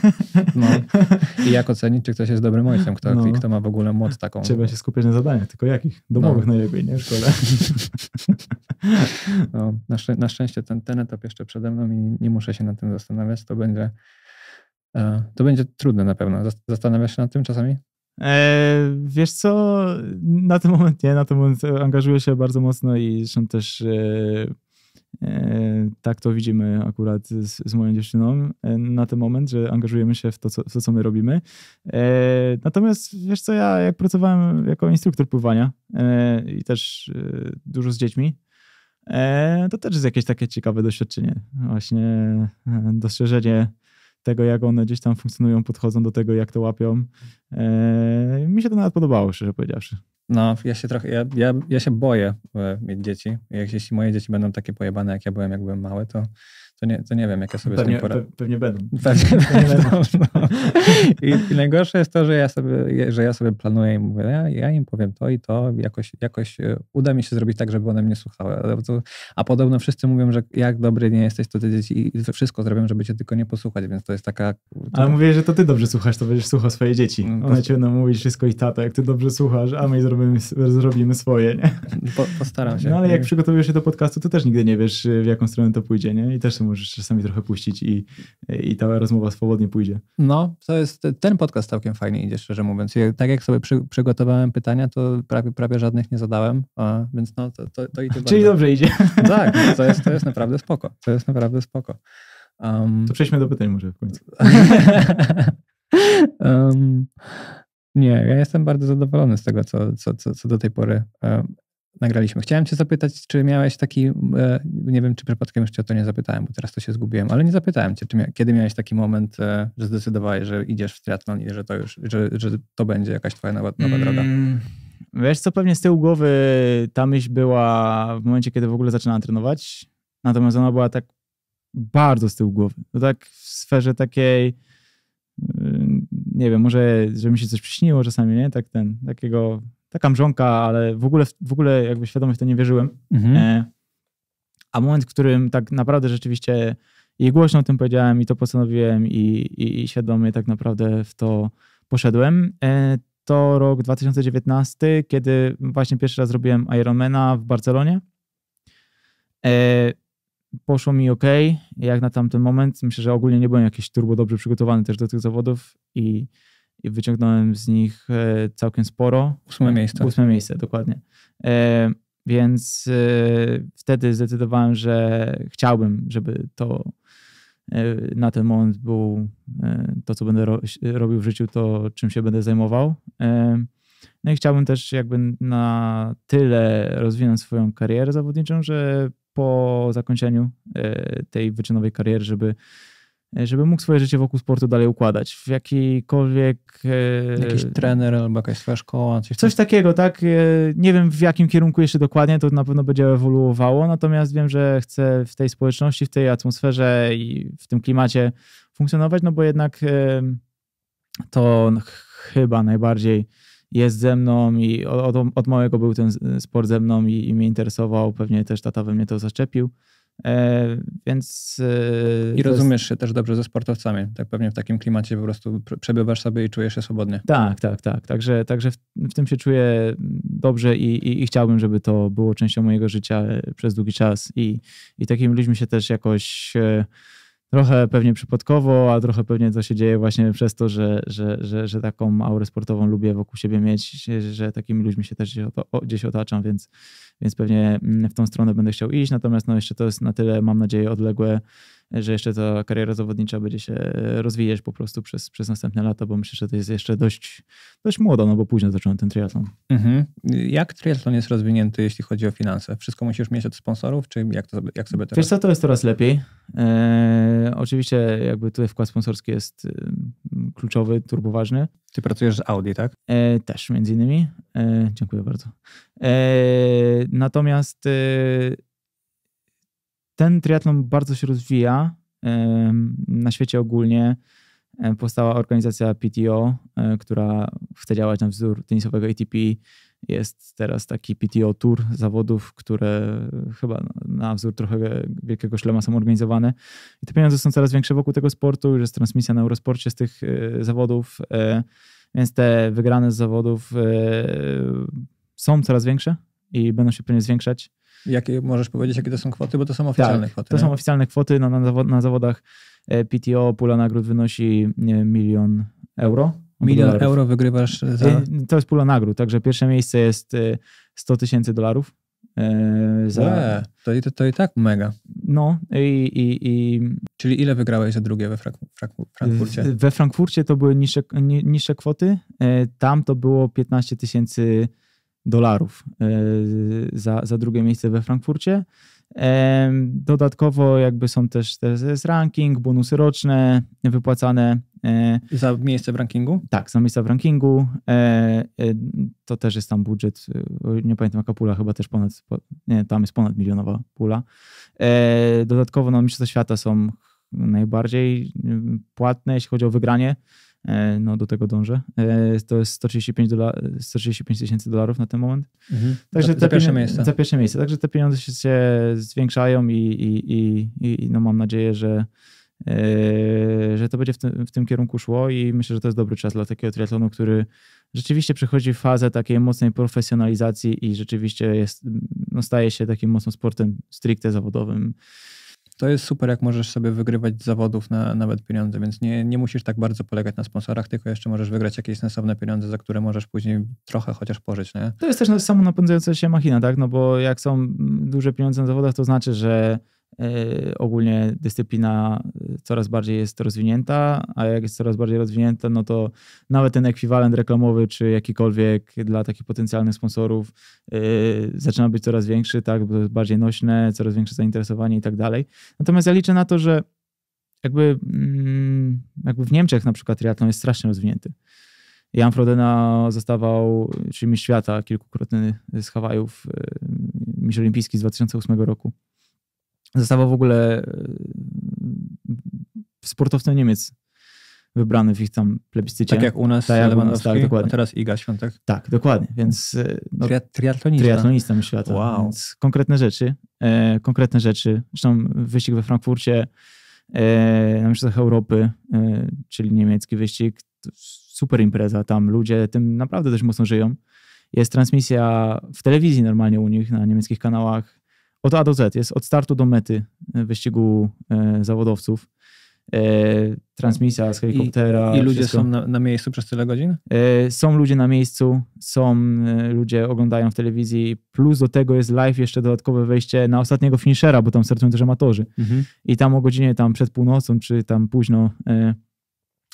No. [LAUGHS] I jak ocenić, czy ktoś jest dobrym ojcem, kto, no. kto ma w ogóle moc taką. Trzeba się skupiać na zadaniach, tylko jakich? Domowych no. najlepiej, nie? W szkole. [LAUGHS]
No, na, szczę na, szczęście ten, ten etap jeszcze przede mną i nie muszę się nad tym zastanawiać. To będzie, e, to będzie trudne na pewno. Zastanawiasz się nad tym
czasami? E, wiesz co, na ten moment nie, na ten moment angażuję się bardzo mocno i zresztą też e, e, tak to widzimy akurat z, z, moją dziewczyną na ten moment, że angażujemy się w to, co, w to, co my robimy. Natomiast wiesz co, ja jak pracowałem jako instruktor pływania i też dużo z dziećmi, to też jest jakieś takie ciekawe doświadczenie. Właśnie dostrzeżenie tego, jak one gdzieś tam funkcjonują, podchodzą do tego, jak to łapią. Eee, mi się to nawet podobało, szczerze powiedziawszy.
No, ja się trochę, ja, ja, ja się boję e, mieć dzieci. Jak, jeśli moje dzieci będą takie pojebane, jak ja byłem, jak byłem mały, to, to nie, to nie wiem, jak ja sobie pewnie, z tym poradzę. Pe, pewnie będą. [LAUGHS] Pewnie, pewnie będą. No. I, I, najgorsze jest to, że ja sobie, że ja sobie planuję i mówię, ja, ja, im powiem to i to, jakoś, jakoś e, uda mi się zrobić tak, żeby one mnie słuchały. A podobno wszyscy mówią, że jak dobry nie jesteś, to ty dzieci i wszystko zrobią, żeby cię tylko nie posłuchać, więc to jest taka... To...
Ale mówię, że to ty dobrze słuchasz, to będziesz słuchał swoje dzieci. No, one to... cię będą mówić wszystko i tata, jak ty dobrze słuchasz, a my zrobimy, zrobimy swoje, nie? Po, postaram się. No ale jak przygotowujesz się do podcastu, to też nigdy nie wiesz, w jaką stronę to pójdzie, nie? I też mówię, możesz czasami trochę puścić i, i ta rozmowa swobodnie pójdzie.
No, to jest, ten podcast całkiem fajnie idzie, szczerze mówiąc. Ja, tak jak sobie przy, przygotowałem pytania, to prawie, prawie żadnych nie zadałem, a, więc no, to, to, to idzie Czyli bardzo... dobrze idzie. [LAUGHS] Tak, no, to jest, to jest naprawdę spoko. To jest naprawdę spoko. Um... To przejdźmy do pytań może w końcu. [LAUGHS] um... Nie, ja jestem bardzo zadowolony z tego, co, co, co, co do tej pory um, nagraliśmy. Chciałem cię zapytać, czy miałeś taki, e, nie wiem, czy przypadkiem jeszcze o to nie zapytałem, bo teraz to się zgubiłem, ale nie zapytałem cię, mia kiedy miałeś taki moment, e, że zdecydowałeś, że idziesz w triatlon i że to już, że, że
to będzie jakaś twoja nowa, nowa mm. droga? Wiesz co, pewnie z tyłu głowy ta myśl była w momencie, kiedy w ogóle zaczynałem trenować, natomiast ona była tak bardzo z tyłu głowy. To tak w sferze takiej, mm, nie wiem, może, że mi się coś przyśniło czasami, nie? Tak ten, takiego taka mrzonka, ale w ogóle, w ogóle jakby świadomie w to nie wierzyłem. Mhm. E, a moment, w którym tak naprawdę rzeczywiście i głośno o tym powiedziałem i to postanowiłem i, i, i świadomie tak naprawdę w to poszedłem, e, to rok 2019, kiedy właśnie pierwszy raz robiłem Ironmana w Barcelonie. E, poszło mi ok, jak na tamten moment. Myślę, że ogólnie nie byłem jakiś turbo dobrze przygotowany też do tych zawodów i i wyciągnąłem z nich e, całkiem sporo. Ósme e, miejsce. Ósme miejsce, dokładnie. E, więc wtedy zdecydowałem, że chciałbym, żeby to na ten moment był to, co będę robił w życiu, to czym się będę zajmował. No i chciałbym też jakby na tyle rozwinąć swoją karierę zawodniczą, że po zakończeniu tej wyczynowej kariery, żeby E, żeby mógł swoje życie wokół sportu dalej układać. W jakikolwiek. E, Jakiś trener albo jakaś swoja szkoła. Coś, coś tak- takiego, tak? E, nie wiem w jakim kierunku jeszcze dokładnie, to na pewno będzie ewoluowało, natomiast wiem, że chcę w tej społeczności, w tej atmosferze i w tym klimacie funkcjonować, no bo jednak to chyba najbardziej jest ze mną i od, od małego był ten sport ze mną i, i mnie interesował, pewnie też tata we mnie to zaszczepił. E, więc. E, I rozumiesz
się też dobrze ze sportowcami. Tak pewnie w takim klimacie po prostu przebywasz sobie i czujesz się swobodnie.
Tak, tak, tak. Także, także w, w tym się czuję dobrze i, i, i, chciałbym, żeby to było częścią mojego życia e, przez długi czas. I, i takimi ludźmi się też jakoś. E, trochę pewnie przypadkowo, a trochę pewnie to się dzieje właśnie przez to, że, że, że, że taką aurę sportową lubię wokół siebie mieć, że takimi ludźmi się też gdzieś otaczam, więc, więc pewnie mm, w tą stronę będę chciał iść. Natomiast no jeszcze to jest na tyle, mam nadzieję, odległe że jeszcze ta kariera zawodnicza będzie się e, rozwijać po prostu przez, przez następne lata, bo myślę, że to jest jeszcze dość, dość młoda, no bo późno zacząłem ten triatlon. Mhm. Jak triatlon jest rozwinięty, jeśli chodzi o
finanse? Wszystko musisz mieć od sponsorów, czy jak, to, jak sobie to Wiesz co,
to jest coraz lepiej. E, oczywiście jakby tutaj wkład sponsorski jest mm, kluczowy, turboważny. Ty pracujesz z Audi, tak? E, też, między innymi. E, dziękuję bardzo. E, natomiast e, ten triatlon bardzo się rozwija na świecie ogólnie. Powstała organizacja PTO, e, która chce działać na wzór tenisowego ATP. Jest teraz taki PTO Tour zawodów, które chyba na wzór trochę wielkiego szlema są organizowane. I te pieniądze są coraz większe wokół tego sportu, już jest transmisja na Eurosporcie z tych e, zawodów, e, więc te wygrane z zawodów są coraz większe i będą się pewnie zwiększać. Jakie możesz powiedzieć, jakie to są kwoty, bo to są oficjalne tak, kwoty. To nie? są oficjalne kwoty no, na, na, na zawodach e, PTO. Pula nagród wynosi milion euro. Milion dolarów. euro wygrywasz za... E, to jest pula nagród, także pierwsze miejsce jest 100 e, tysięcy dolarów. Za... to, to, to i tak mega. No i, i, i... Czyli ile wygrałeś za drugie we Frank Frank Frankfurcie? We Frankfurcie to były niższe, niższe kwoty. Tam to było 15 tysięcy dolarów e, za, za drugie miejsce we Frankfurcie. E, dodatkowo jakby są też jest ranking, bonusy roczne wypłacane. E, za miejsce w rankingu? Tak, za miejsce w rankingu. To też jest tam budżet, nie pamiętam jaka pula, chyba też ponad, nie, tam jest ponad milionowa pula. Dodatkowo no Mistrzostwa Świata są najbardziej płatne, jeśli chodzi o wygranie E, no do tego dążę. E, to jest 135 tysięcy dola dolarów na ten moment. Mhm. Także za, za pierwsze miejsce. Za pierwsze miejsce. Także te pieniądze się zwiększają i, i, i, i no mam nadzieję, że, e, że to będzie w tym, w tym, kierunku szło i myślę, że to jest dobry czas dla takiego triatlonu, który rzeczywiście przechodzi fazę takiej mocnej profesjonalizacji i rzeczywiście jest, no, staje się takim mocno sportem stricte zawodowym to jest super, jak możesz sobie wygrywać
zawodów na nawet pieniądze, więc nie, nie musisz tak bardzo polegać na sponsorach, tylko jeszcze możesz wygrać jakieś sensowne pieniądze, za które możesz później trochę chociaż pożyć, nie?
To jest też samo napędzająca się machina, tak? No bo jak są duże pieniądze na zawodach, to znaczy, że E, ogólnie dyscyplina e, coraz bardziej jest rozwinięta, a jak jest coraz bardziej rozwinięta, no to nawet ten ekwiwalent reklamowy, czy jakikolwiek dla takich potencjalnych sponsorów e, zaczyna być coraz większy, tak, bo jest bardziej nośne, coraz większe zainteresowanie i tak dalej. Natomiast ja liczę na to, że jakby, mm, jakby w Niemczech na przykład triatlon jest strasznie rozwinięty. Jan Frodena zostawał czymś świata kilkukrotny z Hawajów, mistrz olimpijski z 2008 roku. Zostawał w ogóle e, sportowcem Niemiec wybrany w ich tam plebiscycie. Tak jak u nas, tak, u nas, tak dokładnie. A teraz Iga Świątek. Tak, dokładnie, więc... E, no, Tri triatlonista. Triatlonista świata. Wow. Więc konkretne rzeczy, e, konkretne rzeczy. Zresztą wyścig we Frankfurcie e, na Mistrzostwach Europy, e, czyli niemiecki wyścig, super impreza tam, ludzie tym naprawdę też mocno żyją. Jest transmisja w telewizji normalnie u nich, na niemieckich kanałach, od A do Z jest, od startu do mety e, wyścigu e, zawodowców. E, transmisja z helikoptera. I, i ludzie wszystko. są
na, na, miejscu przez tyle godzin?
E, są ludzie na miejscu, są e, ludzie oglądają w telewizji, plus do tego jest live jeszcze dodatkowe wejście na ostatniego finishera, bo tam startują też amatorzy. Mhm. I tam o godzinie tam przed północą, czy tam późno e,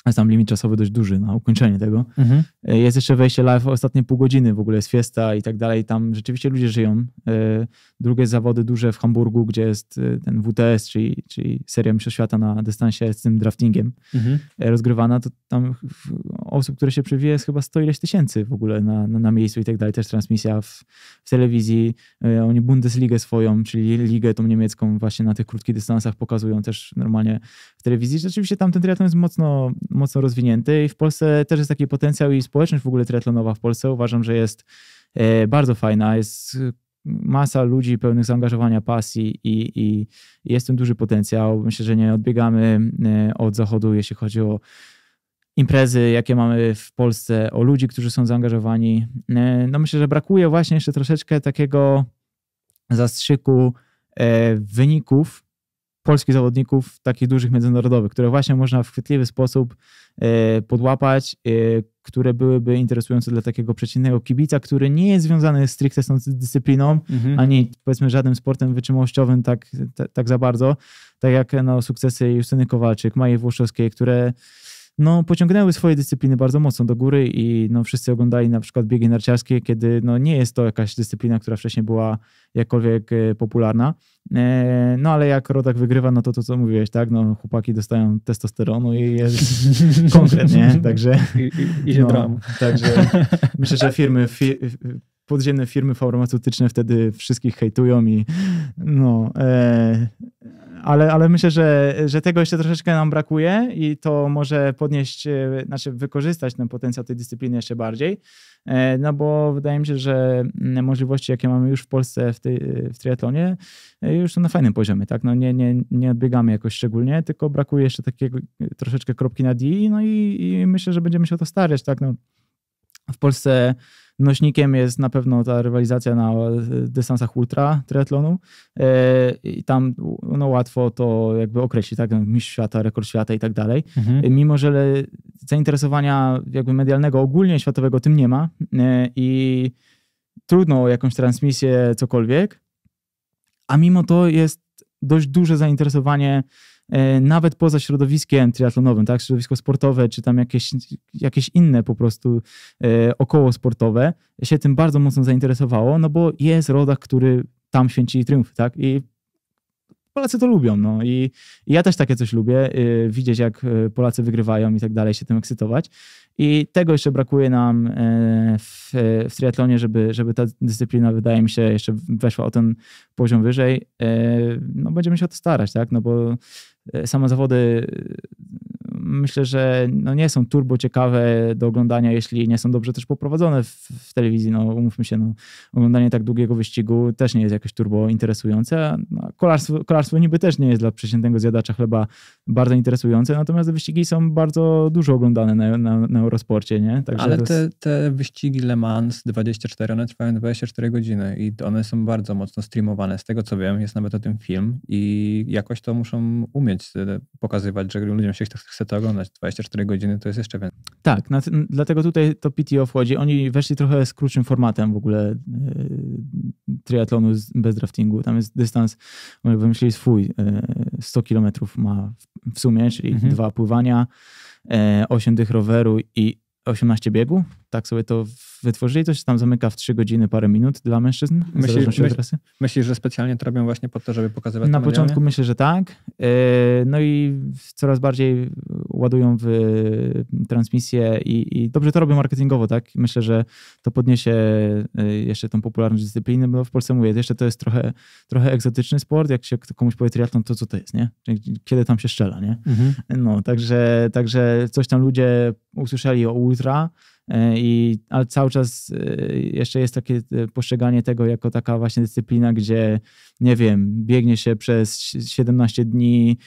jest tam limit czasowy dość duży na ukończenie tego. Mhm. E, jest jeszcze wejście live ostatnie pół godziny, w ogóle jest fiesta i tak dalej. Tam rzeczywiście ludzie żyją. E, drugie zawody duże w Hamburgu, gdzie jest e, ten WTS, czyli, czyli Seria Mistrzostw Świata na dystansie z tym draftingiem mhm. rozgrywana, to tam osób, które się przywieje jest chyba sto ileś tysięcy w ogóle na, na, na miejscu i tak dalej. Też transmisja w, w, telewizji. Oni Bundesligę swoją, czyli ligę tą niemiecką właśnie na tych krótkich dystansach pokazują też normalnie w telewizji. Rzeczywiście tam ten triatlon jest mocno mocno rozwinięty i w Polsce też jest taki potencjał i społeczność w ogóle triatlonowa w Polsce uważam, że jest e, bardzo fajna, jest e, masa ludzi pełnych zaangażowania, pasji i, i jest ten duży potencjał. Myślę, że nie odbiegamy e, od zachodu, jeśli chodzi o imprezy, jakie mamy w Polsce, o ludzi, którzy są zaangażowani. No myślę, że brakuje właśnie jeszcze troszeczkę takiego zastrzyku wyników, polskich zawodników, takich dużych międzynarodowych, które właśnie można w chwytliwy sposób e, podłapać, e, które byłyby interesujące dla takiego przeciętnego kibica, który nie jest związany stricte z tą dyscypliną, mhm. ani powiedzmy żadnym sportem wytrzymałościowym tak, tak, tak za bardzo, tak jak no, sukcesy Justyny Kowalczyk, Maji Włoszowskiej, które no, pociągnęły swoje dyscypliny bardzo mocno do góry i no, wszyscy oglądali na przykład biegi narciarskie, kiedy no, nie jest to jakaś dyscyplina, która wcześniej była jakkolwiek e, popularna. E, no ale jak Rodak wygrywa, no to to co mówiłeś, tak? No chłopaki dostają testosteronu i jest konkretnie, [LAUGHS] także... I, i, no, Także [LAUGHS] myślę, że firmy, fi, podziemne firmy farmaceutyczne wtedy wszystkich hejtują i no. E, ale, ale myślę, że, że tego jeszcze troszeczkę nam brakuje i to może podnieść, e, znaczy wykorzystać ten potencjał tej dyscypliny jeszcze bardziej. E, no bo wydaje mi się, że możliwości, jakie mamy już w Polsce w, tej, w triatlonie, e, już są na fajnym poziomie, tak? No nie, nie, nie odbiegamy jakoś szczególnie, tylko brakuje jeszcze takiego troszeczkę kropki na D, no i, i myślę, że będziemy się o to starać, tak? No, w Polsce Nośnikiem jest na pewno ta rywalizacja na e, dystansach ultra triatlonu e, i tam no, łatwo to jakby określić, tak? No, mistrz świata, rekord świata i tak dalej. Mhm. E, mimo, że zainteresowania jakby medialnego ogólnie światowego tym nie ma i trudno jakąś transmisję, cokolwiek, a mimo to jest dość duże zainteresowanie E, nawet poza środowiskiem triatlonowym, tak, środowisko sportowe, czy tam jakieś, jakieś inne po prostu e, około sportowe, się tym bardzo mocno zainteresowało, no bo jest rodak, który tam święci triumf, tak, i Polacy to lubią, no i, i ja też takie coś lubię, y, widzieć jak y, Polacy wygrywają i tak dalej, się tym ekscytować. I tego jeszcze brakuje nam y, w, w triatlonie, żeby, żeby ta dyscyplina, wydaje mi się, jeszcze weszła o ten poziom wyżej. No będziemy się o to starać, tak? No bo same zawody myślę, że no nie są turbo ciekawe do oglądania, jeśli nie są dobrze też poprowadzone w, w telewizji. No, umówmy się, no, oglądanie tak długiego wyścigu też nie jest jakoś turbo interesujące. No, kolarstwo, kolarstwo niby też nie jest dla przeciętnego zjadacza chleba bardzo interesujące, natomiast wyścigi są bardzo dużo oglądane na, na, na Eurosporcie. Nie? Także Ale te, jest...
te wyścigi Le Mans 24, one trwają 24 godziny i one są bardzo mocno streamowane. Z tego co wiem, jest nawet o tym film i jakoś to muszą umieć e, pokazywać, że ludziom się chce to oglądać 24 godziny, to jest jeszcze więcej.
Tak, na, dlatego tutaj to PTO wchodzi. Oni weszli trochę z krótszym formatem w ogóle e, triatlonu z, bez draftingu. Tam jest dystans, oni wymyślili swój, 100 e, km ma w, w sumie, czyli mhm. dwa pływania, 8 e, dych roweru i 18 biegu tak sobie to wytworzyli, to się tam zamyka w 3 godziny, parę minut dla mężczyzn, myśli, myśl, Myślisz, że specjalnie to robią właśnie po to, żeby pokazywać Na początku myślę, że tak. E, no i coraz bardziej ładują w transmisję i, i, dobrze to robią marketingowo, tak? Myślę, że to podniesie e, jeszcze tą popularność dyscypliny, bo w Polsce mówię, jeszcze to jest trochę, trochę egzotyczny sport, jak się komuś powie triatlon, to co to jest, nie? Kiedy tam się szczela, nie? Mhm. No, także, także coś tam ludzie usłyszeli o ultra, E, I, ale cały czas e, jeszcze jest takie e, postrzeganie tego jako taka właśnie dyscyplina, gdzie nie wiem, biegnie się przez 17 dni,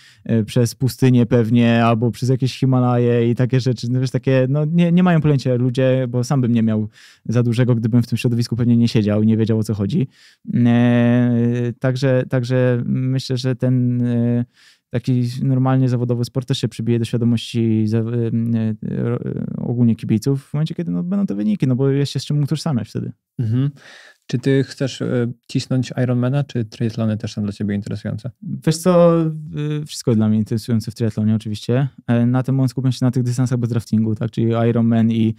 przez pustynię pewnie, albo przez jakieś Himalaje i takie rzeczy. No, wiesz, takie, no nie, nie mają pojęcia ludzie, bo sam bym nie miał za dużego, gdybym w tym środowisku pewnie nie siedział i nie wiedział o co chodzi. Także, także myślę, że ten taki normalnie zawodowy sport też się przybije do świadomości y, y, y, ogólnie kibiców w momencie, kiedy no, będą te wyniki, no bo jest się z czym utożsamiać wtedy. Mhm. Czy ty chcesz cisnąć Ironmana,
czy triatlony też są dla ciebie interesujące?
Wiesz co, wszystko dla mnie interesujące w triatlonie oczywiście. E, na tym moment skupiam się na tych dystansach bez draftingu, tak, czyli Ironman i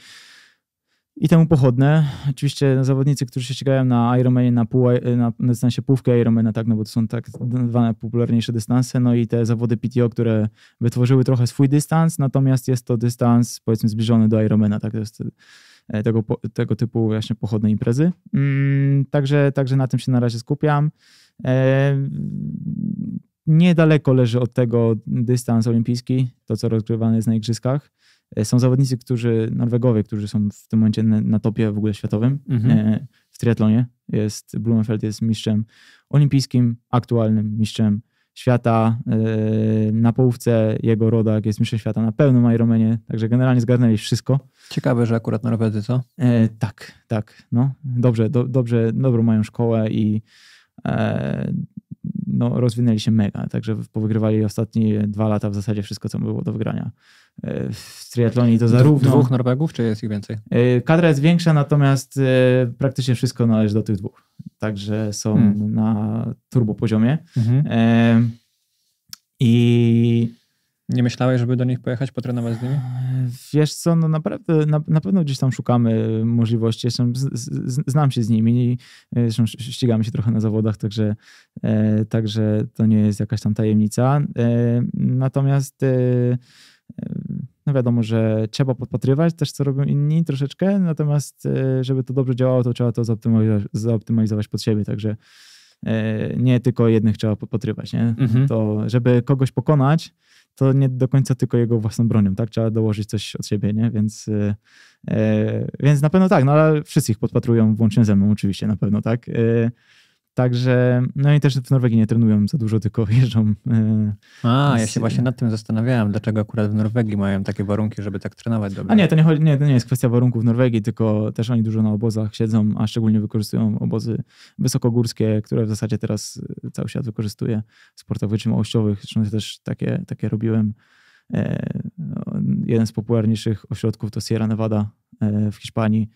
i temu pochodne. Oczywiście no, zawodnicy, którzy się ścigają na Ironmanie, na, pół, na, na dystansie półkę Ironmana, tak, no bo to są tak dwa najpopularniejsze dystanse, no i te zawody PTO, które wytworzyły trochę swój dystans, natomiast jest to dystans, powiedzmy, zbliżony do Ironmana, tak, to jest e, tego, tego typu właśnie pochodne imprezy. Mm, także, także na tym się na razie skupiam. E, niedaleko leży od tego dystans olimpijski, to co rozgrywane jest na igrzyskach. E, są zawodnicy, którzy, Norwegowie, którzy są w tym momencie na, na topie w ogóle światowym mhm. E, w triatlonie. Jest, Blumenfeld jest mistrzem olimpijskim, aktualnym mistrzem świata. E, na połówce jego rodak jest mistrzem świata na pełnym Ironmanie, także generalnie zgarnęli wszystko. Ciekawe, że akurat Norwedy, co? E, tak, tak. No, dobrze, do, dobrze, dobrą mają szkołę i no, rozwinęli się mega, także powygrywali ostatnie dwa lata w zasadzie wszystko, co było do wygrania. E, w triatlonie to zarówno... Dwóch Norwegów, czy jest ich więcej? E, kadra jest większa, natomiast e, praktycznie wszystko należy do tych dwóch, także są hmm. na turbo poziomie. Mhm. I
nie myślałeś, żeby do nich pojechać, potrenować z nimi?
Wiesz co, no naprawdę, na, na pewno gdzieś tam szukamy możliwości. znam się z nimi i e, ścigamy się trochę na zawodach, także, e, także to nie jest jakaś tam tajemnica. E, natomiast e, e no wiadomo, że trzeba podpatrywać też, co robią inni troszeczkę, natomiast e, żeby to dobrze działało, to trzeba to zoptymalizować, zoptymalizować pod siebie, także E, nie tylko jednych trzeba popotrywać. Nie? Mhm. To, żeby kogoś pokonać, to nie do końca tylko jego własną bronią, tak? Trzeba dołożyć coś od siebie, nie? Więc, e, e, więc na pewno tak, no ale wszystkich podpatrują, włącznie ze mną oczywiście, na pewno, tak? Także, no i też w Norwegii nie trenują za dużo, tylko [LAUGHS] jeżdżą. E,
a, z... ja się właśnie nad tym zastanawiałem, dlaczego akurat w Norwegii mają takie warunki, żeby tak trenować dobrze. A nie to
nie, nie, to nie jest kwestia warunków w Norwegii, tylko też oni dużo na obozach siedzą, a szczególnie wykorzystują obozy wysokogórskie, które w zasadzie teraz e, cały świat wykorzystuje, w sportach wytrzymałościowych. Zresztą ja też takie, takie robiłem. E, no, jeden z popularniejszych ośrodków to Sierra Nevada w Hiszpanii.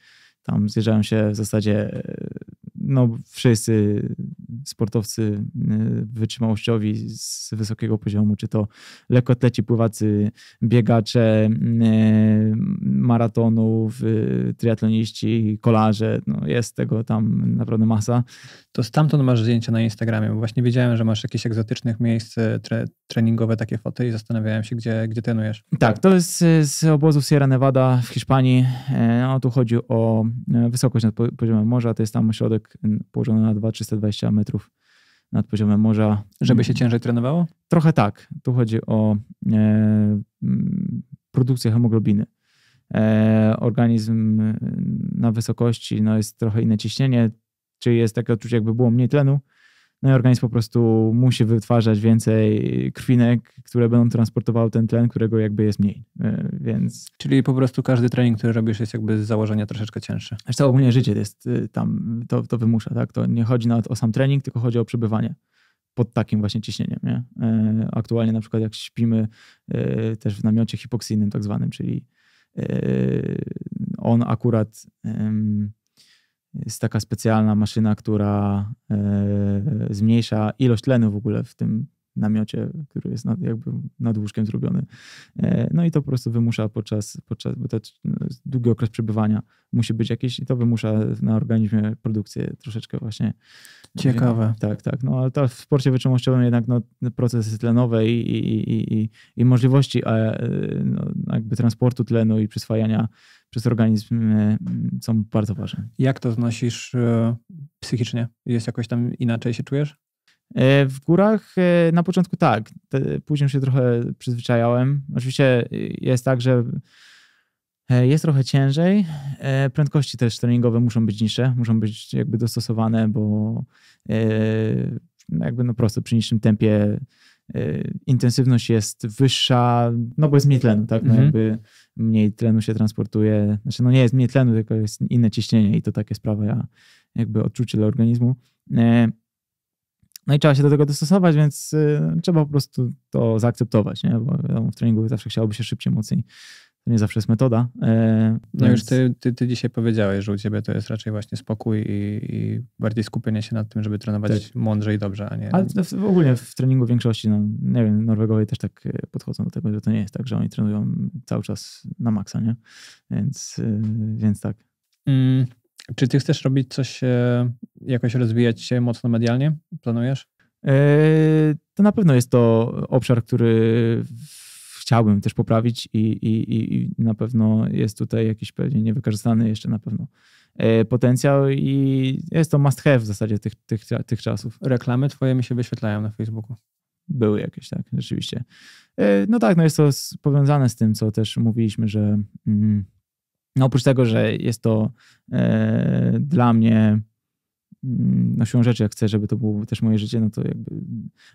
Tam zjeżdżają się w zasadzie no wszyscy sportowcy y, wytrzymałościowi z wysokiego poziomu, czy to lekotleci, pływacy, biegacze y, maratonów, y, triatloniści, kolarze, no jest tego tam naprawdę masa. To stamtąd masz zdjęcia
na Instagramie, bo właśnie wiedziałem, że masz jakieś egzotycznych miejsc tre treningowe, takie foty i zastanawiałem się, gdzie, gdzie trenujesz.
Tak, to jest z obozu Sierra Nevada w Hiszpanii. E, no, tu chodzi o wysokość nad poziomem morza, to jest tam ośrodek położony na 2320 m nad poziomem morza. Żeby się ciężej trenowało? Trochę tak. Tu chodzi o e, mm, produkcję hemoglobiny. E, organizm e, na wysokości no jest trochę inne ciśnienie, czyli jest takie odczucie, jakby było mniej tlenu, no i organizm po prostu musi wytwarzać więcej krwinek, które będą transportowały ten tlen, którego jakby jest mniej. E, więc... Czyli po prostu
każdy trening, który robisz,
jest jakby z założenia troszeczkę cięższy. Zresztą ogólnie życie jest y, tam, to, to wymusza, tak? To nie chodzi nawet o sam trening, tylko chodzi o przebywanie pod takim właśnie ciśnieniem. Nie? E, aktualnie na przykład jak śpimy y, też w namiocie hipoksyjnym tak zwanym, czyli y, on akurat jest taka specjalna maszyna, która e, zmniejsza ilość tlenu w ogóle w tym namiocie, który jest nad, jakby nad łóżkiem zrobiony. E, no i to po prostu wymusza podczas, podczas bo to no, długi okres przebywania musi być jakiś i to wymusza na organizmie produkcję troszeczkę właśnie. Ciekawe. Tak, tak. No ale to w sporcie wytrzymałościowym jednak no, procesy tlenowe i, i, i, i, możliwości e, no, jakby transportu tlenu i przyswajania przez organizm e, są bardzo ważne. Jak to znosisz e, psychicznie? Jest jakoś tam inaczej się czujesz? E, w górach na początku tak, później się trochę przyzwyczajałem. Oczywiście jest tak, że jest trochę ciężej. Prędkości też treningowe muszą być niższe, muszą być jakby dostosowane, bo jakby no prosto przy niższym tempie intensywność jest wyższa, no bo jest mniej tlenu, tak? No mhm. jakby mniej tlenu się transportuje, znaczy no nie jest mniej tlenu, tylko jest inne ciśnienie i to takie sprawa jakby odczucie dla organizmu. E, no i trzeba się do tego dostosować, więc e, trzeba po prostu to zaakceptować, nie? bo w treningu zawsze chciałoby się szybciej, mocniej. To nie zawsze jest metoda. E, no więc... już
ty, ty, ty dzisiaj powiedziałeś, że u ciebie to jest raczej właśnie spokój i, i bardziej skupienie się nad tym, żeby trenować tak. mądrze i dobrze, a nie... Ale
w, ogólnie w treningu większości, no nie wiem, Norwegowie też tak e, podchodzą do tego, że to nie jest tak, że oni trenują cały czas na maksa, nie? Więc, e, więc tak.
Mm, czy ty chcesz robić coś, e, jakoś rozwijać się mocno medialnie?
Planujesz? To na pewno jest to obszar, który chciałbym też poprawić i, i, i na pewno jest tutaj jakiś pewnie niewykorzystany jeszcze na pewno e, potencjał i jest to must have w zasadzie tych, tych, tych czasów. Reklamy twoje mi się wyświetlają na Facebooku. Były jakieś, tak, rzeczywiście. E, no tak, no jest to powiązane z tym, co też mówiliśmy, że mm, no oprócz tego, że jest to e, dla mnie Mm, na siłą rzeczy, jak chcę, żeby to było też moje życie, no to jakby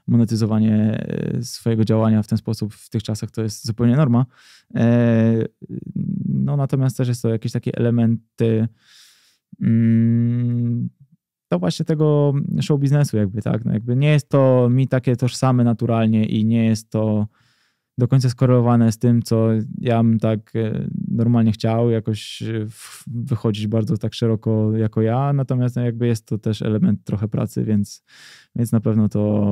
monetyzowanie e, swojego działania w ten sposób w tych czasach to jest zupełnie norma. E, no natomiast też jest to jakieś takie elementy mm, to właśnie tego show biznesu jakby, tak? No jakby nie jest to mi takie tożsame naturalnie i nie jest to do końca skorelowane z tym, co ja bym tak e, normalnie chciał, jakoś e, wychodzić bardzo tak szeroko jako ja, natomiast no, jakby jest to też element trochę pracy, więc, więc na pewno to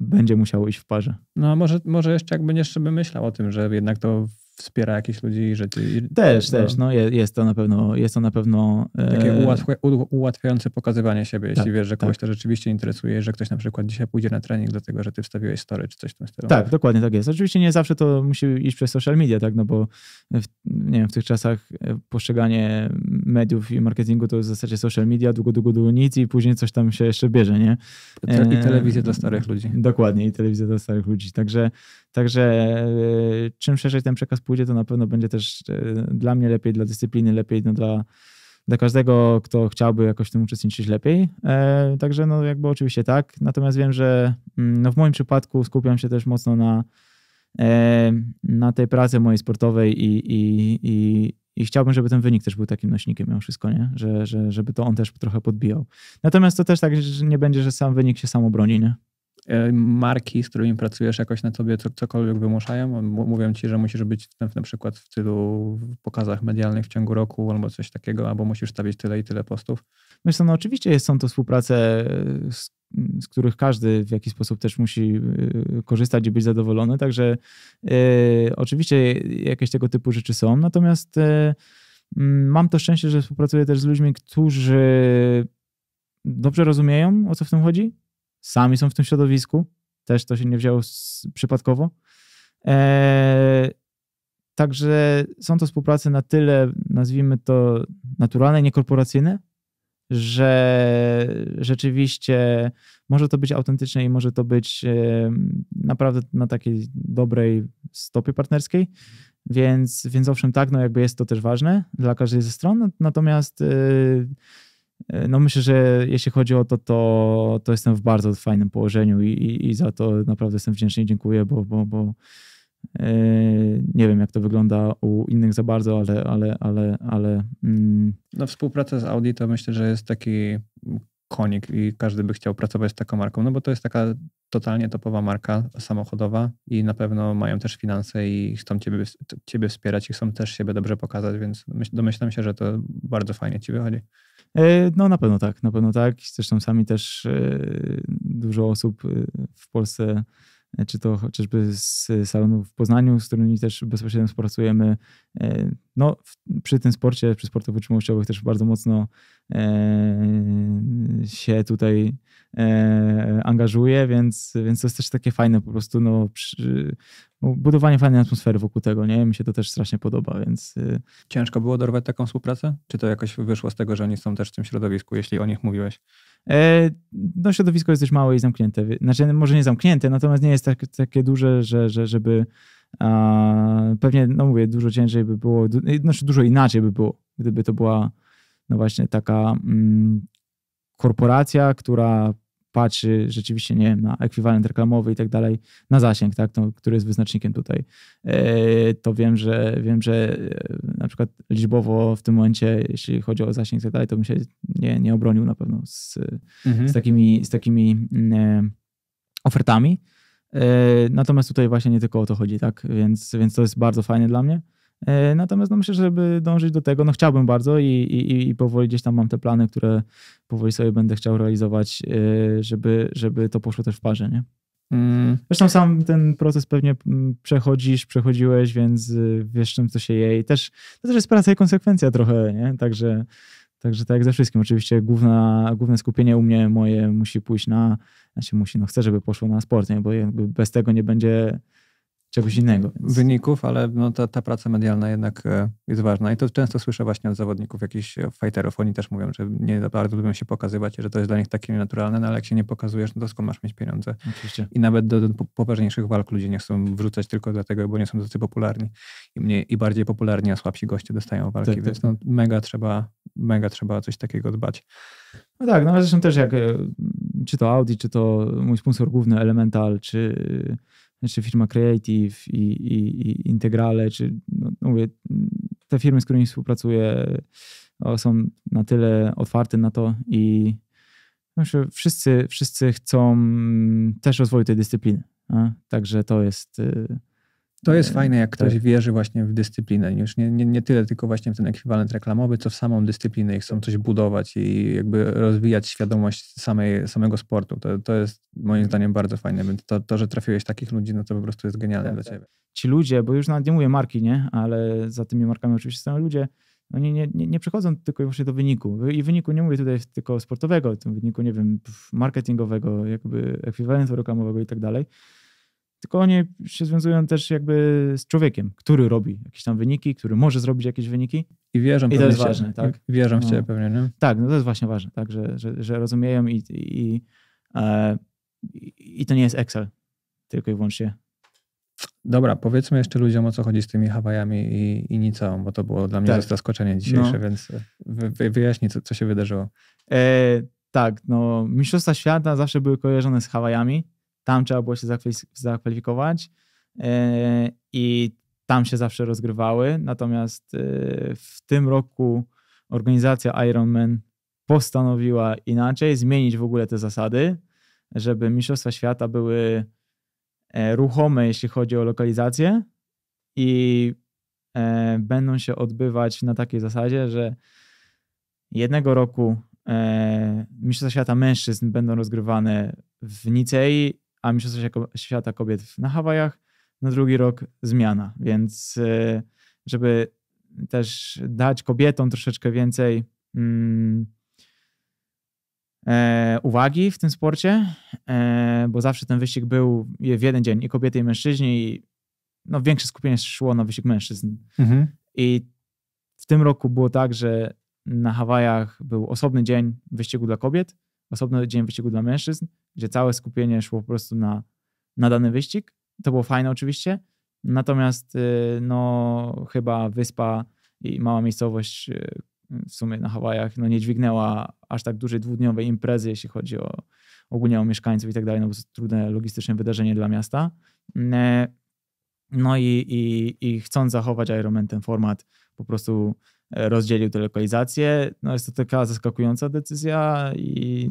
będzie musiało iść w parze.
No może, może jeszcze jakby będziesz sobie myślał o tym,
że jednak to
wspiera jakichś ludzi, że ty... Też, no, też,
no jest, to na pewno, jest to na pewno... Takie e, ułatwia,
ułatwiające pokazywanie siebie, tak, jeśli wiesz, że tak. kogoś tak. to rzeczywiście interesuje, że ktoś na przykład dzisiaj pójdzie na trening dlatego, że ty wstawiłeś story czy coś w tym stylu. Tak,
dokładnie tak jest. Oczywiście nie zawsze to musi iść przez social media, tak, no bo w, nie wiem, w tych czasach e, postrzeganie mediów i marketingu to jest w zasadzie social media, długo, długo, długo nic i później coś tam się jeszcze bierze, nie? I e, telewizję dla starych ludzi. Dokładnie, i telewizję dla starych ludzi. Także Także e, czym szerzej ten przekaz pójdzie, to na pewno będzie też e, dla mnie lepiej, dla dyscypliny lepiej, no dla, dla każdego, kto chciałby jakoś w tym uczestniczyć lepiej. E, także no jakby oczywiście tak. Natomiast wiem, że mm, no w moim przypadku skupiam się też mocno na, na tej pracy mojej sportowej i, i, i, i chciałbym, żeby ten wynik też był takim nośnikiem mimo wszystko, nie? Że, że, żeby to on też trochę podbijał. Natomiast to też tak, że nie będzie, że sam wynik się sam obroni, nie? E, marki, z którymi pracujesz, jakoś na tobie cokolwiek wymuszają? Mówią
ci, że musisz być na przykład w tylu pokazach medialnych w ciągu roku albo coś takiego, albo
musisz stawić tyle i tyle postów? Myślę, no oczywiście są to współprace, e, z, z których każdy w jakiś sposób też musi e, korzystać i być zadowolony, także y, oczywiście jakieś tego typu rzeczy są, natomiast y, mam to szczęście, że współpracuję też z ludźmi, którzy dobrze rozumieją, o co w tym chodzi, sami są w tym środowisku. Też to się nie wzięło z, przypadkowo. E, także są to współprace na tyle, nazwijmy to naturalne, niekorporacyjne, że rzeczywiście może to być autentyczne i może to być e, naprawdę na takiej dobrej stopie partnerskiej. Więc, więc owszem, tak, no jakby jest to też ważne dla każdej ze stron, natomiast e, E, no myślę, że jeśli chodzi o to, to, to jestem w bardzo fajnym położeniu i, i, i za to naprawdę jestem wdzięczny i dziękuję, bo, bo, bo e, nie wiem, jak to wygląda u innych za bardzo, ale. ale, ale, ale mm. No,
współpraca z Audi to myślę, że jest taki konik i każdy by chciał pracować z taką marką, no bo to jest taka totalnie topowa marka samochodowa i na pewno mają też finanse i chcą ciebie, ciebie wspierać i chcą też siebie dobrze pokazać, więc domyślam się, że to bardzo
fajnie ci wychodzi. E, no na pewno tak, na pewno tak. Zresztą sami też e, dużo osób e, w Polsce czy to chociażby z salonu w Poznaniu, z którymi też bezpośrednio współpracujemy. No, przy tym sporcie, przy sportach wytrzymałościowych też bardzo mocno się tutaj e, angażuje, więc, więc to jest też takie fajne po prostu, no, przy, no, budowanie fajnej atmosfery wokół tego, nie? Mi się to też strasznie podoba, więc... Y, Ciężko było dorwać taką współpracę? Czy to jakoś wyszło z tego, że oni są też w tym środowisku, jeśli o nich mówiłeś? E, no, środowisko jest dość małe i zamknięte. Znaczy, może nie zamknięte, natomiast nie jest tak, takie duże, że, że, żeby. A, pewnie, no mówię, dużo ciężej by było, du, znaczy dużo inaczej by było, gdyby to była, no właśnie, taka mm, korporacja, która patrzy rzeczywiście, nie wiem, na ekwiwalent reklamowy i tak dalej, na zasięg, tak, to, który jest wyznacznikiem tutaj, e, to wiem, że wiem, że e, na przykład liczbowo w tym momencie, jeśli chodzi o zasięg i tak dalej, to bym się nie, nie obronił na pewno z, mhm. z takimi, z takimi e, ofertami. Natomiast tutaj właśnie nie tylko o to chodzi, tak, więc, więc to jest bardzo fajne dla mnie. E, natomiast no myślę, że żeby dążyć do tego, no chciałbym bardzo i, i, i powoli gdzieś tam mam te plany, które powoli sobie będę chciał realizować, e, żeby, żeby to poszło też w parze, nie? Mm. Zresztą sam ten proces pewnie mm, przechodzisz, przechodziłeś, więc y, wiesz czym co się je i też, to też jest praca i konsekwencja trochę, nie? Także, także tak jak ze wszystkim, oczywiście główna, główne skupienie u mnie moje musi pójść na, znaczy musi, no chcę, żeby poszło na sport, nie? Bo jakby bez tego nie będzie, czegoś innego. Więc... Wyników,
ale no ta, ta praca medialna jednak e, jest ważna i to często słyszę właśnie od zawodników, jakichś e, fighterów. Oni też mówią, że nie bardzo lubią się pokazywać, że to jest dla nich takie naturalne, no ale jak się nie pokazujesz, no to skąd masz mieć pieniądze? Oczywiście. I nawet do, do poważniejszych walk ludzie nie chcą wrzucać tylko dlatego, bo nie są tacy popularni. I, mniej, i bardziej popularni, a słabsi goście dostają walki, tak, tak więc no, tak. No, mega, trzeba,
mega trzeba o coś takiego dbać. No tak, no ale zresztą też jak e, czy to Audi, czy to mój sponsor główny Elemental, czy czy firma Creative i, i, i Integrale, czy no, no mówię, te firmy, z którymi współpracuję, są na tyle otwarte na to i myślę, no, wszyscy, wszyscy chcą mm, też rozwoju tej dyscypliny. A? Także to jest y,
to jest e, fajne, jak tak. ktoś wierzy właśnie w dyscyplinę. Już nie, nie, nie tyle tylko właśnie w ten ekwiwalent reklamowy, co w samą dyscyplinę i chcą coś budować i jakby rozwijać świadomość samej, samego sportu. To, to jest moim zdaniem bardzo fajne. to, to, że trafiłeś takich ludzi, no to po prostu jest genialne tak, dla tak. ciebie.
Ci ludzie, bo już nawet nie mówię marki, nie? Ale za tymi markami oczywiście są ludzie, oni no nie, nie, nie przychodzą tylko i wyłącznie do wyniku. I wyniku nie mówię tutaj tylko sportowego, w tym wyniku, nie wiem, marketingowego, jakby ekwiwalentu reklamowego i tak dalej tylko one się związują też jakby z człowiekiem, który robi jakieś tam wyniki, który może zrobić jakieś wyniki. I wierzą I to jest ważne, tak? Wierzą w ciebie no. pewnie, nie? Tak, no to jest właśnie ważne, tak, że, że, że rozumieją i, i, e, i to nie jest Excel tylko i wyłącznie. Dobra, powiedzmy jeszcze ludziom,
o co chodzi z tymi Hawajami i, i Nicą, bo to było dla mnie tak. zaskoczenie dzisiejsze, no. więc
e, wy, wyjaśnij, co, co się wydarzyło. E, tak, no Mistrzostwa Świata zawsze były kojarzone z Hawajami, tam trzeba było się zakwalifikować e, i tam się zawsze rozgrywały. Natomiast e, w tym roku organizacja Ironman postanowiła inaczej, zmienić w ogóle te zasady, żeby Mistrzostwa Świata były e, ruchome, jeśli chodzi o lokalizację i będą się odbywać na takiej zasadzie, że jednego roku Mistrzostwa Świata Mężczyzn będą rozgrywane w Nicei a Mistrzostwa Świata Kobiet na Hawajach. Na drugi rok zmiana, więc y, żeby też dać kobietom troszeczkę więcej mm, e, uwagi w tym sporcie, e, bo zawsze ten wyścig był w jeden dzień i kobiety, i mężczyźni, i no, większe skupienie szło na wyścig mężczyzn. Mhm. I w tym roku było tak, że na Hawajach był osobny dzień wyścigu dla kobiet, osobny dzień wyścigu dla mężczyzn, gdzie całe skupienie szło po prostu na, na dany wyścig. To było fajne oczywiście, natomiast y, no chyba wyspa i mała miejscowość y, w sumie na Hawajach no, nie dźwignęła aż tak dużej dwudniowej imprezy, jeśli chodzi o ogólnie o mieszkańców i tak dalej, no bo to trudne logistyczne wydarzenie dla miasta. E, no i, i, i chcąc zachować Ironman ten format, po prostu e, rozdzielił te lokalizacje. No jest to taka zaskakująca decyzja i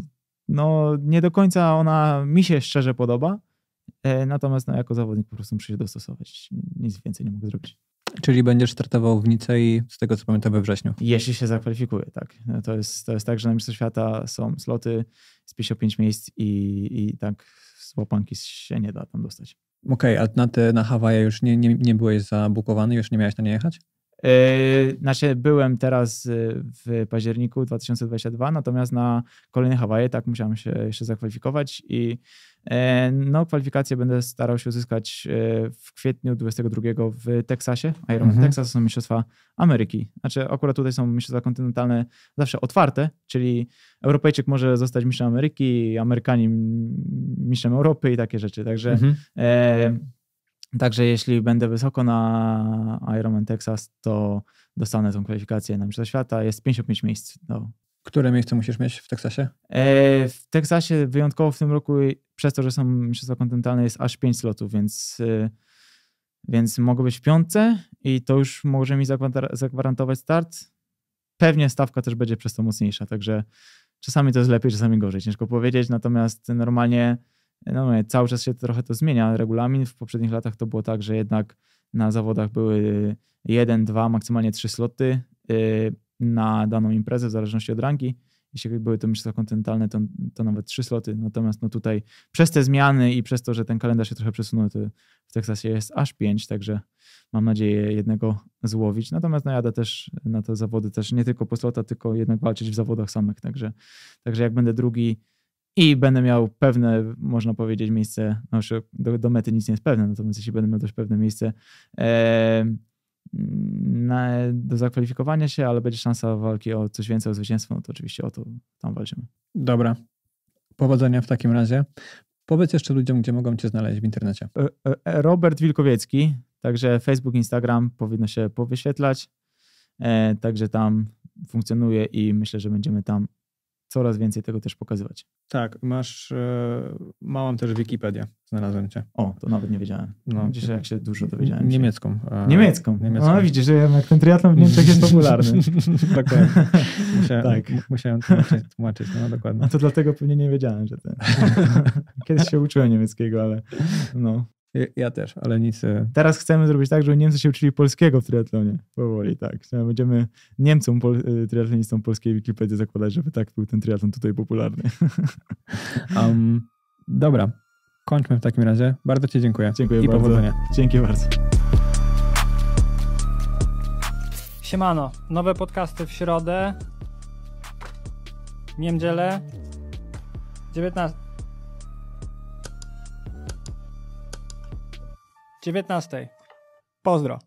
no nie do końca ona mi się szczerze podoba, e, natomiast no, jako zawodnik po prostu muszę się dostosować. Nic więcej nie mogę zrobić.
Czyli będziesz startował w Nicei, z tego co pamiętam, we wrześniu.
Jeśli się zakwalifikuję, tak. No to, jest, to jest tak, że na mistrzostwa Świata są sloty z 55 miejsc i, i tak z łapanki się nie da tam dostać.
Okej, okay, a na, te, na Hawaje już nie, nie, nie byłeś zabukowany, już nie miałeś na nie jechać?
Yy, znaczy, byłem teraz y, w październiku 2022, natomiast na kolejne Hawaje, tak, musiałem się jeszcze zakwalifikować i e, no, kwalifikacje będę starał się uzyskać e, w kwietniu 22 w Teksasie. Ironman mhm. Texas są Mistrzostwa Ameryki. Znaczy, akurat tutaj są Mistrzostwa Kontynentalne zawsze otwarte, czyli Europejczyk może zostać mistrzem Ameryki, Amerykanin mistrzem Europy i takie rzeczy. Także mhm. e, Także jeśli będę wysoko na Ironman Texas, to dostanę tą kwalifikację na Mistrzostwa Świata. Jest 55 miejsc. No. Które miejsce musisz mieć w Teksasie? E, w Teksasie wyjątkowo w tym roku, przez to, że są Mistrzostwa Kontynentalne, jest aż 5 slotów, więc, e, więc mogę być w piątce i to już może mi zagwarantować start. Pewnie stawka też będzie przez to mocniejsza, także czasami to jest lepiej, czasami gorzej. Ciężko powiedzieć, natomiast normalnie no, mówię, cały czas się trochę to zmienia. Regulamin w poprzednich latach to było tak, że jednak na zawodach były jeden, dwa, maksymalnie trzy sloty y, na daną imprezę, w zależności od rangi. Jeśli były to mistrzostwa kontynentalne, to, to nawet trzy sloty. Natomiast no tutaj przez te zmiany i przez to, że ten kalendarz się trochę przesunął, to w Teksasie jest aż pięć, także mam nadzieję jednego złowić. Natomiast no, jadę też na te zawody też nie tylko po slota, tylko jednak walczyć w zawodach samych. Także, także jak będę drugi i będę miał pewne, można powiedzieć, miejsce, no, do, do mety nic nie jest pewne, natomiast jeśli będę miał też pewne miejsce e, na, do zakwalifikowania się, ale będzie szansa walki o coś więcej, o zwycięstwo, no to oczywiście o to
tam walczymy. Dobra. Powodzenia w takim razie.
Powiedz jeszcze ludziom, gdzie mogą cię znaleźć w internecie. E, e, e, Robert Wilkowiecki, także Facebook, Instagram powinno się powyświetlać. E, także tam funkcjonuje i myślę, że będziemy tam coraz więcej tego też pokazywać.
Tak, masz, e, małam też Wikipedię, znalazłem cię. O, to nawet nie wiedziałem. No, Widzisz, jak się dużo dowiedziałem.
Niemiecką. Się.
E, niemiecką. Niemiecką.
No widzisz, że jednak ten triatlon w Niemczech jest [LAUGHS] popularny. [LAUGHS] dokładnie. Musiałem, tak. musiałem tłumaczyć, tłumaczyć, no dokładnie. A to dlatego pewnie nie wiedziałem, że ten. [LAUGHS] Kiedyś się uczyłem niemieckiego, ale no, ja też, ale nic. E, Teraz chcemy zrobić tak, żeby Niemcy się uczyli polskiego w triatlonie. Powoli, tak. Będziemy Niemcom, pol, e, triatlonistom polskiej Wikipedii zakładać, żeby tak był ten triatlon tutaj popularny. Um, [LAUGHS] dobra,
kończmy w takim razie. Bardzo Ci dziękuję. Dziękuję I bardzo. powodzenia. Dzięki bardzo. Siemano, nowe podcasty w środę, niedzielę, 19.
19. Pozdro.